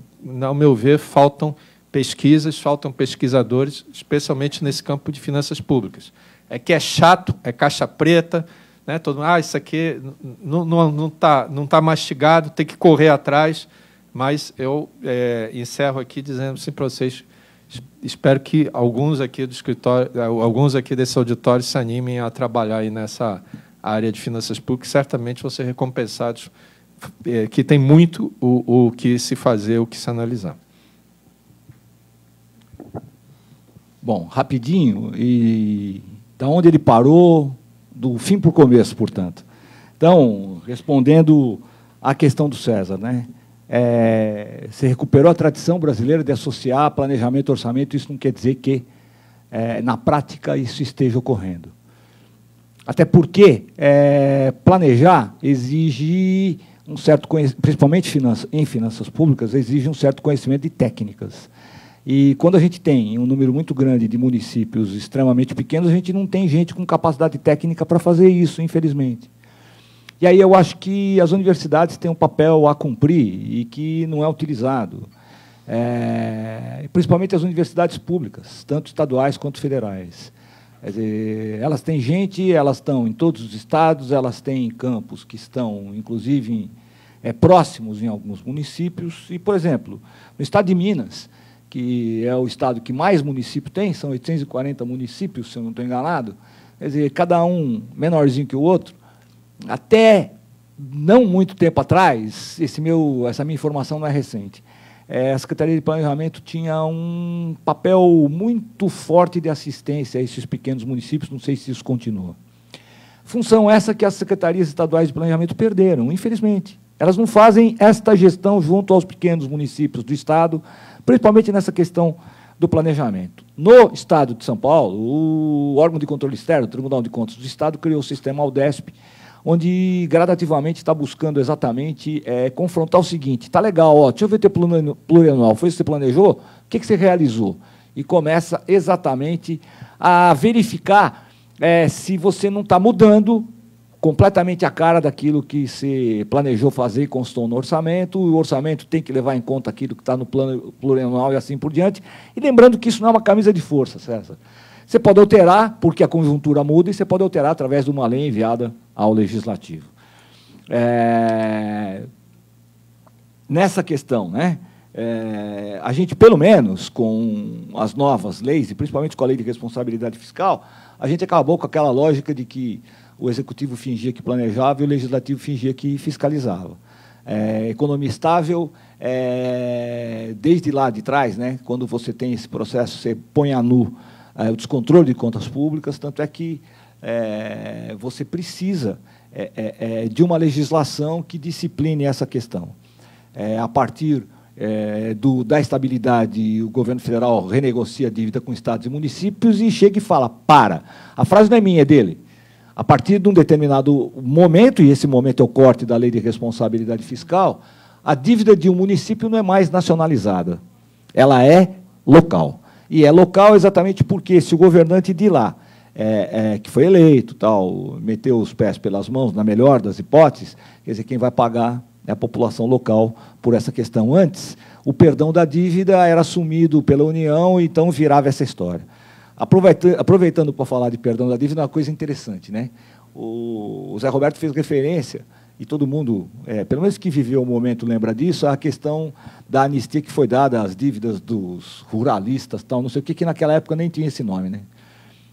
ao meu ver, faltam pesquisas, faltam pesquisadores, especialmente nesse campo de finanças públicas. É que é chato, é caixa preta, né? Todo mundo, ah, isso aqui não está não, não tá, não tá mastigado, tem que correr atrás. Mas eu é, encerro aqui dizendo assim para vocês, espero que alguns aqui do escritório, eh, alguns aqui desse auditório se animem a trabalhar aí nessa área de finanças públicas, certamente vão ser recompensados, é, que tem muito o, o que se fazer, o que se analisar. Bom, rapidinho, e da onde ele parou, do fim para o começo, portanto. Então, respondendo à questão do César, né? É, se recuperou a tradição brasileira de associar planejamento e orçamento, isso não quer dizer que, é, na prática, isso esteja ocorrendo. Até porque é, planejar exige um certo conhecimento, principalmente finanças, em finanças públicas, exige um certo conhecimento de técnicas. E quando a gente tem um número muito grande de municípios extremamente pequenos, a gente não tem gente com capacidade técnica para fazer isso, infelizmente. E aí eu acho que as universidades têm um papel a cumprir e que não é utilizado. É, principalmente as universidades públicas, tanto estaduais quanto federais. Quer dizer, elas têm gente, elas estão em todos os estados, elas têm campos que estão, inclusive, em, é, próximos em alguns municípios. E, por exemplo, no estado de Minas, que é o estado que mais município tem, são 840 municípios, se eu não estou enganado, quer dizer, cada um menorzinho que o outro, até não muito tempo atrás, esse meu, essa minha informação não é recente, é, a Secretaria de Planejamento tinha um papel muito forte de assistência a esses pequenos municípios, não sei se isso continua. Função essa que as secretarias estaduais de planejamento perderam, infelizmente. Elas não fazem esta gestão junto aos pequenos municípios do Estado, principalmente nessa questão do planejamento. No Estado de São Paulo, o órgão de controle externo, o Tribunal de Contas do Estado, criou o sistema Aldesp onde gradativamente está buscando exatamente é, confrontar o seguinte: tá legal, ó, deixa eu ver teu plurianual, foi isso que você planejou? O que, que você realizou? E começa exatamente a verificar é, se você não está mudando completamente a cara daquilo que se planejou fazer e constou no orçamento. O orçamento tem que levar em conta aquilo que está no plano plurianual e assim por diante. E lembrando que isso não é uma camisa de força, César. Você pode alterar, porque a conjuntura muda, e você pode alterar através de uma lei enviada ao legislativo. É... Nessa questão, né? É... a gente, pelo menos, com as novas leis, e principalmente com a lei de responsabilidade fiscal, a gente acabou com aquela lógica de que o executivo fingia que planejava e o legislativo fingia que fiscalizava. É, economia estável, é, desde lá de trás, né, quando você tem esse processo, você põe a nu é, o descontrole de contas públicas, tanto é que é, você precisa é, é, é de uma legislação que discipline essa questão. É, a partir do, da estabilidade, o governo federal renegocia a dívida com estados e municípios e chega e fala: para. A frase não é minha, é dele. A partir de um determinado momento, e esse momento é o corte da lei de responsabilidade fiscal, a dívida de um município não é mais nacionalizada, ela é local. E é local exatamente porque se o governante de lá, é, é, que foi eleito, tal, meteu os pés pelas mãos, na melhor das hipóteses, quer dizer, quem vai pagar é a população local por essa questão. Antes, o perdão da dívida era assumido pela União, então virava essa história. Aproveitando, aproveitando para falar de perdão da dívida, é uma coisa interessante, né? O, o Zé Roberto fez referência e todo mundo, é, pelo menos que viveu o momento, lembra disso, a questão da anistia que foi dada às dívidas dos ruralistas, tal, não sei o que, que naquela época nem tinha esse nome. Né?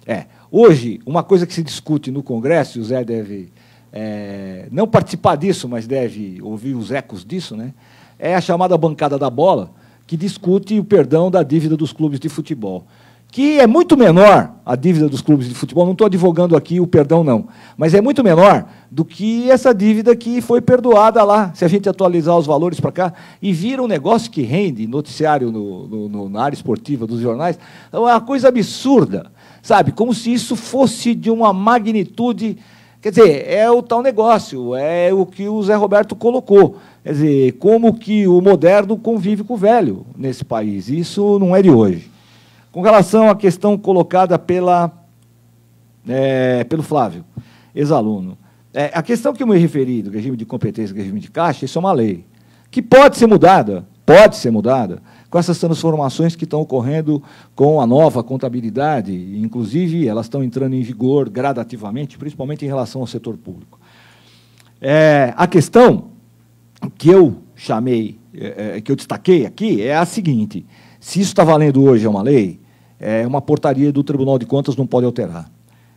É, hoje, uma coisa que se discute no Congresso, e o Zé deve é, não participar disso, mas deve ouvir os ecos disso, né? é a chamada bancada da bola, que discute o perdão da dívida dos clubes de futebol que é muito menor a dívida dos clubes de futebol. Não estou advogando aqui o perdão, não, mas é muito menor do que essa dívida que foi perdoada lá. Se a gente atualizar os valores para cá e vira um negócio que rende noticiário no, no, no, na área esportiva dos jornais, é uma coisa absurda, sabe? Como se isso fosse de uma magnitude. Quer dizer, é o tal negócio, é o que o Zé Roberto colocou. Quer dizer, como que o moderno convive com o velho nesse país. Isso não é de hoje. Com relação à questão colocada pela, é, pelo Flávio, ex-aluno, é, a questão que eu me referi do regime de competência e regime de caixa, isso é uma lei, que pode ser mudada, pode ser mudada, com essas transformações que estão ocorrendo com a nova contabilidade, inclusive elas estão entrando em vigor gradativamente, principalmente em relação ao setor público. É, a questão que eu chamei, é, é que eu destaquei aqui, é a seguinte: se isso está valendo hoje é uma lei, é uma portaria do Tribunal de Contas, não pode alterar.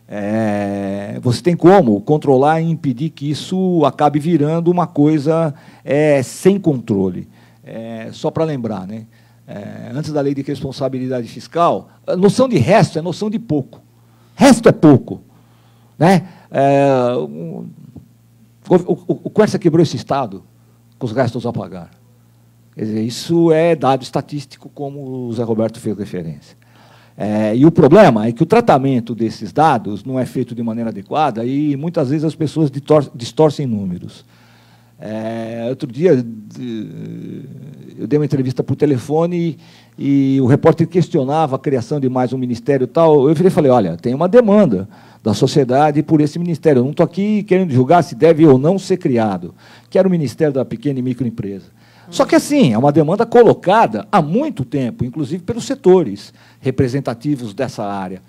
É, você tem como controlar e impedir que isso acabe virando uma coisa é, sem controle. É, só para lembrar, né? É, antes da lei de responsabilidade fiscal, a noção de resto é noção de pouco. Resto é pouco. Né? É, o, o, o Quercia quebrou esse Estado com os gastos a pagar. Quer dizer, isso é dado estatístico, como o Zé Roberto fez referência. É, e o problema é que o tratamento desses dados não é feito de maneira adequada e muitas vezes as pessoas distorcem números. É, outro dia eu dei uma entrevista por telefone e, o repórter questionava a criação de mais um ministério e tal. Eu falei, olha, tem uma demanda da sociedade por esse ministério. Eu não estou aqui querendo julgar se deve ou não ser criado. era o Ministério da Pequena e Microempresa. Só que assim, é uma demanda colocada há muito tempo, inclusive pelos setores representativos dessa área.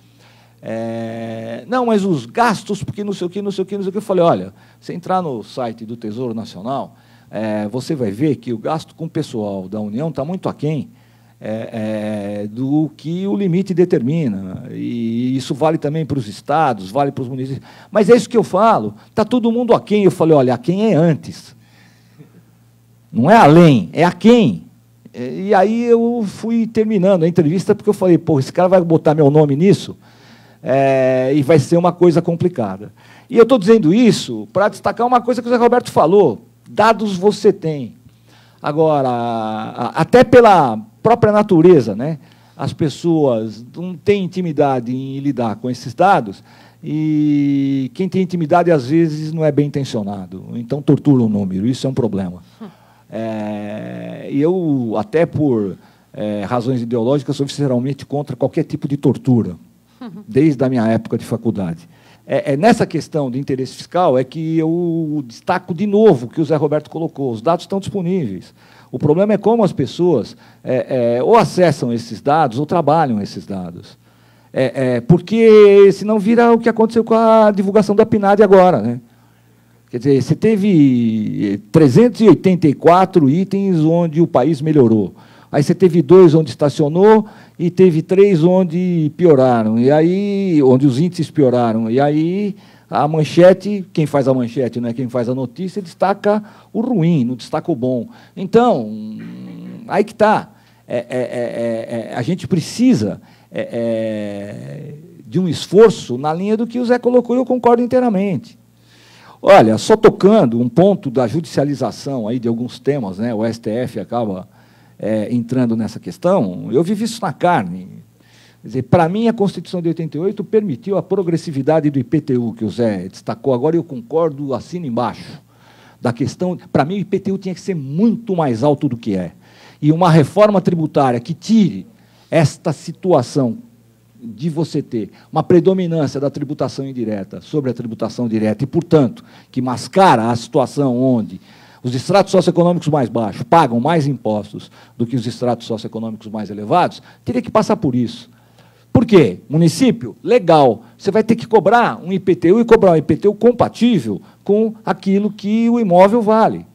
É, não, mas os gastos, porque não sei o que, não sei o que, não sei o que. Eu falei, olha, você entrar no site do Tesouro Nacional, é, você vai ver que o gasto com o pessoal da União está muito aquém é, é, do que o limite determina. E isso vale também para os estados, vale para os municípios. Mas é isso que eu falo, está todo mundo aquém. Eu falei, olha, aquém é antes. Não é além, é aquém. E aí eu fui terminando a entrevista, porque eu falei, pô, esse cara vai botar meu nome nisso é, e vai ser uma coisa complicada. E eu estou dizendo isso para destacar uma coisa que o Zé Roberto falou. Dados você tem. Agora, até pela própria natureza, né? as pessoas não têm intimidade em lidar com esses dados e quem tem intimidade às vezes não é bem intencionado. Então tortura o número, isso é um problema. Hum. É, eu, até por é, razões ideológicas, sou visceralmente contra qualquer tipo de tortura, desde a minha época de faculdade. É, é, nessa questão de interesse fiscal é que eu destaco de novo o que o Zé Roberto colocou. Os dados estão disponíveis. O problema é como as pessoas é, é ou acessam esses dados ou trabalham esses dados. É, é, porque senão vira o que aconteceu com a divulgação da PNAD agora. Né? Quer dizer, você teve 384 itens onde o país melhorou. Aí você teve dois onde estacionou e teve três onde pioraram. E aí, onde os índices pioraram. E aí a manchete, quem faz a manchete, né, quem faz a notícia, destaca o ruim, não destaca o bom. Então, hum, aí que está. É é, é, é, é, a gente precisa é, de um esforço na linha do que o Zé colocou e eu concordo inteiramente. Olha, só tocando um ponto da judicialização aí de alguns temas, né? o STF acaba é, entrando nessa questão, eu vivi isso na carne. Dizer, Para mim, a Constituição de 88 permitiu a progressividade do IPTU, que o Zé destacou agora, e eu concordo, assino embaixo. Da questão, para mim, o IPTU tinha que ser muito mais alto do que é. E uma reforma tributária que tire esta situação de você ter uma predominância da tributação indireta sobre a tributação direta e, portanto, que mascara a situação onde os estratos socioeconômicos mais baixos pagam mais impostos do que os estratos socioeconômicos mais elevados, teria que passar por isso. Por quê? Município, legal. Você vai ter que cobrar um IPTU e cobrar um IPTU compatível com aquilo que o imóvel vale.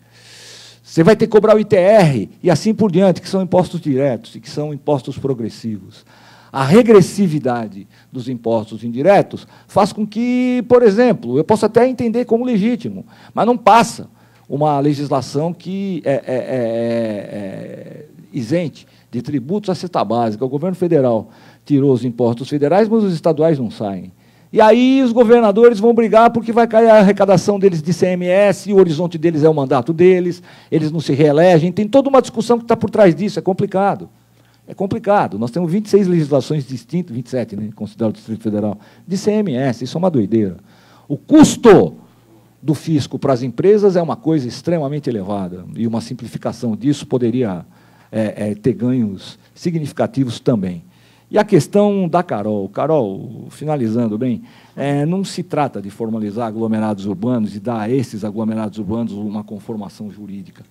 Você vai ter que cobrar o ITR e assim por diante, que são impostos diretos e que são impostos progressivos a regressividade dos impostos indiretos faz com que, por exemplo, eu possa até entender como legítimo, mas não passa uma legislação que é é, é, é, é, isente de tributos à cesta básica. O governo federal tirou os impostos federais, mas os estaduais não saem. E aí os governadores vão brigar porque vai cair a arrecadação deles de CMS, o horizonte deles é o mandato deles, eles não se reelegem. Tem toda uma discussão que está por trás disso, é complicado. É complicado. Nós temos 26 legislações distintas, 27, né, considerado o Distrito Federal, de CMS. Isso é uma doideira. O custo do fisco para as empresas é uma coisa extremamente elevada. E uma simplificação disso poderia é, é, ter ganhos significativos também. E a questão da Carol. Carol, finalizando bem, é, não se trata de formalizar aglomerados urbanos e dar a esses aglomerados urbanos uma conformação jurídica.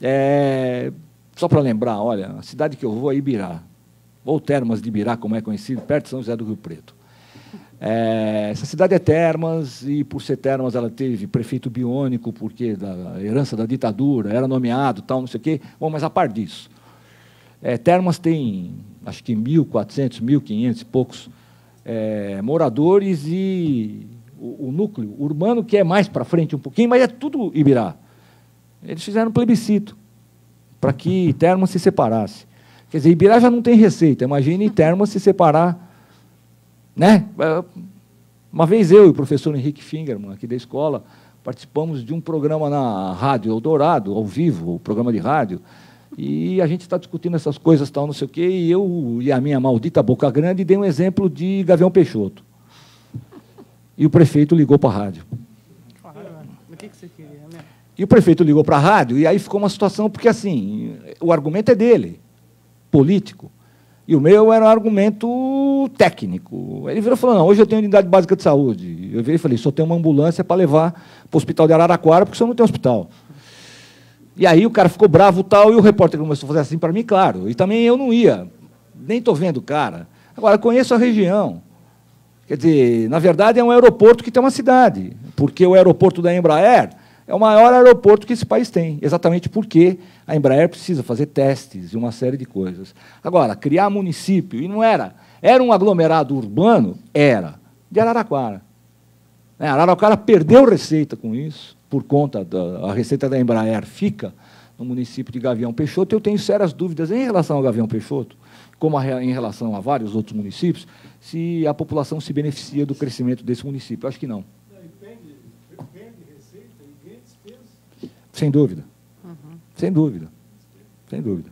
É, só para lembrar, olha, a cidade que eu vou é Ibirá, ou Termas de Ibirá, como é conhecido, perto de São José do Rio Preto. É, essa cidade é Termas, e por ser Termas ela teve prefeito biônico, porque da herança da ditadura, era nomeado, tal, não sei o quê. Bom, mas a par disso, é, Termas tem, acho que 1.400, 1.500 e poucos é, moradores e o, o, núcleo urbano, que é mais para frente um pouquinho, mas é tudo Ibirá. Eles fizeram plebiscito para que Termas se separasse. Quer dizer, Ibirá já não tem receita. Imagine Termas se separar. Né? Uma vez eu e o professor Henrique Fingerman, aqui da escola, participamos de um programa na Rádio Eldorado, ao vivo, o programa de rádio, e a gente está discutindo essas coisas, tal, não sei o quê, e eu e a minha maldita boca grande dei um exemplo de Gavião Peixoto. E o prefeito ligou para a rádio. Claro, o que, que você e o prefeito ligou para a rádio, e aí ficou uma situação, porque assim, o argumento é dele, político, e o meu era um argumento técnico. Ele virou e falou: não, hoje eu tenho unidade básica de saúde. Eu virei e falei: só tenho uma ambulância para levar para o hospital de Araraquara, porque senhor não tem hospital. E aí o cara ficou bravo tal, e o repórter começou a fazer assim para mim, claro. E também eu não ia, nem estou vendo o cara. Agora, conheço a região. Quer dizer, na verdade é um aeroporto que tem uma cidade, porque o aeroporto da Embraer é o maior aeroporto que esse país tem, exatamente porque a Embraer precisa fazer testes e uma série de coisas. Agora, criar município, e não era. Era um aglomerado urbano? Era. De Araraquara. É, Araraquara perdeu receita com isso, por conta da a receita da Embraer fica no município de Gavião Peixoto. Eu tenho sérias dúvidas em relação ao Gavião Peixoto, como a, em relação a vários outros municípios, se a população se beneficia do crescimento desse município. Eu acho que não. Sem dúvida. Uhum. Sem dúvida. Sem dúvida.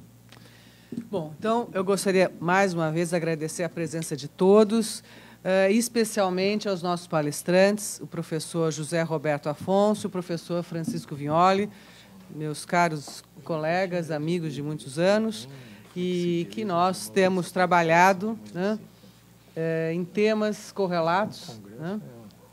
Bom, então eu gostaria mais uma vez de agradecer a presença de todos, eh, especialmente aos nossos palestrantes, o professor José Roberto Afonso, o professor Francisco Vignoli, meus caros colegas, amigos de muitos anos, e que nós temos trabalhado né, eh, em temas correlatos né,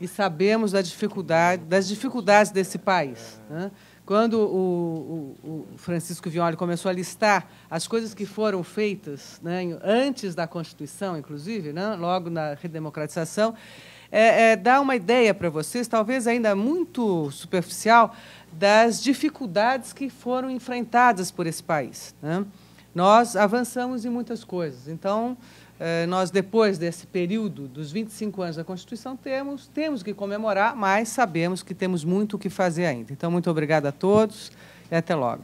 e sabemos da dificuldade, das dificuldades desse país. Né, quando o, o, o Francisco Violi começou a listar as coisas que foram feitas né, antes da Constituição, inclusive, né, logo na redemocratização, é, é, dá uma ideia para vocês, talvez ainda muito superficial, das dificuldades que foram enfrentadas por esse país. Né? Nós avançamos em muitas coisas. Então, eh, nós, depois desse período dos 25 anos da Constituição, temos, temos que comemorar, mas sabemos que temos muito o que fazer ainda. Então, muito obrigado a todos e até logo.